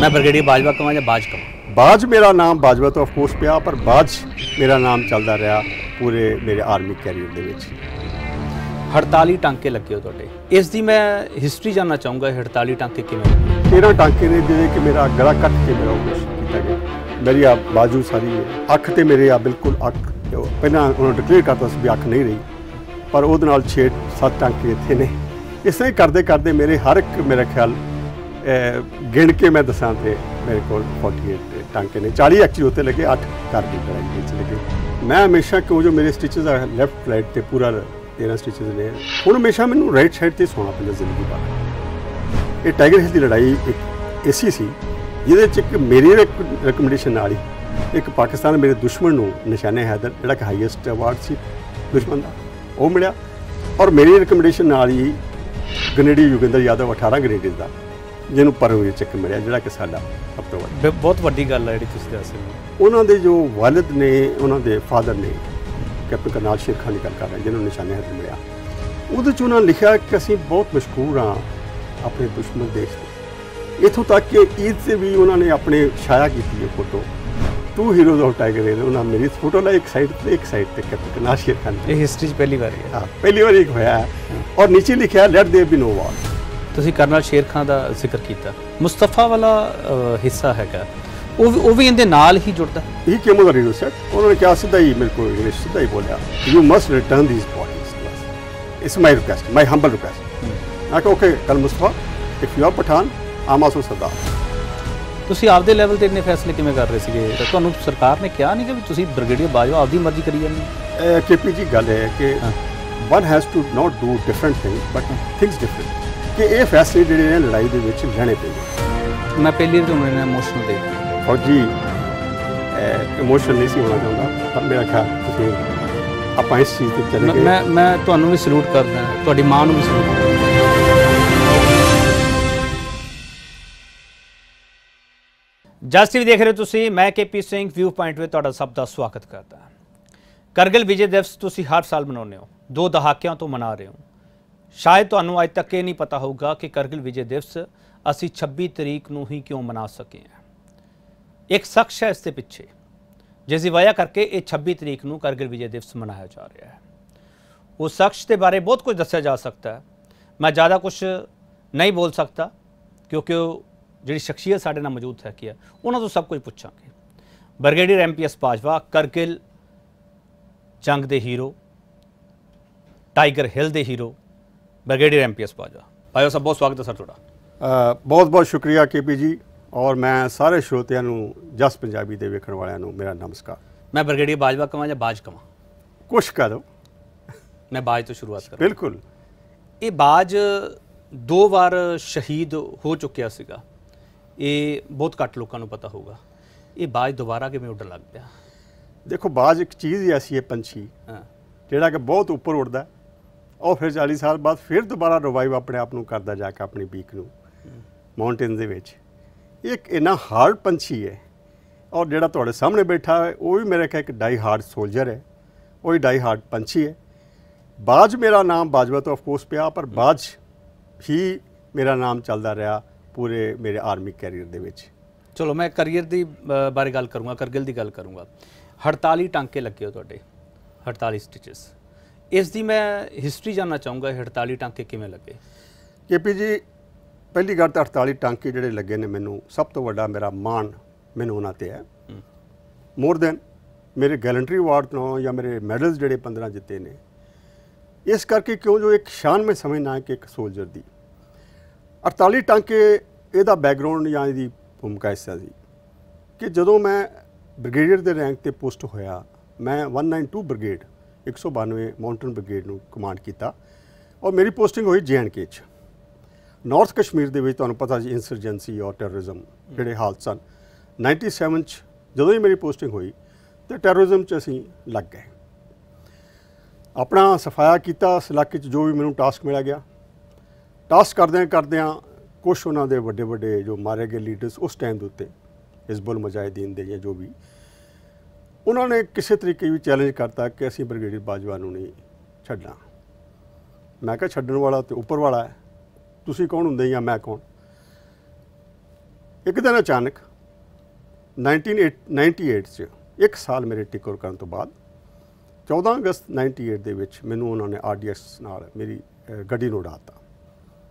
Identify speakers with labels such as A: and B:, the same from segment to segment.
A: ਮੈਂ ਬ੍ਰਿਗੇਡੀਅਰ ਬਾਜਵਾ ਕਹਾਂ ਜਾਂ ਬਾਜ ਕਹਾਂ
B: ਬਾਜ ਮੇਰਾ ਨਾਮ ਬਾਜਵਾ ਤੋਂ ਆਫ ਕੋਰਸ ਪਿਆ ਪਰ ਬਾਜ ਮੇਰਾ ਨਾਮ ਚੱਲਦਾ ਰਿਹਾ ਪੂਰੇ ਮੇਰੇ ਆਰਮੀ ਕੈਰੀਅਰ ਦੇ ਵਿੱਚ
A: 48 ਟਾਂਕੇ ਲੱਗੇ ਹੋ ਤੁਹਾਡੇ ਇਸ ਦੀ ਮੈਂ ਹਿਸਟਰੀ ਜਾਨਣਾ ਚਾਹੂੰਗਾ 48 ਟਾਂਕੇ ਕਿਵੇਂ
B: 13 ਟਾਂਕੇ ਨੇ ਜਿਹੜੇ ਕਿ ਮੇਰਾ ਗਲਾ ਕੱਟ ਕੇ ਮੇਰਾ ਆਪਰੇਸ਼ਨ ਕੀਤਾ ਗਿਆ ਮੇਰੀ ਆ ਬਾਜੂ ਸਾਰੀ ਅੱਖ ਤੇ ਮੇਰੇ ਆ ਬਿਲਕੁਲ ਅੱਖ ਪਹਿਲਾਂ ਉਹਨਾਂ ਡਿਕਲੇਅਰ ਕਰਤਾ ਸੀ ਵੀ ਅੱਖ ਨਹੀਂ ਰਹੀ ਪਰ ਉਹਦੇ ਨਾਲ 6 7 ਟਾਂਕੇ ਇੱਥੇ ਨੇ ਇਸੇ ਕਰਦੇ ਕਰਦੇ ਮੇਰੇ ਹਰ ਇੱਕ ਮੇਰਾ ਖਿਆਲ ਗਿਣ ਕੇ ਮੈਂ ਦੱਸਾਂ ਤੇ ਮੇਰੇ ਕੋਲ 48 ਟਾਂਕੇ ਨੇ 40 ਐਕਚੁਅਲੀ ਉੱਤੇ ਲੱਗੇ 8 ਕਰ ਦੀ ਕਢਾਈ ਲੱਗੇ ਮੈਂ ਹਮੇਸ਼ਾ ਕਿਉਂ ਜੋ ਮੇਰੇ ਸਟਿਚਸ ਆ ਲੈਫਟ ਸਾਈਡ ਤੇ ਪੂਰਾ 13 ਸਟਿਚਸ ਨੇ ਹੁਣ ਹਮੇਸ਼ਾ ਮੈਨੂੰ ਰਾਈਟ ਸਾਈਡ ਤੇ ਸੋਣਾ ਪੈਂਦਾ ਜ਼ਿੰਦਗੀ ਬਾਅਦ ਇਹ ਟਾਈਗਰ ਹਿੱਲ ਦੀ ਲੜਾਈ ਇੱਕ ਐਸੀ ਸੀ ਜਿਹਦੇ ਚ ਇੱਕ ਮੇਰੀ ਰეკਮੈਂਡੇਸ਼ਨ ਨਾਲ ਹੀ ਇੱਕ ਪਾਕਿਸਤਾਨ ਮੇਰੇ ਦੁਸ਼ਮਣ ਨੂੰ ਨਿਸ਼ਾਨੇ ਹੈਦਰ ਜਿਹੜਾ ਕਿ ਹਾਈਐਸਟ ਅਵਾਰਡ ਸੀ ਦੁਸ਼ਮਣ ਦਾ ਉਹ ਮਿਲਿਆ ਔਰ ਮੇਰੀ ਰეკਮੈਂਡੇਸ਼ਨ ਨਾਲ ਹੀ ਗਨੇਡੀ ਯੁਗਿੰਦਰ ਯਾਦਵ 18 ਗ੍ਰੇਡਸ ਦਾ ਜਿਹਨੂੰ ਪਰਮਵੀਰ ਚੱਕ ਮਿਲਿਆ ਜਿਹੜਾ ਕਿ ਸਾਡਾ ਸਭ
A: ਤੋਂ ਵੱਡਾ ਬਹੁਤ ਵੱਡੀ ਗੱਲ ਹੈ ਜਿਹੜੀ ਤੁਸੀਂ ਦੱਸ ਰਹੇ
B: ਹੋ ਉਹਨਾਂ ਦੇ ਜੋ ਵਾਲਿਦ ਨੇ ਉਹਨਾਂ ਦੇ ਫਾਦਰ ਨੇ ਕੈਪਟਨ ਕਰਨਾਲ ਸ਼ੇਖ ਖਾਨ ਕਰ ਰਹੇ ਜਿਹਨੂੰ ਨਿਸ਼ਾਨੇ ਹੱਥ ਮਿਲਿਆ ਉਹਦੇ ਚ ਉਹਨਾਂ ਲਿਖਿਆ ਕਿ ਅਸੀਂ ਬਹੁਤ ਮਸ਼ਕੂਰ ਹਾਂ ਆਪਣੇ ਦੁਸ਼ਮਣ ਦੇਸ਼ ਦੇ ਇਥੋਂ ਤੱਕ ਕਿ ਈਦ ਤੇ ਵੀ ਉਹਨਾਂ ਨੇ ਆਪਣੇ ਛਾਇਆ ਕੀਤੀ ਹੈ photo to heroes of Tiger Hill ਉਹਨਾਂ ਮੇਰੀ ਫੋਟੋ ਲਾ ਇੱਕ ਸਾਈਡ ਤੇ ਇੱਕ ਸਾਈਡ ਤੇ ਕੈਪਟਨ ਕਰਨਾਲ ਸ਼ੇਖ ਖਾਨ ਇਹ ਹਿਸਟਰੀ ਚ ਪਹਿਲੀ ਵਾਰ ਹੈ ਹਾਂ ਪਹਿਲੀ ਵਾਰ ਇੱਕ ਹੋਇਆ ਔਰ ਨੀਚੇ ਲਿਖਿਆ ਲੈਟ ਦੇ ਬੀ ਨੋ ਵਾਰ
A: ਤੁਸੀਂ ਕਰਨਲ ਸ਼ੇਰ ਖਾਨ ਦਾ ਜ਼ਿਕਰ ਕੀਤਾ
B: ਮੁਸਤਫਾ ਵਾਲਾ ਹਿੱਸਾ ਹੈਗਾ ਉਹ ਉਹ ਵੀ ਇਹਦੇ ਨਾਲ ਹੀ ਜੁੜਦਾ ਇਹ ਕਿਵੇਂ ਦਾ ਰੇਡੀਓ ਸੈਟ ਉਹਨਾਂ ਨੇ ਕਿਹਾ ਸਿੱਧਾ ਹੀ ਮੇਰੇ ਕੋਲ ਇੰਗਲਿਸ਼ ਸਿੱਧਾ ਹੀ ਬੋਲਿਆ you must return these bodies please it's my request my humble request ਮੈਂ ਕਿਹਾ okay colonel Mustafa if you are Pathan I'm Sardar
A: ਤੁਸੀਂ ਆਪਦੇ ਲੈਵਲ ਤੇ ਇੰਨੇ ਫੈਸਲੇ ਕਿਵੇਂ ਕਰ ਰਹੇ ਸੀਗੇ ਤੁਹਾਨੂੰ ਸਰਕਾਰ ਨੇ ਕਿਹਾ ਨਹੀਂ ਕਿ ਤੁਸੀਂ ਬ੍ਰਿਗੇਡੀਅਰ
B: ਬਾਜਵਾ ਆਪਦੀ ਮਰਜ਼ੀ ਕਰੀ ਜਾਂਦੇ ਕੇਪੀ ਜੀ ਗੱਲ ਹੈ ਕਿ one has to not do different thing but things different ਕਿ ਇਹ ਫੈਸਲੇ ਜਿਹੜੇ ਨੇ ਲੜਾਈ ਦੇ ਵਿੱਚ ਲੈਣੇ ਪੈਂਦੇ ਮੈਂ ਪਹਿਲੀ ਤੁਹਾਨੂੰ ਇਹਨਾਂ ਇਮੋਸ਼ਨਲ ਦੇ ਫੌਜੀ ਇਮੋਸ਼ਨਲ ਨਹੀਂ ਸੀ ਹੋਣਾ ਚਾਹੁੰਦਾ ਪਰ ਮੇਰਾ ਖਿਆਲ ਤੁਸੀਂ ਆਪਾਂ ਇਸ ਚੀਜ਼ ਤੇ ਚੱਲੇ ਗਏ ਮੈਂ ਮੈਂ ਤੁਹਾਨੂੰ ਵੀ
A: ਸਲੂਟ ਕਰਦਾ ਤੁਹਾਡੀ ਮਾਂ ਨੂੰ ਵੀ ਸਲੂਟ ਕਰਦਾ ਜਸਟਿਵ ਦੇਖ ਰਹੇ ਤੁਸੀਂ ਮੈਂ ਕੇਪੀ ਸਿੰਘ ਵਿਊ ਪੁਆਇੰਟ ਵਿੱਚ ਤੁਹਾਡਾ ਸਭ ਦਾ ਸਵਾਗਤ ਕਰਦਾ ਕਰਗਲ ਵਿਜੇ ਦਿਵਸ ਤੁਸੀਂ ਹਰ ਸਾਲ ਮਨਾਉਂਦੇ ਹੋ ਦੋ ਦਹਾਕਿਆਂ ਤੋਂ ਮਨਾ ਰਹੇ ਹੋ ਸ਼ਾਇਦ ਤੁਹਾਨੂੰ ਅਜੇ ਤੱਕ ਇਹ ਨਹੀਂ ਪਤਾ ਹੋਊਗਾ ਕਿ ਕਰਗਿਲ ਵਿਜੇ ਦਿਵਸ ਅਸੀਂ 26 ਤਰੀਕ ਨੂੰ ਹੀ ਕਿਉਂ ਮਨਾ ਸਕੇ ਹਾਂ ਇੱਕ ਸ਼ਖਸ ਹੈ ਇਸ ਦੇ ਪਿੱਛੇ ਜਿਸ ਦੀ ਵਜ੍ਹਾ ਕਰਕੇ ਇਹ 26 ਤਰੀਕ ਨੂੰ ਕਰਗਿਲ ਵਿਜੇ ਦਿਵਸ ਮਨਾਇਆ ਜਾ ਰਿਹਾ ਹੈ ਉਸ ਸ਼ਖਸ ਦੇ ਬਾਰੇ ਬਹੁਤ ਕੁਝ ਦੱਸਿਆ ਜਾ ਸਕਦਾ ਹੈ ਮੈਂ ਜ਼ਿਆਦਾ ਕੁਝ ਨਹੀਂ ਬੋਲ ਸਕਦਾ ਕਿਉਂਕਿ ਉਹ ਜਿਹੜੀ ਸ਼ਖਸੀਅਤ ਸਾਡੇ ਨਾਲ ਮੌਜੂਦ ਹੈ ਕੀ ਹੈ ਉਹਨਾਂ ਤੋਂ ਸਭ ਕੁਝ ਪੁੱਛਾਂਗੇ ਬਰਗੇਡੀਅਰ ਐਮਪੀਐਸ ਪਾਜਵਾ ਕਰਗਿਲ ਜੰਗ ਦੇ ਹੀਰੋ ਟਾਈਗਰ ਹਿਲ ਦੇ ਹੀਰੋ ਬ੍ਰਿਗੇਡੀਅਰ ਐਮਪੀਐਸ ਬਾਜਵਾ ਭਾਈਓ ਸਭ ਬਹੁਤ ਸਵਾਗਤ ਹੈ ਸਰ
B: ਤੁਹਾਡਾ ਬਹੁਤ ਬਹੁਤ ਸ਼ੁਕਰੀਆ ਕੇਪੀ ਜੀ ਔਰ ਮੈਂ ਸਾਰੇ ਸ਼੍ਰੋਤਿਆਂ ਨੂੰ ਜਸ ਪੰਜਾਬੀ ਦੇ ਵੇਖਣ ਵਾਲਿਆਂ ਨੂੰ ਮੇਰਾ ਨਮਸਕਾਰ
A: ਮੈਂ ਬ੍ਰਿਗੇਡੀਅਰ ਬਾਜਵਾ ਕਵਾਂ ਜਾਂ ਬਾਜ ਕਵਾਂ ਕੁਛ ਕਰੋ ਮੈਂ ਬਾਜ ਤੋਂ ਸ਼ੁਰੂਆਤ ਕਰਾਂ ਬਿਲਕੁਲ ਇਹ ਬਾਜ ਦੋ ਵਾਰ ਸ਼ਹੀਦ ਹੋ ਚੁੱਕਿਆ ਸੀਗਾ ਇਹ ਬਹੁਤ ਘੱਟ ਲੋਕਾਂ ਨੂੰ ਪਤਾ ਹੋਊਗਾ ਇਹ ਬਾਜ ਦੁਬਾਰਾ ਕਿਵੇਂ ਉੱਡਣ ਲੱਗ ਪਿਆ
B: ਦੇਖੋ ਬਾਜ ਇੱਕ ਚੀਜ਼ ਹੀ ਐਸੀ ਹੈ ਪੰਛੀ ਜਿਹੜਾ ਕਿ ਬਹੁਤ ਉੱਪਰ ਉੱਡਦਾ ਹੈ ਉਹ ਫਿਰ 40 ਸਾਲ ਬਾਅਦ ਫਿਰ ਦੁਬਾਰਾ ਰਿਵਾਈਵ ਆਪਣੇ ਆਪ ਨੂੰ ਕਰਦਾ ਜਾ ਕੇ ਆਪਣੀ ਬੀਕ ਨੂੰ ਮਾਊਂਟੇਨ ਦੇ ਵਿੱਚ ਇੱਕ ਇਨਾ ਹਾਰਡ ਪੰਛੀ ਹੈ ਔਰ ਜਿਹੜਾ ਤੁਹਾਡੇ ਸਾਹਮਣੇ ਬੈਠਾ ਹੈ ਉਹ ਵੀ ਮੇਰੇ ਕਹੇ ਇੱਕ ਡਾਈ ਹਾਰਡ ਸੋਲਜਰ ਹੈ ਉਹ ਹੀ ਡਾਈ ਹਾਰਡ ਪੰਛੀ ਹੈ ਬਾਜ ਮੇਰਾ ਨਾਮ ਬਾਜਵਾ ਤੋਂ ਆਫ ਕੋਰਸ ਪਿਆ ਪਰ ਬਾਜ ਹੀ ਮੇਰਾ ਨਾਮ ਚੱਲਦਾ ਰਿਹਾ ਪੂਰੇ ਮੇਰੇ ਆਰਮੀ ਕੈਰੀਅਰ ਦੇ ਵਿੱਚ ਚਲੋ ਮੈਂ ਕੈਰੀਅਰ ਦੀ ਬਾਰੇ ਗੱਲ ਕਰੂੰਗਾ ਕਰਗਿਲ ਦੀ ਗੱਲ ਕਰੂੰਗਾ 48 ਟਾਂਕੇ
A: ਲੱਗੇ ਹੋ ਤੁਹਾਡੇ 48 ਸਟਿਚਸ ਇਸ ਦੀ ਮੈਂ ਹਿਸਟਰੀ ਜਾਨਣਾ ਚਾਹੂੰਗਾ 48 ਟਾਂਕੇ ਕਿਵੇਂ ਲੱਗੇ
B: ਕੇਪੀ ਜੀ ਪਹਿਲੀ ਗੱਲ ਤਾਂ 48 ਟਾਂਕੇ ਜਿਹੜੇ ਲੱਗੇ ਨੇ ਮੈਨੂੰ ਸਭ ਤੋਂ ਵੱਡਾ ਮੇਰਾ ਮਾਣ ਮੈਨੂੰ ਉਹਨਾਂ ਤੇ ਹੈ ਮੋਰ ਦੈਨ ਮੇਰੇ ਗੈਲੰਟਰੀ ਅਵਾਰਡ ਤੋਂ ਜਾਂ ਮੇਰੇ ਮੈਡਲਸ ਜਿਹੜੇ 15 ਜਿੱਤੇ ਨੇ ਇਸ ਕਰਕੇ ਕਿਉਂ ਜੋ ਇੱਕ ਸ਼ਾਨ ਮੈਂ ਸਮਝਣਾ ਹੈ ਕਿ ਇੱਕ ਸੋਲਜਰ ਦੀ 48 ਟਾਂਕੇ ਇਹਦਾ ਬੈਕਗ੍ਰਾਉਂਡ ਜਾਂ ਇਹਦੀ ਭੂਮਿਕਾ ਹਿੱਸਾ ਸੀ ਕਿ ਜਦੋਂ ਮੈਂ ਬ੍ਰਿਗੇਡੀਅਰ ਦੇ ਰੈਂਕ ਤੇ ਪੋਸਟ ਹੋਇਆ ਮੈਂ 192 ਬ੍ਰਿਗੇਡ 192 ਮਾਊਂਟਨ ਬ੍ਰਿਗੇਡ ਨੂੰ ਕਮਾਂਡ ਕੀਤਾ ਔਰ ਮੇਰੀ ਪੋਸਟਿੰਗ ਹੋਈ ਜੀਐਨਕੇ 'ਚ ਨਾਰਥ ਕਸ਼ਮੀਰ ਦੇ ਵਿੱਚ ਤੁਹਾਨੂੰ ਪਤਾ ਜੀ ਇਨਸਰਜੈਂਸੀ ਔਰ ਟੈਰਰਿਜ਼ਮ ਜਿਹੜੇ ਹਾਲਤ ਸਨ 97 'ਚ ਜਦੋਂ ਹੀ ਮੇਰੀ ਪੋਸਟਿੰਗ ਹੋਈ ਤੇ ਟੈਰਰਿਜ਼ਮ 'ਚ ਅਸੀਂ ਲੱਗ ਗਏ ਆਪਣਾ ਸਫਾਇਆ ਕੀਤਾ ਇਸ ਇਲਾਕੇ 'ਚ ਜੋ ਵੀ ਮੈਨੂੰ ਟਾਸਕ ਮਿਲਿਆ ਗਿਆ ਟਾਸਕ ਕਰਦਿਆਂ ਕਰਦਿਆਂ ਕੁਝ ਉਹਨਾਂ ਦੇ ਵੱਡੇ ਵੱਡੇ ਜੋ ਮਾਰੇ ਗਏ ਲੀਡਰਸ ਉਸ ਟਾਈਮ ਦੇ ਉੱਤੇ ਹਿਜ਼ਬੁਲ ਮੁਜਾਹਿਦੀਨ ਦੇ ਜਾਂ ਜੋ ਵੀ ਉਹਨਾਂ ਨੇ ਕਿਸੇ ਤਰੀਕੇ ਵੀ ਚੈਲੰਜ ਕਰਤਾ ਕਿ ਅਸੀਂ ਬ੍ਰਿਗੇਡੀਅਰ ਬਾਜਵਾ ਨੂੰ ਨਹੀਂ ਛੱਡਣਾ ਮੈਂ ਕਿਹਾ ਛੱਡਣ ਵਾਲਾ ਤੇ ਉੱਪਰ ਵਾਲਾ ਹੈ ਤੁਸੀਂ ਕੌਣ ਹੁੰਦੇ ਜਾਂ ਮੈਂ ਕੌਣ ਇੱਕ ਦਿਨ ਅਚਾਨਕ 1998 ਚ ਇੱਕ ਸਾਲ ਮੇਰੇ ਟਿਕਰ ਕਰਨ ਤੋਂ ਬਾਅਦ 14 ਅਗਸਤ 98 ਦੇ ਵਿੱਚ ਮੈਨੂੰ ਉਹਨਾਂ ਨੇ ਆਰਡੀਐਸ ਨਾਲ ਮੇਰੀ ਗੱਡੀ ਨੂੰ ਉਡਾਤਾ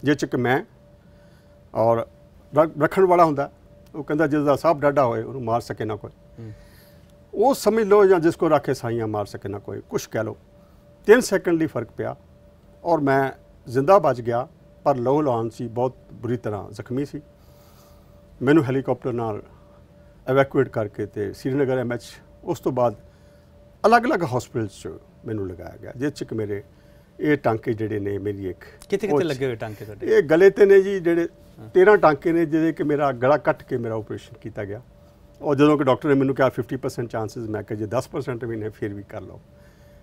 B: ਜਿੱਚ ਕਿ ਮੈਂ ਔਰ ਰੱਖਣ ਵਾਲਾ ਹੁੰਦਾ ਉਹ ਕਹਿੰਦਾ ਜਿਸ ਦਾ ਸਾਹਬ ਡਾਡਾ ਹੋਏ ਉਹਨੂੰ ਮਾਰ ਸਕੇ ਨਾ ਕੋਈ ਉਹ ਸਮਝ ਲਓ ਜਾਂ ਜਿਸ ਕੋ ਰੱਖੇ ਸਾਈਆਂ ਮਾਰ ਸਕੇ ਨਾ ਕੋਈ ਕੁਛ ਕਹਿ ਲਓ 3 ਸੈਕਿੰਡ ਲਈ ਫਰਕ ਪਿਆ ਔਰ ਮੈਂ ਜ਼ਿੰਦਾ ਬਚ ਗਿਆ ਪਰ ਲੋ ਲਾਨ ਸੀ ਬਹੁਤ ਬੁਰੀ ਤਰ੍ਹਾਂ ਜ਼ਖਮੀ ਸੀ ਮੈਨੂੰ ਹੈਲੀਕਾਪਟਰ ਨਾਲ ਐਵੈਕੂਏਟ ਕਰਕੇ ਤੇ ਸ੍ਰੀਨਗਰ ਐਮਐਚ ਉਸ ਤੋਂ ਬਾਅਦ ਅਲੱਗ-ਅਲੱਗ ਹਸਪੀਟਲਸ 'ਚ ਮੈਨੂੰ ਲਗਾਇਆ ਗਿਆ ਜਿਸ 'ਚ ਮੇਰੇ ਇਹ ਟਾਂਕੇ ਜਿਹੜੇ ਨੇ ਮੇਰੀ ਇੱਕ ਕਿਤੇ-ਕਿਤੇ ਲੱਗੇ ਹੋਏ ਟਾਂਕੇ ਤੁਹਾਡੇ ਇਹ ਗਲੇ ਤੇ ਨੇ ਜੀ ਜਿਹੜੇ 13 ਟਾਂਕੇ ਨੇ ਜਿਹਦੇ ਕਿ ਮੇਰਾ ਗਲਾ ਕੱਟ ਕੇ ਮੇਰਾ ਆਪਰੇਸ਼ਨ ਕੀਤਾ ਗਿਆ ਔਰ ਜਦੋਂ ਕਿ ਡਾਕਟਰ ਨੇ ਮੈਨੂੰ ਕਿਹਾ 50% ਚਾਂਸਸ ਮੈਂ ਕਿਹਾ ਜੇ 10% ਵੀ ਨੇ ਫਿਰ ਵੀ ਕਰ ਲਓ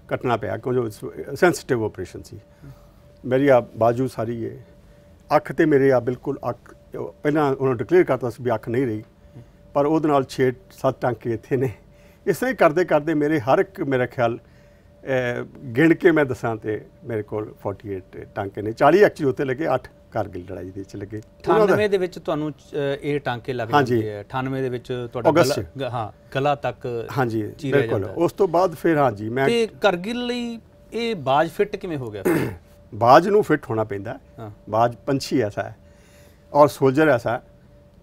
B: ਕੱਟਣਾ ਪਿਆ ਕਿਉਂਕਿ ਸੈਂਸਿਟਿਵ ਆਪਰੇਸ਼ਨ ਸੀ ਮੇਰੀ ਆ ਬਾਜੂ ਸਾਰੀ ਹੈ ਅੱਖ ਤੇ ਮੇਰੇ ਆ ਬਿਲਕੁਲ ਅੱਖ ਪਹਿਲਾਂ ਉਹਨਾਂ ਡਿਕਲੇਅਰ ਕਰਤਾ ਸੀ ਵੀ ਅੱਖ ਨਹੀਂ ਰਹੀ ਪਰ ਉਹਦੇ ਨਾਲ 6 7 ਟਾਂਕੇ ਇੱਥੇ ਨੇ ਇਸ ਤਰ੍ਹਾਂ ਕਰਦੇ ਕਰਦੇ ਮੇਰੇ ਹਰ ਇੱਕ ਮੇਰਾ ਖਿਆਲ ਗਿਣ ਕੇ ਮੈਂ ਦਸਾਂ ਤੇ ਮੇਰੇ ਕੋਲ 48 ਟਾਂਕੇ ਨੇ 40 ਐਕਚੁਅਲੀ ਉੱਤੇ ਲੱਗੇ 8 ਕਾਰਗਿਲ ਲੜਾਈ ਦੇ ਵਿੱਚ ਲੱਗੇ 98
A: ਦੇ ਵਿੱਚ ਤੁਹਾਨੂੰ ਇਹ ਟਾਂਕੇ ਲੱਗ ਜਾਂਦੇ ਆ 98 ਦੇ ਵਿੱਚ ਤੁਹਾਡਾ ਹਾਂ ਗਲਾ ਤੱਕ ਹਾਂਜੀ ਬਿਲਕੁਲ ਉਸ
B: ਤੋਂ ਬਾਅਦ ਫਿਰ ਹਾਂਜੀ ਮੈਂ ਤੇ
A: ਕਾਰਗਿਲ ਲਈ ਇਹ ਬਾਜ ਫਿੱਟ ਕਿਵੇਂ ਹੋ ਗਿਆ
B: ਬਾਜ ਨੂੰ ਫਿੱਟ ਹੋਣਾ ਪੈਂਦਾ ਬਾਜ ਪੰਛੀ ਐਸਾ ਹੈ ਔਰ ਸੋਲਜਰ ਐਸਾ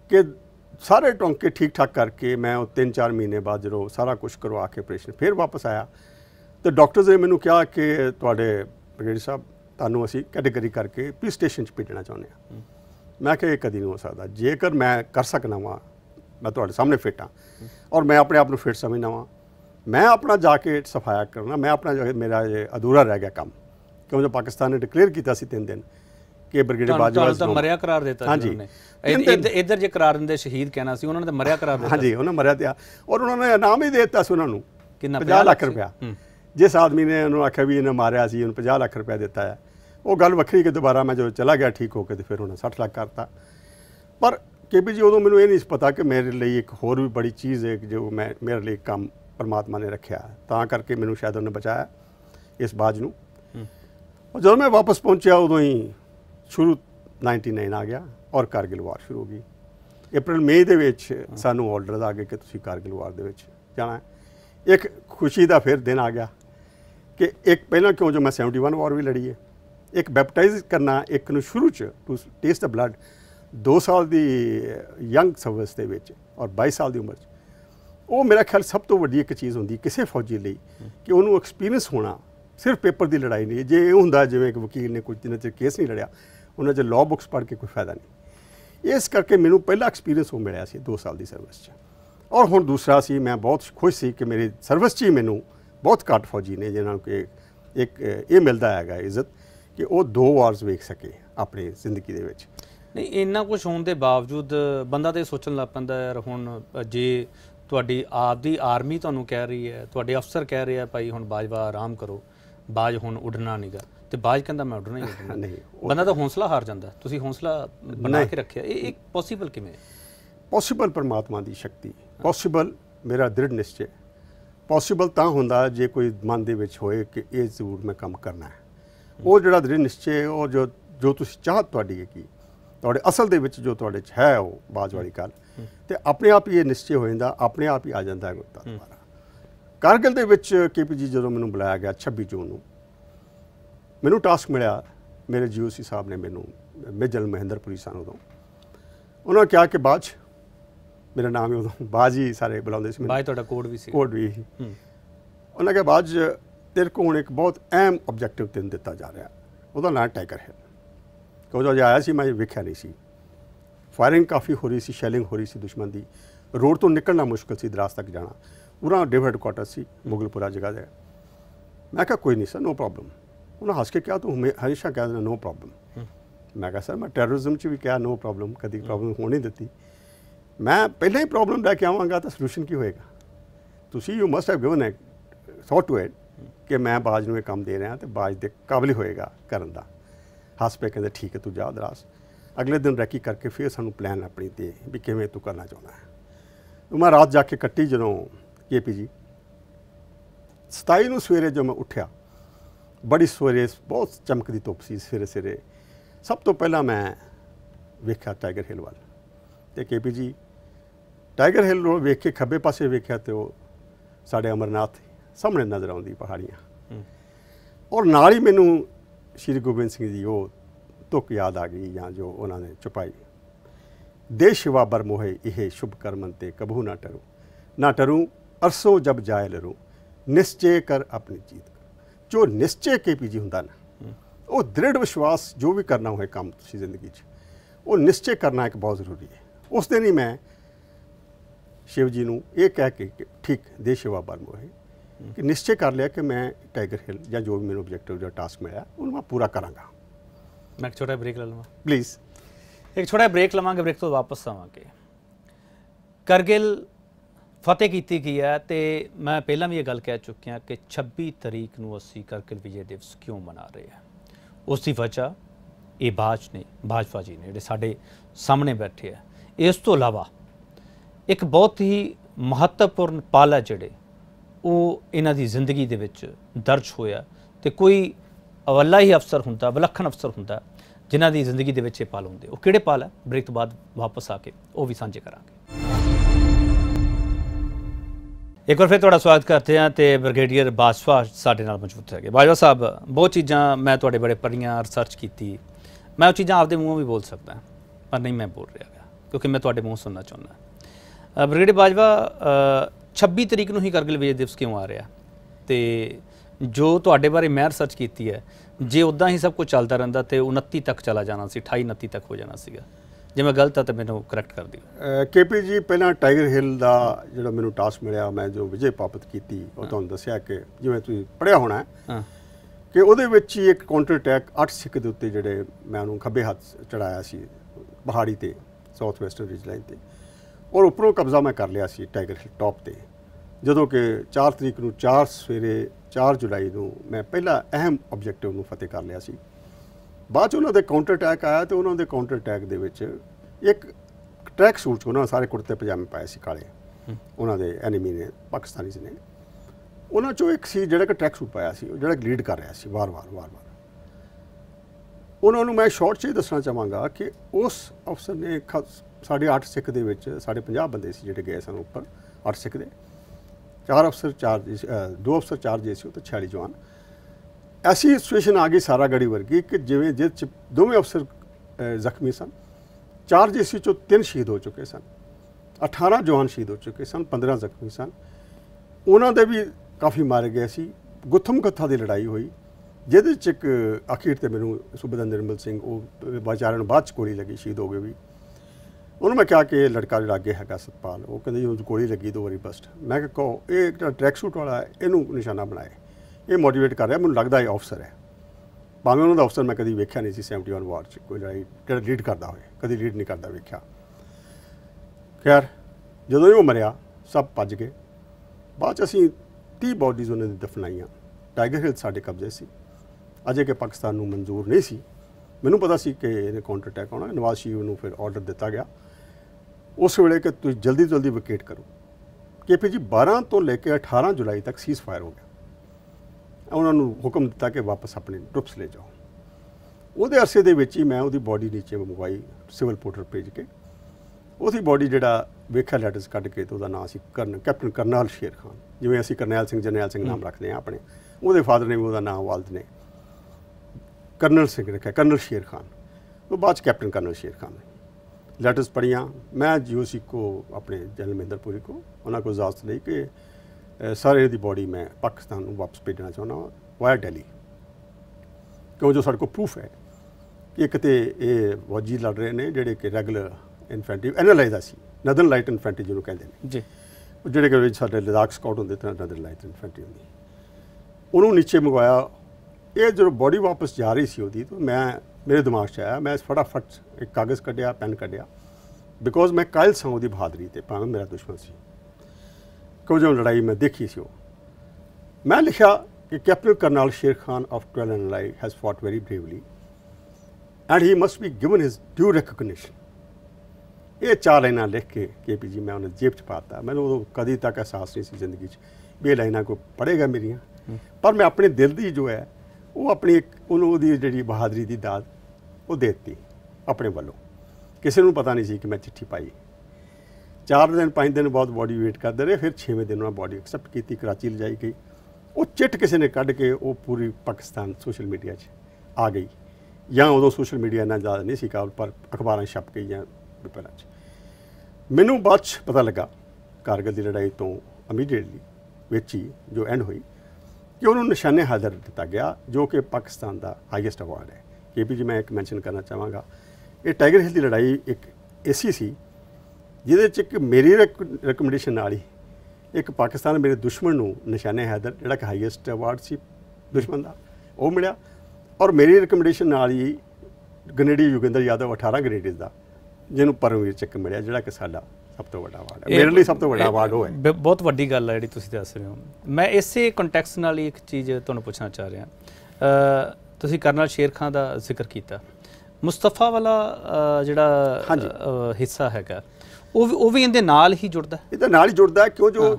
B: ਕਿ ਸਾਰੇ ਟੋਂਕੇ ਠੀਕ ਠਾਕ ਕਰਕੇ ਮੈਂ ਉਹ 3-4 ਮਹੀਨੇ ਬਾਅਦ ਜਦੋਂ ਸਾਰਾ ਕੁਝ ਕਰਵਾ ਕੇ ਆਪਰੇਸ਼ਨ ਫਿਰ ਵਾਪਸ ਆਇਆ ਤੇ ਡਾਕਟਰਸ ਨੇ ਮੈਨੂੰ ਕਿਹਾ ਕਿ ਤੁਹਾਡੇ ਬ੍ਰਿਗੇਡ ਸਾਹਿਬ ਤੁਹਾਨੂੰ ਅਸੀਂ ਕੈਟਾਗਰੀ ਕਰਕੇ ਪੁਲਿਸ ਸਟੇਸ਼ਨ 'ਚ ਭੇਜਣਾ ਚਾਹੁੰਦੇ ਆ ਮੈਂ ਕਿਹਾ ਇਹ ਕਦੀ ਨਹੀਂ ਹੋ ਸਕਦਾ ਜੇਕਰ ਮੈਂ ਕਰ ਸਕਣਾ ਵਾਂ ਮੈਂ ਤੁਹਾਡੇ ਸਾਹਮਣੇ ਫਿੱਟ ਆ ਔਰ ਮੈਂ ਆਪਣੇ ਆਪ ਨੂੰ ਫਿੱਟ ਸਮਝਣਾ ਵਾਂ ਮੈਂ ਆਪਣਾ ਜਾ ਕੇ ਸਫਾਇਆ ਕਰਨਾ ਮੈਂ ਆਪਣਾ ਜੋ ਮੇਰਾ ਇਹ ਅਧੂਰਾ ਰਹਿ ਗਿਆ ਕੰਮ ਕਿਉਂਕਿ ਪਾਕਿਸਤਾਨ ਨੇ ਡਿਕਲੇਅਰ ਕੀਤਾ ਸੀ ਤਿੰਨ ਦਿਨ ਕਿ ਬ੍ਰਿਗੇਡ ਬਾਜਵਾ ਤਾਂ ਮਰਿਆ ਕਰਾਰ ਦਿੱਤਾ ਸੀ ਉਹਨੇ
A: ਇੱਧਰ ਜੇ ਕਰਾਰ ਦਿੰਦੇ ਸ਼ਹੀਦ
B: ਕਹਿਣਾ ਸੀ ਉਹਨਾਂ ਨੇ ਤਾਂ ਮਰਿਆ ਕਰਾਰ ਦਿੱਤਾ ਹਾਂਜੀ ਉਹਨਾਂ ਮਰਿਆ ਤੇ ਔਰ ਉਹਨਾਂ ਨੇ ਇਨਾਮ ਹੀ ਦੇ ਦਿੱਤਾ ਸੀ ਉਹਨਾਂ ਨੂੰ ਕਿੰਨਾ 50 ਲੱਖ ਰੁਪਿਆ ਜਿਸ ਆਦਮੀ ਨੇ ਉਹਨੂੰ ਆਖਿਆ ਵੀ ਇਹਨੇ ਮਾਰਿਆ ਸੀ ਉਹਨੂੰ 50 ਲੱਖ ਰੁਪਿਆ ਦਿੱਤਾ ਹੈ ਉਹ ਗੱਲ ਵੱਖਰੀ ਕਿ ਦੁਬਾਰਾ ਮੈਂ ਜਦੋਂ ਚਲਾ ਗਿਆ ਠੀਕ ਹੋ ਕੇ ਤੇ ਫਿਰ ਉਹਨਾਂ 60 ਲੱਖ ਕਰਤਾ ਪਰ ਕੇਪੀ ਜੀ ਉਦੋਂ ਮੈਨੂੰ ਇਹ ਨਹੀਂ ਪਤਾ ਕਿ ਮੇਰੇ ਲਈ ਇੱਕ ਹੋਰ ਵੀ ਬੜੀ ਚੀਜ਼ ਹੈ ਜੋ ਮੈਂ ਮੇਰੇ ਲਈ ਕੰਮ ਪਰਮਾਤਮਾ ਨੇ ਰੱਖਿਆ ਤਾਂ ਕਰਕੇ ਮੈਨੂੰ ਸ਼ਾਇਦ ਉਹਨੇ ਬਚਾਇਆ ਇਸ ਬਾਜ ਨੂੰ
C: ਉਹ
B: ਜਦੋਂ ਮੈਂ ਵਾਪਸ ਪਹੁੰਚਿਆ ਉਦੋਂ ਹੀ ਸ਼ੁਰੂ 99 ਆ ਗਿਆ ਔਰ ਕਾਰਗਿਲ ਵਾਰ ਸ਼ੁਰੂ ਹੋ ਗਈ ਅਪ੍ਰੈਲ ਮਈ ਦੇ ਵਿੱਚ ਸਾਨੂੰ ਆਰਡਰ ਆ ਗਏ ਕਿ ਤੁਸੀਂ ਕਾਰਗਿਲ ਵਾਰ ਦੇ ਵਿੱਚ ਜਾਣਾ ਇੱਕ ਖੁਸ਼ੀ ਦਾ ਫਿਰ ਦਿਨ ਆ ਗਿਆ ਕਿ ਇੱਕ ਪਹਿਲਾਂ ਕਿਉਂ ਜੋ ਮੈਂ 71 ਵਾਰ ਵੀ ਲੜੀ ਹੈ ਇੱਕ ਬੈਪਟਾਈਜ਼ ਕਰਨਾ ਇੱਕ ਨੂੰ ਸ਼ੁਰੂ ਚ ਟੂ ਟੇਸਟ ਦਾ ਬਲੱਡ 2 ਸਾਲ ਦੀ ਯੰਗ ਸਰਵਿਸ ਦੇ ਵਿੱਚ ਔਰ 22 ਸਾਲ ਦੀ ਉਮਰ ਚ ਉਹ ਮੇਰਾ ਖਿਆਲ ਸਭ ਤੋਂ ਵੱਡੀ ਇੱਕ ਚੀਜ਼ ਹੁੰਦੀ ਕਿਸੇ ਫੌਜੀ ਲਈ ਕਿ ਉਹਨੂੰ ਐਕਸਪੀਰੀਅੰਸ ਹੋਣਾ ਸਿਰਫ ਪੇਪਰ ਦੀ ਲੜਾਈ ਨਹੀਂ ਜੇ ਇਹ ਹੁੰਦਾ ਜਿਵੇਂ ਇੱਕ ਵਕੀਲ ਨੇ ਕੁਝ ਦਿਨਾਂ ਚ ਕੇਸ ਨਹੀਂ ਲੜਿਆ ਉਹਨਾਂ ਚ ਲਾਅ ਬੁੱਕਸ ਪੜ੍ਹ ਕੇ ਕੋਈ ਫਾਇਦਾ ਨਹੀਂ ਇਸ ਕਰਕੇ ਮੈਨੂੰ ਪਹਿਲਾ ਐਕਸਪੀਰੀਅੰਸ ਉਹ ਮਿਲਿਆ ਸੀ 2 ਸਾਲ ਦੀ ਸਰਵਿਸ ਚ ਔਰ ਹੁਣ ਦੂਸਰਾ ਸੀ ਮੈਂ ਬਹੁਤ ਖੁਸ਼ ਸੀ ਕਿ ਮੇਰੇ ਸਰਵਿਸ 'ਚ ਹੀ ਮੈਨੂੰ ਬਹੁਤ ਘੱਟ ਫੌਜੀ ਨੇ ਜਿਨ੍ਹਾਂ ਨੂੰ ਕਿ ਇੱਕ ਇਹ ਮਿਲਦਾ ਹੈਗਾ ਇੱਜ਼ਤ ਕਿ ਉਹ ਦੋ ਵਾਰਸ ਵੇਖ ਸਕੇ ਆਪਣੀ ਜ਼ਿੰਦਗੀ ਦੇ ਵਿੱਚ
A: ਨਹੀਂ ਇੰਨਾ ਕੁਝ ਹੋਣ ਦੇ ਬਾਵਜੂਦ ਬੰਦਾ ਤੇ ਸੋਚਣ ਲੱਗ ਪੈਂਦਾ ਯਾਰ ਹੁਣ ਜੇ ਤੁਹਾਡੀ ਆਪ ਦੀ ਆਰਮੀ ਤੁਹਾਨੂੰ ਕਹਿ ਰਹੀ ਹੈ ਤੁਹਾਡੇ ਅਫਸਰ ਕਹਿ ਰਿਹਾ ਭਾਈ ਹੁਣ ਬਾਜਵਾ ਆਰਾਮ ਕਰੋ ਬਾਜ ਹੁਣ ਉੱਡਣਾ ਨਹੀਂਗਾ ਤੇ ਬਾਜ ਕਹਿੰਦਾ ਮੈਂ ਉੱਡਣਾ ਹੀ ਨਹੀਂ ਬੰਦਾ ਤਾਂ ਹੌਸਲਾ ਹਾਰ ਜਾਂਦਾ ਤੁਸੀਂ ਹੌਸਲਾ ਬਣਾ ਕੇ ਰੱਖਿਆ ਇਹ ਇੱਕ ਪੋਸੀਬਲ ਕਿਵੇਂ
B: ਪੋਸੀਬਲ ਪਰਮਾਤਮਾ ਦੀ ਸ਼ਕਤੀ ਪੋਸੀਬਲ ਮੇਰਾ ਦ੍ਰਿੜ ਨਿਸ਼ਚੈ ਪੋਸੀਬਲ ਤਾਂ ਹੁੰਦਾ ਜੇ ਕੋਈ ਮਨ ਦੇ ਵਿੱਚ ਹੋਏ ਕਿ ਇਹ ਜ਼ਰੂਰ ਮੈਂ ਕੰਮ ਕਰਨਾ ਹੈ ਉਹ ਜਿਹੜਾ ਦ੍ਰਿੜ ਨਿਸ਼ਚੇ ਉਹ ਜੋ ਜੋ ਤੁਸੀਂ ਚਾਹਤ ਤੁਹਾਡੀ ਹੈ ਕੀ ਤੁਹਾਡੇ ਅਸਲ ਦੇ ਵਿੱਚ ਜੋ ਤੁਹਾਡੇ ਚ ਹੈ ਉਹ ਬਾਜ ਵਾਲੀ ਗੱਲ ਤੇ ਆਪਣੇ ਆਪ ਹੀ ਇਹ ਨਿਸ਼ਚੇ ਹੋ ਜਾਂਦਾ ਆਪਣੇ ਆਪ ਹੀ ਆ ਜਾਂਦਾ ਹੈ ਗੁਰਤਾ ਦੁਆਰਾ ਕਾਰਗਿਲ ਦੇ ਵਿੱਚ ਕੇਪੀਜੀ ਜਦੋਂ ਮੈਨੂੰ ਬੁਲਾਇਆ ਗਿਆ 26 ਜੂਨ ਨੂੰ ਮੈਨੂੰ ਟਾਸਕ ਮਿਲਿਆ ਮੇਰੇ ਜੀਓਸੀ ਸਾਹਿਬ ਨੇ ਮੈਨੂੰ ਮੇਜਲ ਮਹਿੰਦਰਪੁਰੀ ਸਾਹਿਬ ਤੋਂ ਉਹਨਾਂ ਕਿਹਾ ਕਿ ਬਾਜ ਮੇਰਾ ਨਾਮ ਹੀ ਉਦੋਂ ਬਾਜੀ ਸਾਰੇ ਬੁਲਾਉਂਦੇ ਸੀ ਮੈਨੂੰ ਬਾਜ ਤੁਹਾਡਾ ਕੋਡ ਵੀ ਸੀ ਕੋਡ ਵੀ ਉਹਨਾਂ ਕਿਹਾ ਬਾਜ ਤੇਰੇ ਕੋਲ ਹੁਣ ਇੱਕ ਬਹੁਤ ਅਹਿਮ ਆਬਜੈਕਟਿਵ ਤੈਨੂੰ ਦਿੱਤਾ ਜਾ ਰਿਹਾ ਉਹਦਾ ਨਾਂ ਟਾਈਗਰ ਹੈ ਕੋਜਾ ਜਾਇਆ ਸੀ ਮੈਂ ਵੇਖਿਆ ਨਹੀਂ ਸੀ ਫਾਇਰਿੰਗ ਕਾਫੀ ਹੋ ਰਹੀ ਸੀ ਸ਼ੈਲਿੰਗ ਹੋ ਰਹੀ ਸੀ ਦੁਸ਼ਮਣ ਦੀ ਰੋਡ ਤੋਂ ਨਿਕਲਣਾ ਮੁਸ਼ਕਲ ਸੀ ਦਰਾਸ ਤੱਕ ਜਾਣਾ ਉਹਨਾਂ ਡਿਵਰਟ ਕੁਆਟਰ ਸੀ ਮੁਗਲਪੁਰਾ ਜਗ੍ਹਾ ਦੇ ਮੈਂ ਕਿਹਾ ਕੋਈ ਨਹੀਂ ਸਰ ਨੋ ਪ੍ਰੋਬਲਮ ਉਹਨਾਂ ਹੱਸ ਕੇ ਕਿਹਾ ਤੂੰ ਹਮੇਸ਼ਾ ਕਹਿ ਦੇਣਾ ਨੋ ਪ੍ਰੋਬਲਮ ਮੈਂ ਕਿਹਾ ਸਰ ਮੈਂ ਟੈਰਰਿਜ਼ਮ 'ਚ ਵੀ ਕਿਹਾ ਨੋ ਪ੍ਰੋਬਲਮ ਕਦੀ ਪ੍ਰੋਬਲਮ ਹੋਣੀ ਨਹੀਂ ਦਿੱਤੀ ਮੈਂ ਪਹਿਲਾਂ ਹੀ ਪ੍ਰੋਬਲਮ ਲੈ ਕੇ ਆਵਾਂਗਾ ਤਾਂ ਸੋਲੂਸ਼ਨ ਕੀ ਹੋਏਗਾ ਤੁਸੀਂ you must have given thought to it ਕਿ ਮੈਂ ਬਾਜ ਨੂੰ ਇਹ ਕੰਮ ਦੇ ਰਿਹਾ ਤੇ ਬਾਜ ਦੇ ਕਾਬਿਲ ਹੋਏਗਾ ਕਰਨ ਦਾ ਹੱਸ ਕੇ ਕਹਿੰਦੇ ਠੀਕ ਹੈ ਤੂੰ ਜਾ ਦਰਾਸ ਅਗਲੇ ਦਿਨ ਰੈਕੀ ਕਰਕੇ ਫਿਰ ਸਾਨੂੰ ਪਲਾਨ ਆਪਣੀ ਦੇ ਵੀ ਕਿਵੇਂ ਤੂੰ ਕਰਨਾ ਚਾਹੁੰਦਾ ਹੈ ਮੈਂ ਰਾਤ ਜਾ ਕੇ ਕੱਟੀ ਜਦੋਂ ਕੇਪੀ ਜੀ 27 ਨੂੰ ਸਵੇਰੇ ਜਦੋਂ ਮੈਂ ਉੱਠਿਆ ਬੜੀ ਸਵੇਰੇ ਬਹੁਤ ਚਮਕਦੀ ਧੁੱਪ ਸੀ ਸਵੇਰੇ ਸਵੇਰੇ ਸਭ ਤੋਂ ਪਹਿਲਾਂ ਮੈਂ ਵੇਖਿਆ ਟਾਈਗਰ ਹਿੱਲ ਵੱਲ ਤੇ ਕੇਪੀ ਜੀ ਟਾਈਗਰ ਹਿੱਲ ਨੂੰ ਵੇਖ ਕੇ ਖੱਬੇ ਪਾਸੇ ਵੇਖਿਆ ਤੇ ਉਹ ਸਾਡੇ ਅਮਰਨਾਥ ਸਾਹਮਣੇ ਨਜ਼ਰ ਆਉਂਦੀ ਪਹਾੜੀਆਂ ਔਰ ਨਾਲ ਹੀ ਮੈਨੂੰ ਸ਼੍ਰੀ ਗੋਬਿੰਦ ਸਿੰਘ ਜੀ ਉਹ ਤੁਕ ਯਾਦ ਆ ਗਈ ਜਾਂ ਜੋ ਉਹਨਾਂ ਨੇ ਚੁਪਾਈ ਦੇਸ਼ ਵਾਬਰ ਮੋਹੇ ਇਹ ਸ਼ੁਭ ਕਰਮਨ ਤੇ ਕਬੂ ਨਾ ਟਰੂ ਨਾ ਟਰੂ ਅਰਸੋ ਜਬ ਜਾਇ ਲਰੂ ਨਿਸ਼ਚੇ ਕਰ ਆਪਣੀ ਜੀਤ ਜੋ ਨਿਸ਼ਚੇ ਕੇ ਪੀ ਜੀ ਹੁੰਦਾ ਨਾ ਉਹ ਦ੍ਰਿੜ ਵਿਸ਼ਵਾਸ ਜੋ ਵੀ ਕਰਨਾ ਹੋਏ ਕੰਮ ਤੁਸੀਂ ਜ਼ਿੰਦਗੀ 'ਚ ਉਹ ਨਿਸ਼ਚੇ ਕਰਨਾ ਇੱਕ ਬਹੁਤ ਜ਼ਰੂਰੀ ਹੈ ਉਸ ਦਿਨ ਹੀ ਮੈਂ ਸ਼ਿਵ ਜੀ ਨੂੰ ਇਹ ਕਹਿ ਕੇ ਠੀਕ ਦੇਸ਼ ਵਾਬਰ ਮੋਹੇ ਕਿ ਨਿਸ਼ਚੈ ਕਰ ਲਿਆ ਕਿ ਮੈਂ ਟਾਈਗਰ ਹਿਲ ਜਾਂ ਜੋ ਵੀ ਮੇਰਾ ਆਬਜੈਕਟਿਵ ਜਾਂ ਟਾਸਕ ਮਿਲਿਆ ਉਹਨੂੰ ਮੈਂ ਪੂਰਾ ਕਰਾਂਗਾ
A: ਮੈਂ ਇੱਕ ਛੋਟਾ ਬ੍ਰੇਕ ਲੈ ਲਵਾਂ ਪਲੀਜ਼ ਇੱਕ ਛੋਟਾ ਬ੍ਰੇਕ ਲਵਾਂਗੇ ਬ੍ਰੇਕ ਤੋਂ ਵਾਪਸ ਆਵਾਂਗੇ ਕਰਗਿਲ ਫਤਿਹ ਕੀਤੀ ਗਈ ਹੈ ਤੇ ਮੈਂ ਪਹਿਲਾਂ ਵੀ ਇਹ ਗੱਲ ਕਹਿ ਚੁੱਕਿਆ ਕਿ 26 ਤਰੀਕ ਨੂੰ ਅਸੀਂ ਕਰਗਿਲ ਵਿਜੇ ਦਿਵਸ ਕਿਉਂ ਮਨਾ ਰਹੇ ਹਾਂ ਉਸ ਦੀ ਵਜ੍ਹਾ ਇਹ ਬਾਜ ਨੇ ਬਾਜਵਾ ਜੀ ਨੇ ਜਿਹੜੇ ਸਾਡੇ ਸਾਹਮਣੇ ਬੈਠੇ ਆ ਇਸ ਤੋਂ ਇਲਾਵਾ ਇੱਕ ਬਹੁਤ ਹੀ ਮਹੱਤਵਪੂਰਨ ਪਾਲਾ ਜਿਹੜੇ ਉਹ ਇਹਨਾਂ ਦੀ ਜ਼ਿੰਦਗੀ ਦੇ ਵਿੱਚ ਦਰਜ ਹੋਇਆ ਤੇ ਕੋਈ ਅਵੱਲਾ ਹੀ ਅਫਸਰ ਹੁੰਦਾ ਵਿਲੱਖਣ ਅਫਸਰ ਹੁੰਦਾ ਜਿਨ੍ਹਾਂ ਦੀ ਜ਼ਿੰਦਗੀ ਦੇ ਵਿੱਚ ਇਹ ਪਾਲ ਹੁੰਦੇ ਉਹ ਕਿਹੜੇ ਪਾਲ ਹੈ ਬ੍ਰੇਕ ਤੋਂ ਬਾਅਦ ਵਾਪਸ ਆ ਕੇ ਉਹ ਵੀ ਸਾਂਝੇ ਕਰਾਂਗੇ ਇੱਕ ਵਾਰ ਫਿਰ ਤੁਹਾਡਾ ਸਵਾਗਤ ਕਰਦੇ ਹਾਂ ਤੇ ਬ੍ਰਿਗੇਡੀਅਰ ਬਾਜਵਾ ਸਾਡੇ ਨਾਲ ਮੌਜੂਦ ਹੈਗੇ ਬਾਜਵਾ ਸਾਹਿਬ ਬਹੁਤ ਚੀਜ਼ਾਂ ਮੈਂ ਤੁਹਾਡੇ ਬੜੇ ਪੜੀਆਂ ਰਿਸਰਚ ਕੀਤੀ ਮੈਂ ਉਹ ਚੀਜ਼ਾਂ ਆਪਦੇ ਮੂੰਹੋਂ ਵੀ ਬੋਲ ਸਕਦਾ ਪਰ ਨਹੀਂ ਮੈਂ ਬੋਲ ਰਿਹਾ ਕਿਉਂਕਿ ਮੈਂ ਤੁਹਾਡੇ ਮੂੰਹ ਸੁਣਨਾ ਚਾਹੁੰਦਾ ਬ੍ਰਿਗੇਡੀਅਰ ਬਾਜਵਾ 26 ਤਰੀਕ ਨੂੰ ਹੀ ਕਰਗਿਲ ਵਿਜੇ ਦਿਵਸ ਕਿਉਂ ਆ ਰਿਹਾ ਤੇ ਜੋ ਤੁਹਾਡੇ ਬਾਰੇ ਮੈਂ ਰਿਸਰਚ ਕੀਤੀ ਹੈ ਜੇ ਉਦਾਂ ਹੀ ਸਭ ਕੁਝ ਚੱਲਦਾ ਰਹਿੰਦਾ ਤੇ 29 ਤੱਕ ਚਲਾ ਜਾਣਾ ਸੀ 28 29 ਤੱਕ ਹੋ ਜਾਣਾ ਸੀਗਾ ਜੇ ਮੈਂ ਗਲਤ ਹਾਂ ਤਾਂ ਮੈਨੂੰ ਕਰੈਕਟ ਕਰ
B: ਦਿਓ ਕੇਪੀ ਜੀ ਪਹਿਲਾਂ ਟਾਈਗਰ ਹਿੱਲ ਦਾ ਜਿਹੜਾ ਮੈਨੂੰ ਟਾਸਕ ਮਿਲਿਆ ਮੈਂ ਜੋ ਵਿਜੇ ਪਾਪਤ ਕੀਤੀ ਉਹ ਤੁਹਾਨੂੰ ਦੱਸਿਆ ਕਿ ਜਿਵੇਂ ਤੁਸੀਂ ਪੜਿਆ ਹੋਣਾ ਹੈ ਕਿ ਉਹਦੇ ਵਿੱਚ ਹੀ ਇੱਕ ਕਾਉਂਟਰ ਅਟੈਕ 8 ਸਿੱਕ ਦੇ ਉੱਤੇ ਜਿਹੜੇ ਮੈਂ ਉਹਨੂੰ ਖੱਬੇ ਹੱਥ ਚੜਾਇਆ ਸੀ ਪਹਾੜੀ ਤੇ ਸਾਊਥ ਵੈਸਟਰਨ ਰਿਜ ਲਾਈਨ ਤੇ ਔਰ ਉੱਪਰੋਂ ਕਬਜ਼ਾ ਮੈਂ ਕਰ ਲਿਆ ਸੀ ਟਾਈਗਰ ਹਿੱਲ ਟੌਪ ਤੇ ਜਦੋਂ ਕਿ 4 ਤਰੀਕ ਨੂੰ 4 ਸਵੇਰੇ 4 ਜੁਲਾਈ ਨੂੰ ਮੈਂ ਪਹਿਲਾ ਅਹਿਮ ਆਬਜੈਕਟਿਵ ਨੂੰ ਫਤਿਹ ਕਰ ਲਿਆ ਸੀ ਬਾਅਦ ਚ ਉਹਨਾਂ ਦੇ ਕਾਊਂਟਰ ਅਟੈਕ ਆਇਆ ਤੇ ਉਹਨਾਂ ਦੇ ਕਾਊਂਟਰ ਅਟੈਕ ਦੇ ਵਿੱਚ ਇੱਕ ਟਰੈਕ ਸੂਟ ਚ ਉਹਨਾਂ ਸਾਰੇ ਕੁੜਤੇ ਪਜਾਮੇ ਪਾਏ ਸੀ ਕਾਲੇ ਉਹਨਾਂ ਦੇ ਐਨੀਮੀ ਨੇ ਪਾਕਿਸਤਾਨੀ ਨੇ ਉਹਨਾਂ ਚੋਂ ਇੱਕ ਸੀ ਜਿਹੜਾ ਕਿ ਟਰੈਕ ਸੂਟ ਪਾਇਆ ਸੀ ਜਿਹੜਾ ਲੀਡ ਕਰ ਰਿਹਾ ਸੀ ਵਾਰ-ਵਾਰ ਵਾਰ-ਵਾਰ ਉਹਨਾਂ ਨੂੰ ਮੈਂ ਸ਼ਾਰਟ ਚ ਦੱਸਣਾ ਚਾਹਾਂਗਾ ਕਿ ਉਸ ਅਫਸਰ ਨੇ ਸਾਡੇ 8 ਸਿੱਖ ਦੇ ਵਿੱਚ ਸਾਡੇ 50 ਬੰਦੇ ਸੀ ਜਿਹੜੇ ਗਏ ਸਨ ਉੱਪਰ 8 ਸਿੱਖ ਦੇ ਚਾਰ ਅਫਸਰ ਚਾਰ ਦੋ ਅਫਸਰ ਜੇ ਸੀ ਤੇ 46 ਜਵਾਨ ਐਸੀ ਸਿਚੁਏਸ਼ਨ ਆ ਗਈ ਸਾਰਾ ਗੜੀ ਵਰਗੀ ਕਿ ਜਿਵੇਂ ਜਿਸ ਦੋਵੇਂ ਅਫਸਰ ਜ਼ਖਮੀ ਸਨ ਚਾਰ ਜੇਸੀ ਚੋਂ ਤਿੰਨ ਸ਼ਹੀਦ ਹੋ ਚੁੱਕੇ ਸਨ 18 ਜਵਾਨ ਸ਼ਹੀਦ ਹੋ ਚੁੱਕੇ ਸਨ 15 ਜ਼ਖਮੀ ਸਨ ਉਹਨਾਂ ਦੇ ਵੀ ਕਾਫੀ ਮਾਰੇ ਗਏ ਸੀ ਗੁੱਥਮ ਗੱਥਾ ਦੀ ਲੜਾਈ ਹੋਈ ਜਿਹਦੇ ਚ ਇੱਕ ਅਖੀਰ ਤੇ ਮੈਨੂੰ ਸੁਬਦਨ ਨਿਰਮਲ ਸਿੰਘ ਉਹ ਬਾਚਾਰਨ ਬਾਅਦ ਚ ਗੋਲੀ ਲੱਗੀ ਸ਼ਹੀਦ ਹੋ ਗਏ ਵੀ ਉਹਨੂੰ ਮੈਂ ਕਿਹਾ ਕਿ ਇਹ ਲੜਕਾ ਜਿਹੜਾ ਅੱਗੇ ਹੈਗਾ ਸਤਪਾਲ ਉਹ ਕਹਿੰਦੇ ਉਹ ਗੋਲੀ ਲੱਗੀ ਦੋ ਵਾਰੀ ਬਸਟ ਮੈਂ ਕਿਹਾ ਕੋ ਇਹ ਟਰੈਕ ਸੂਟ ਵਾਲਾ ਇਹਨੂੰ ਨਿਸ਼ਾਨਾ ਬਣਾਏ ਇਹ ਮੋਟੀਵੇਟ ਕਰ ਰਿਹਾ ਮੈਨੂੰ ਲੱਗਦਾ ਇਹ ਆਫਸਰ ਹੈ ਭਾਵੇਂ ਉਹਨਾਂ ਦਾ ਆਫਸਰ ਮੈਂ ਕਦੀ ਵੇਖਿਆ ਨਹੀਂ ਸੀ 71 ਵਾਰ ਚ ਕੋਈ ਲੜਾਈ ਜਿਹੜਾ ਲੀਡ ਕਰਦਾ ਹੋਵੇ ਕਦੀ ਲੀਡ ਨਹੀਂ ਕਰਦਾ ਵੇਖਿਆ ਖੈਰ ਜਦੋਂ ਹੀ ਉਹ ਮਰਿਆ ਸਭ ਭੱਜ ਗਏ ਬਾਅਦ ਚ ਅਸੀਂ 30 ਬਾਡੀਜ਼ ਉਹਨੇ ਦੀ ਦਫਨਾਈਆਂ ਟਾਈਗਰ ਹਿਲ ਸਾਡੇ ਕਬਜ਼ੇ ਸੀ ਅਜੇ ਕਿ ਪਾਕਿਸਤਾਨ ਨੂੰ ਮਨਜ਼ੂਰ ਨਹੀਂ ਸੀ ਮੈਨੂੰ ਪਤਾ ਸੀ ਕਿ ਇਹਨੇ ਕਾਊਂਟਰ ਅਟੈਕ ਆਉਣਾ ਨਵਾਜ਼ ਸ਼ੀਵ ਨੂੰ ਫਿਰ ਆਰਡਰ ਦਿੱਤਾ ਗਿਆ ਉਸ ਵੇਲੇ ਕਿ ਤੁਸੀਂ ਜਲਦੀ ਤੋਂ ਜਲਦੀ ਵਕੇਟ ਕਰੋ ਕੇਪੀ ਜੀ 12 ਤੋਂ ਲੈ ਕੇ 18 ਜੁਲਾਈ ਤੱਕ ਸੀਜ਼ ਫਾਇਰ ਹੋ ਗਿਆ ਉਹਨਾਂ ਨੂੰ ਹੁਕਮ ਦਿੱਤਾ ਕਿ ਵਾਪਸ ਆਪਣੇ ਟਰੂਪਸ ਲੈ ਜਾਓ ਉਹਦੇ ਅਰਸੇ ਦੇ ਵਿੱਚ ਹੀ ਮੈਂ ਉਹਦੀ ਬਾਡੀ ਨੀਚੇ ਮੰਗਵਾਈ ਸਿਵਲ ਪੋਰਟਰ ਭੇਜ ਕੇ ਉਹਦੀ ਬਾਡੀ ਜਿਹੜਾ ਵੇਖਿਆ ਲੈਟਰਸ ਕੱਢ ਕੇ ਤੇ ਉਹਦਾ ਨਾਮ ਸੀ ਕਰਨ ਕੈਪਟਨ ਕਰਨਾਲ ਸ਼ੇਰ ਖਾਨ ਜਿਵੇਂ ਅਸੀਂ ਕਰਨੈਲ ਸਿੰਘ ਜਰਨੈਲ ਸਿੰਘ ਨਾਮ ਰੱਖਦੇ ਆ ਆਪਣੇ ਉਹਦੇ ਫਾਦਰ ਨੇ ਵੀ ਉਹਦਾ ਨਾਮ ਵਾਲਦ ਨੇ ਕਰਨਲ ਸਿੰਘ ਰੱਖਿਆ ਕਰਨਲ ਸ਼ੇਰ ਖਾਨ ਉਹ ਬਾਅਦ ਕੈਪਟਨ ਕਰਨਲ ਸ਼ੇਰ ਖਾਨ ਨੇ ਲੈਟਰਸ ਪੜੀਆਂ ਮੈਂ ਜੀਓਸੀ ਕੋ ਆਪਣੇ ਜਨਰਲ ਮਹਿੰਦਰ ਕੋ ਉਹਨਾਂ ਕੋ ਇਜਾਜ਼ਤ ਲਈ ਕਿ ਸਾਰੇ ਦੀ ਬਾਡੀ ਮੈਂ ਪਾਕਿਸਤਾਨ ਨੂੰ ਵਾਪਸ ਭੇਜਣਾ ਚਾਹੁੰਦਾ ਵਾਇਆ ਦਿੱਲੀ ਕਿਉਂ ਜੋ ਸਾਡੇ ਕੋ ਪ੍ਰੂਫ ਹੈ ਕਿ ਇੱਕ ਤੇ ਇਹ ਵਾਜੀ ਲੜ ਰਹੇ ਨੇ ਜਿਹੜੇ ਕਿ ਰੈਗੂਲਰ ਇਨਫੈਂਟਰੀ ਐਨਲਾਈਜ਼ਰ ਸੀ ਨਦਰ ਲਾਈਟ ਇਨਫੈਂਟਰੀ ਜਿਹਨੂੰ ਕਹਿੰਦੇ ਨੇ ਜੀ ਜਿਹੜੇ ਕਿ ਵਿੱਚ ਸਾਡੇ ਲਦਾਖ ਸਕਾਊਟ ਹੁੰਦੇ ਤਾਂ ਨਦਰ ਲਾਈਟ ਇਨਫੈਂਟਰੀ ਹੁੰਦੀ ਉਹਨੂੰ ਨੀਚੇ ਮੰਗਵਾਇਆ ਇਹ ਜਦੋਂ ਬਾਡੀ ਵਾਪਸ ਜਾ ਰਹੀ ਸੀ ਉਹਦੀ ਤਾਂ ਮੈਂ ਮੇਰੇ ਦਿਮਾਗ 'ਚ ਆਇਆ ਮੈਂ ਫਟਾਫਟ ਇੱਕ ਕਾਗਜ਼ ਕੱਢਿਆ ਪੈਨ ਕੱਢਿਆ ਬਿਕੋਜ਼ ਮੈਂ ਕਾਇਲ ਸਾਉ ਦੀ ਬਹਾਦਰੀ ਤੇ ਭਾਵੇਂ ਮੇਰਾ ਦੁਸ਼ਮਣ ਸੀ ਜੋ ਲੜਾਈ ਮੈਂ ਦੇਖੀ ਸੀ ਉਹ ਮੈਂ ਲਿਖਿਆ ਕਿ captain Karnal Sher Khan of 12 and ਲਾਈ has fought very bravely and he must be given his due recognition ਇਹ ਚਾਰ ਲਾਈਨਾਂ ਲਿਖ ਕੇ ਕੇਪੀ ਜੀ ਮੈਂ ਉਹਨੇ ਜੇਬ 'ਚ ਪਾਤਾ ਮੈਨੂੰ ਉਦੋਂ ਕਦੀ ਤੱਕ ਅਹਿਸਾਸ ਨਹੀਂ ਸੀ ਜ਼ਿੰਦਗੀ 'ਚ ਵੀ ਇਹ ਲਾਈਨਾਂ ਕੋ ਪੜੇਗਾ ਮੇਰੀਆਂ ਪਰ ਮੈਂ ਆਪਣੇ ਦਿਲ ਦੀ ਜੋ ਹੈ ਉਹ ਆਪਣੀ ਉਹਨੂੰ ਉਹਦੀ ਜਿਹੜੀ ਬਹਾਦਰੀ ਦੀ ਦਾਤ ਉਹ ਦਿੱਤੀ ਆਪਣੇ ਵੱਲੋਂ ਕਿਸੇ ਨੂੰ ਪਤਾ ਨਹੀਂ ਸੀ ਕਿ ਮੈਂ ਚਿੱਠੀ ਪਾਈ 4 ਦਿਨ 5 ਦਿਨ ਬਾਅਦ ਬਾਡੀ ਵੇਟ ਕਰਦੇ ਰਹੇ ਫਿਰ 6ਵੇਂ ਦਿਨ ਉਹਨਾਂ ਬਾਡੀ ਐਕਸੈਪਟ ਕੀਤੀ ਕਰਾਚੀ ਲਿਜਾਈ ਗਈ ਉਹ ਚਿੱਟ ਕਿਸੇ ਨੇ ਕੱਢ ਕੇ ਉਹ ਪੂਰੀ ਪਾਕਿਸਤਾਨ ਸੋਸ਼ਲ ਮੀਡੀਆ 'ਚ ਆ ਗਈ ਜਾਂ ਉਦੋਂ ਸੋਸ਼ਲ ਮੀਡੀਆ ਨਾਲ ਜ਼ਿਆਦਾ ਨਹੀਂ ਸੀ ਕਾਬਲ ਪਰ ਅਖਬਾਰਾਂ ਛਪ ਗਈਆਂ ਜਾਂ ਪੇਪਰਾਂ 'ਚ ਮੈਨੂੰ ਬਾਅਦ 'ਚ ਪਤਾ ਲੱਗਾ ਕਾਰਗਿਲ ਦੀ ਲੜਾਈ ਤੋਂ ਇਮੀਡੀਏਟਲੀ ਵਿੱਚ ਹੀ ਜੋ ਐਂਡ ਹੋਈ ਕਿ ਉਹਨੂੰ ਨਿਸ਼ਾਨੇ ਹਾਜ਼ਰ ਦਿੱਤਾ ਗਿਆ ਜੋ ਕਿ ਪਾਕਿਸਤਾਨ ਦਾ ਹਾਈਐਸਟ ਅਵਾਰਡ ਹੈ ਕੇਪੀ ਜੀ ਮੈਂ ਇੱਕ ਮੈਂਸ਼ਨ ਕਰਨਾ ਚਾਹਾਂਗਾ ਇਹ ਟਾਈਗਰ ਹਿੱਲ ਦੀ ਲੜਾਈ ਇੱਕ ਏਸੀ ਸੀ ਜਿਹਦੇ ਵਿੱਚ ਇੱਕ ਮੇਰੀ ਰეკਮੈਂਡੇਸ਼ਨ ਨਾਲ ਹੀ ਇੱਕ ਪਾਕਿਸਤਾਨ ਮੇਰੇ ਦੁਸ਼ਮਣ ਨੂੰ ਨਿਸ਼ਾਨੇ ਹਾਜ਼ਰ ਜਿਹੜਾ ਕਿ ਹਾਈਐਸਟ ਅਵਾਰਡ ਸੀ ਦੁਸ਼ਮਣ ਦਾ ਉਹ ਮਿਲਿਆ ਔਰ ਮੇਰੀ ਰეკਮੈਂਡੇਸ਼ਨ ਨਾਲ ਹੀ ਗਨੇਡੀ ਯੁਗਿੰਦਰ ਯਾਦਵ 18 ਗ੍ਰੇਡਸ ਦਾ ਜਿਹਨੂੰ ਪਰਮਵੀਰ ਚੱਕ ਮਿਲਿਆ ਜਿਹੜਾ ਕਿ ਸਾਡਾ ਸਭ ਤੋਂ ਵੱਡਾ ਵਾਰਡ ਹੈ ਮੇਰੇ ਲਈ ਸਭ ਤੋਂ ਵੱਡਾ ਵਾਰਡ ਹੋਏ
A: ਹੈ ਬਹੁਤ ਵੱਡੀ ਗੱਲ ਹੈ ਜਿਹੜੀ ਤੁਸੀਂ ਦੱਸ ਰਹੇ ਹੋ
B: ਮੈਂ ਇਸੇ ਕੰਟੈਕਸਟ
A: ਨਾਲ ਹੀ ਇੱਕ ਚੀਜ਼ ਤੁਹਾਨੂੰ ਪੁੱਛਣਾ ਚਾਹ ਰਿਹਾ ਤੁਸੀਂ ਕਰਨਲ ਸ਼ੇਰ ਖਾਨ ਦਾ ਜ਼ਿਕਰ ਕੀਤਾ ਮੁਸਤਫਾ ਵਾਲਾ ਜਿਹੜਾ ਹਿੱਸਾ ਹੈਗਾ ਉਹ ਉਹ ਵੀ ਇਹਦੇ
B: ਨਾਲ ਹੀ ਜੁੜਦਾ ਇਹਦੇ ਨਾਲ ਹੀ ਜੁੜਦਾ ਕਿਉਂ ਜੋ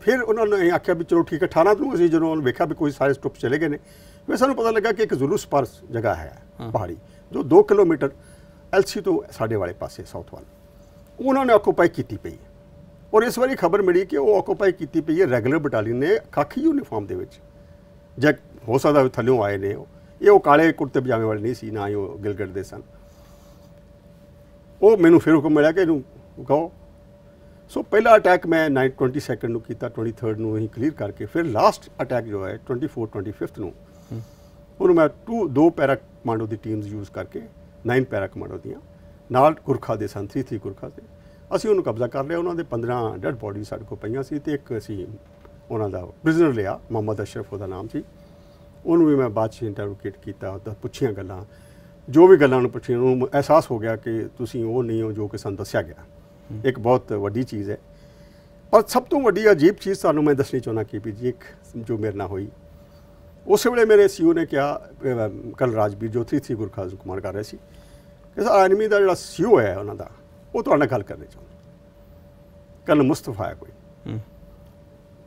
B: ਫਿਰ ਉਹਨਾਂ ਨੇ ਆਖਿਆ ਵੀ ਚਲੋ ਠੀਕ ਹੈ 18 ਤੋਂ ਅਸੀਂ ਜਦੋਂ ਵੇਖਿਆ ਵੀ ਕੋਈ ਸਾਰੇ ਸਟੁੱਪ ਚਲੇ ਗਏ ਨੇ ਫਿਰ ਸਾਨੂੰ ਪਤਾ ਲੱਗਾ ਕਿ ਇੱਕ ਜ਼ੁਲੂਸ ਪਰ ਜਗ੍ਹਾ ਹੈ ਪਹਾੜੀ ਜੋ 2 ਕਿਲੋਮੀਟਰ ਐਲਸੀ ਤੋਂ ਸਾਡੇ ਵਾਲੇ ਪਾਸੇ ਸਾਊਥ ਵੱਲ ਉਹਨਾਂ ਨੇ ਆਕੂਪਾਈ ਕੀਤੀ ਪਈ ਔਰ ਇਸ ਵਾਰੀ ਖਬਰ ਮਿਲੀ ਕਿ ਉਹ ਆਕੂਪਾਈ ਕੀਤੀ ਪਈ ਹੈ ਰੈਗੂਲਰ ਬਟਾਲੀਅਨ ਨੇ ਖਾਕੀ ਯੂਨੀਫਾਰਮ ਦੇ ਵਿੱਚ ਜੇ ਹੋ ਸਕਦਾ ਥੱਲਿਓਂ ਆਏ ਨੇ ਇਹ ਉਹ ਕਾਲੇ ਕੁਰਤੇ ਪਜਾਮੇ ਵਾਲੇ ਨਹੀਂ ਸੀ ਨਾ ਇਹ ਉਹ ਗਿਲਗਟ ਦੇ ਸਨ ਉਹ ਮੈਨੂੰ ਫਿਰ ਹੁਕਮ ਮਿਲਿਆ ਕਿ ਇਹਨੂੰ ਕਹੋ ਸੋ ਪਹਿਲਾ ਅਟੈਕ ਮੈਂ 922 ਨੂੰ ਕੀਤਾ 23 ਨੂੰ ਹੀ ਕਲੀਅਰ ਕਰਕੇ ਫਿਰ ਲਾਸਟ ਅਟੈਕ ਜੋ ਹੈ 24 25 ਨੂੰ ਉਹਨੂੰ ਮੈਂ ਟੂ ਦੋ ਪੈਰਾ ਕਮਾਂਡੋ ਦੀ ਟੀਮਸ ਯੂਜ਼ ਕਰਕੇ 9 ਪੈਰਾ ਕਮਾਂਡੋ ਦੀਆਂ ਨਾਲ ਗੁਰਖਾ ਦੇ ਸੰਤਰੀ ਸੀ ਗੁਰਖਾ ਦੇ ਅਸੀਂ ਉਹਨੂੰ ਕਬਜ਼ਾ ਕਰ ਲਿਆ ਉਹਨਾਂ ਦੇ 15 ਡੈਡ ਬੋਡੀ ਸਾਡੇ ਕੋਲ ਪਈਆਂ ਸੀ ਤੇ ਇੱਕ ਅਸੀਂ ਉਹਨਾਂ ਦਾ ਪ੍ਰਿਜ਼ਨਰ ਲਿਆ ਮੁਹੰਮਦ ਅਸ਼ਰਫ ਉਹਦਾ ਨਾਮ ਸੀ ਉਹਨੂੰ ਵੀ ਮੈਂ ਬਾਅਦ ਵਿੱਚ ਇੰਟਰੋਗੇਟ ਕੀਤਾ ਤਾਂ ਪੁੱਛੀਆਂ ਗੱਲਾਂ ਜੋ ਵੀ ਗੱਲਾਂ ਨੂੰ ਪੁੱਛੀਆਂ ਉਹਨੂੰ ਅਹਿਸਾਸ ਹੋ ਗਿਆ ਕਿ ਤੁਸੀਂ ਉਹ ਨਹੀਂ ਹੋ ਜੋ ਕਿ ਸਾਨੂੰ ਦੱਸਿਆ ਗਿਆ ਇੱਕ ਬਹੁਤ ਵੱਡੀ ਚੀਜ਼ ਹੈ ਪਰ ਸਭ ਤੋਂ ਵੱਡੀ ਅਜੀਬ ਚੀਜ਼ ਸਾਨੂੰ ਮੈਂ ਦੱਸਣੀ ਚਾਹੁੰਦਾ ਕਿ ਵੀ ਜੀ ਇੱਕ ਜੋ ਮੇਰੇ ਨਾਲ ਹੋਈ ਉਸ ਵੇਲੇ ਮੇਰੇ ਸੀਓ e ਨੇ ਕਿਹਾ ਕੱਲ ਰਾਜਵੀਰ ਜੋਤੀ ਸੀ ਗੁਰਖਾਜ ਕੁਮਾਰ ਕਰ ਰਹੇ ਸੀ ਇਸ ਆਰਮੀ ਦਾ ਜਿਹੜਾ ਸੀਓ ਹੈ ਉਹਨਾਂ ਦਾ ਉਹ ਤੁਹਾਡੇ ਨਾਲ ਗੱਲ ਕਰਨੀ ਚਾਹੁੰਦਾ ਕੱਲ ਮੁਸਤਫਾ ਹੈ ਕੋਈ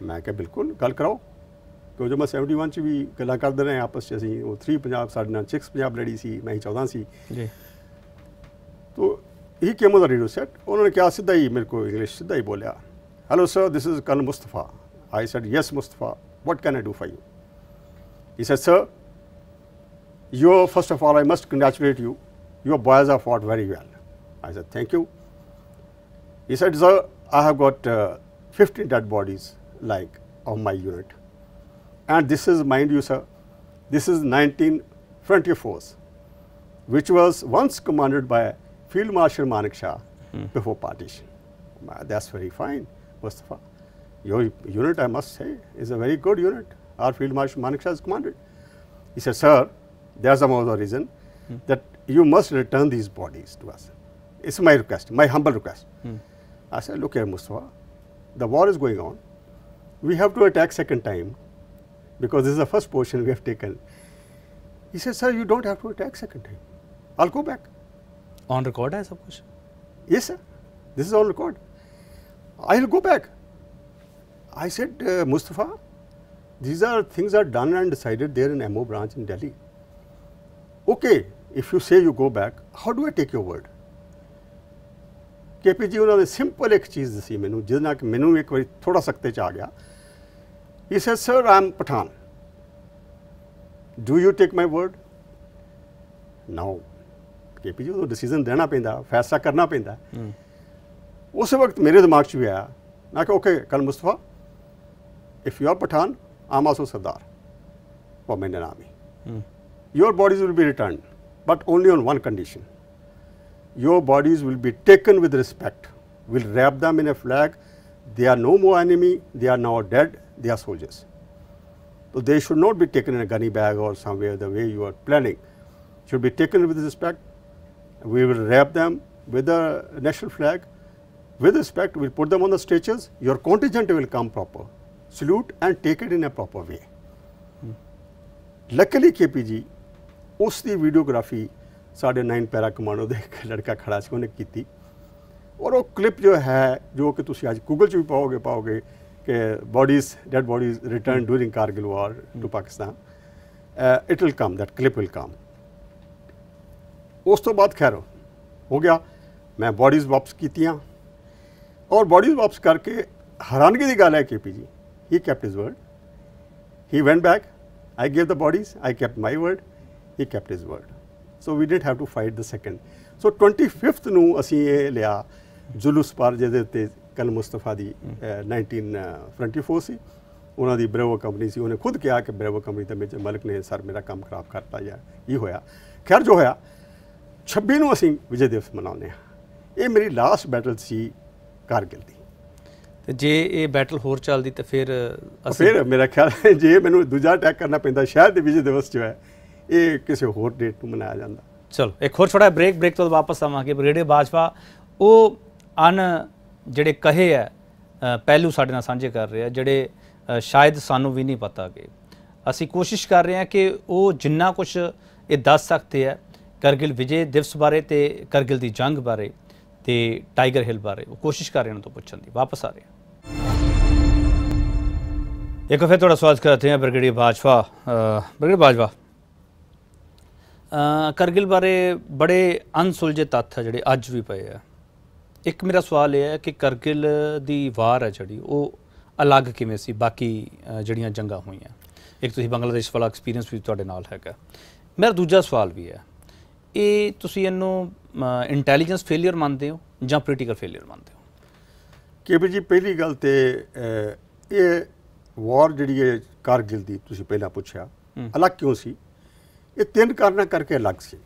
B: ਮੈਂ ਕਿਹਾ ਬਿਲਕੁਲ ਗੱਲ ਕਰਾਓ ਕਿਉਂ ਜੋ ਮੈਂ 71 ਚ ਵੀ ਗੱਲਾਂ ਕਰਦੇ ਰਹੇ ਆਪਸ ਚ ਅਸੀਂ ਉਹ 3 ਪੰਜਾਬ ਸਾਡੇ ਨਾਲ 6 ਪੰਜਾਬ ਲੜੀ ਸੀ ਮੈਂ ਹੀ 14 ਸੀ ਜੀ ਤੋ ਇਹ ਕੇਮ ਦਾ ਰੀਡੋ ਸੈਟ ਉਹਨਾਂ ਨੇ ਕਿਹਾ ਸਿੱਧਾ ਹੀ ਮੇਰੇ ਕੋ ਇੰਗਲਿਸ਼ ਸਿੱਧਾ ਹੀ ਬੋਲਿਆ hello sir this is colonel Mustafa I said yes Mustafa what can I do for you he said sir you first of all I must congratulate you your boys have fought very well. I said, thank you. He said, sir, I have got uh, 50 dead bodies like of my unit. And this is, mind you sir, this is 1920 force, which was once commanded by Field Marshal Manik Shah hmm. before partition. That's very fine, Mustafa. Your unit, I must say, is a very good unit. Our Field Marshal Manik Shah is commanded. He said, sir, there's another reason hmm. that you must return these bodies to us. It's my request, my humble request. Hmm. I said, look here, Mustafa, the war is going on. We have to attack second time because this is the first portion we have taken. He said, sir, you don't have to attack second time. I'll go back. On record, I suppose? Yes, sir. This is on record. I'll go back. I said, uh, Mustafa, these are things are done and decided there in MO branch in Delhi. Okay, if you say you go back, how do I take your word? KP ji ਉਹਨਾਂ ਨੇ simple ਇੱਕ ਚੀਜ਼ ਦਸੀ ਮੈਨੂੰ ਜਿਹਦੇ ਨਾਲ ਕਿ ਮੈਨੂੰ ਇੱਕ ਵਾਰੀ ਥੋੜਾ ਸਖਤੇ ਚ ਆ ਗਿਆ he said sir I am Pathan do you take my word now KP ji ਉਹ ਡਿਸੀਜਨ ਦੇਣਾ ਪੈਂਦਾ ਫੈਸਲਾ ਕਰਨਾ ਪੈਂਦਾ ਉਸ ਵਕਤ ਮੇਰੇ ਦਿਮਾਗ 'ਚ ਵੀ ਆਇਆ ਮੈਂ ਕਿ okay colonel Mustafa if you are Pathan I'm also Sardar for my army your bodies will be returned but only on one condition. Your bodies will be taken with respect. We'll wrap them in a flag. They are no more enemy. They are now dead. They are soldiers. So they should not be taken in a gunny bag or somewhere the way you are planning. Should be taken with respect. We will wrap them with the national flag. With respect, we'll put them on the stretchers. Your contingent will come proper. Salute and take it in a proper way. Hmm. Luckily, KPG ਉਸ ਦੀ videography ਸਾਡੇ 9 ਪੈਰਾ commando ਦੇ ਇੱਕ ਲੜਕਾ ਖੜਾ ਸੀ ਉਹਨੇ ਕੀਤੀ ਔਰ ਉਹ ਕਲਿੱਪ ਜੋ ਹੈ ਜੋ ਕਿ ਤੁਸੀਂ ਅੱਜ ਗੂਗਲ 'ਚ ਵੀ ਪਾਓਗੇ ਪਾਓਗੇ ਕਿ bodies dead bodies return during Kargil war to Pakistan it will come that clip will come ਉਸ ਤੋਂ ਬਾਅਦ ਖੈਰ ਹੋ ਗਿਆ ਮੈਂ ਬਾਡੀਜ਼ ਵਾਪਸ ਕੀਤੀਆਂ ਔਰ ਬਾਡੀਜ਼ ਵਾਪਸ ਕਰਕੇ ਹੈਰਾਨਗੀ ਦੀ ਗੱਲ ਹੈ KP ji he kept his word he went back I gave the bodies I kept my word he kept is word. So we did have to fight the second so 25th ਨੂੰ ਅਸੀਂ ਇਹ ਲਿਆ ਜੁਲੂਸ ਪਰ ਜਿਹਦੇ ਤੇ ਕਲ ਮੁਸਤਫਾ ਦੀ 1924 ਸੀ ਉਹਨਾਂ ਦੀ ਬ੍ਰੇਵੋ ਕੰਪਨੀ ਸੀ ਉਹਨੇ ਖੁਦ ਕਿਹਾ ਕਿ ਬ੍ਰੇਵੋ ਕੰਪਨੀ ਤੇ ਮੇਜਰ ਮਲਕ ਨੇ ਸਰ ਮੇਰਾ ਕੰਮ ਖਰਾਬ ਕਰਤਾ ਜਾਂ ਇਹ ਹੋਇਆ ਖੈਰ ਜੋ ਹੋਇਆ 26 ਨੂੰ ਅਸੀਂ ਵਿਜੇ ਦਿਵਸ ਮਨਾਉਂਦੇ ਹਾਂ ਇਹ ਮੇਰੀ ਲਾਸਟ ਬੈਟਲ ਸੀ ਕਾਰਗਿਲ ਦੀ
A: ਤੇ ਜੇ ਇਹ ਬੈਟਲ ਹੋਰ ਚੱਲਦੀ ਤਾਂ ਫਿਰ ਅਸੀਂ ਫਿਰ ਮੇਰਾ
B: ਖਿਆਲ ਹੈ ਜੇ ਮੈਨੂੰ ਦੂਜਾ ਅਟੈਕ ਕਰਨਾ ਪੈਂਦਾ ਸ਼ਾਇਦ ਵਿਜੇ ਦਿਵਸ ਜੋ ਹੈ ਇਹ ਕਿਸੇ ਹੋਰ ਡੇਟ ਨੂੰ ਮਨਾਇਆ ਜਾਂਦਾ ਚਲੋ
A: ਇੱਕ ਹੋਰ ਛੋਟਾ ਬ੍ਰੇਕ ਬ੍ਰੇਕ ਤੋਂ ਵਾਪਸ ਆਵਾਂਗੇ ਬ੍ਰਿਗੇਡੀਅਰ ਬਾਜਵਾ ਉਹ ਅਨ ਜਿਹੜੇ ਕਹੇ ਹੈ ਪਹਿਲੂ ਸਾਡੇ ਨਾਲ ਸਾਂਝੇ ਕਰ ਰਹੇ ਆ ਜਿਹੜੇ ਸ਼ਾਇਦ ਸਾਨੂੰ ਵੀ ਨਹੀਂ ਪਤਾ ਕਿ ਅਸੀਂ ਕੋਸ਼ਿਸ਼ ਕਰ ਰਹੇ ਹਾਂ ਕਿ ਉਹ ਜਿੰਨਾ ਕੁਝ ਇਹ ਦੱਸ ਸਕਦੇ ਆ ਕਰਗਿਲ ਵਿਜੇ ਦਿਵਸ ਬਾਰੇ ਤੇ ਕਰਗਿਲ ਦੀ ਜੰਗ ਬਾਰੇ ਤੇ ਟਾਈਗਰ ਹਿਲ ਬਾਰੇ ਉਹ ਕੋਸ਼ਿਸ਼ ਕਰ ਰਹੇ ਹਨ ਤੋਂ ਪੁੱਛਣ ਦੀ ਵਾਪਸ ਆ ਰਹੇ ਹਾਂ ਇੱਕ ਵਾਰ फिर ਤੁਹਾਡਾ ਸਵਾਗਤ ਕਰਦੇ हैं ब्रिगेडियर ਬਾਜਵਾ ब्रिगेडियर ਬਾਜਵਾ ਕਰਗਿਲ ਬਾਰੇ ਬੜੇ ਅਨਸੁਲਝੇ ਤੱਥ ਜਿਹੜੇ ਅੱਜ ਵੀ ਪਏ ਆ ਇੱਕ ਮੇਰਾ ਸਵਾਲ ਇਹ ਹੈ ਕਿ ਕਰਗਿਲ ਦੀ ਵਾਰ ਹੈ ਜਿਹੜੀ ਉਹ ਅਲੱਗ ਕਿਵੇਂ ਸੀ ਬਾਕੀ ਜਿਹੜੀਆਂ ਜੰਗਾਂ ਹੋਈਆਂ ਇੱਕ ਤੁਸੀਂ ਬੰਗਲਾਦੇਸ਼ ਵਾਲਾ ਐਕਸਪੀਰੀਅੰਸ ਵੀ ਤੁਹਾਡੇ ਨਾਲ ਹੈਗਾ ਮੇਰਾ ਦੂਜਾ ਸਵਾਲ ਵੀ ਹੈ ਇਹ ਤੁਸੀਂ ਇਹਨੂੰ ਇੰਟੈਲੀਜੈਂਸ ਫੇਲਿਅਰ ਮੰਨਦੇ ਹੋ ਜਾਂ ਪੋਲੀਟੀਕਲ ਫੇਲਿਅਰ ਮੰਨਦੇ ਹੋ
B: ਕੇਪੀ ਜੀ ਪਹਿਲੀ ਗੱਲ ਤੇ ਇਹ ਵਾਰ ਜਿਹੜੀ ਹੈ ਕਰਗਿਲ ਦੀ ਤੁਸੀਂ ਪਹਿਲਾਂ ਪੁੱਛਿਆ ਅਲੱਗ ਕਿਉਂ ਸੀ ਇਹ ਤਿੰਨ ਕਾਰਨਾਂ ਕਰਕੇ ਅਲੱਗ ਸੀ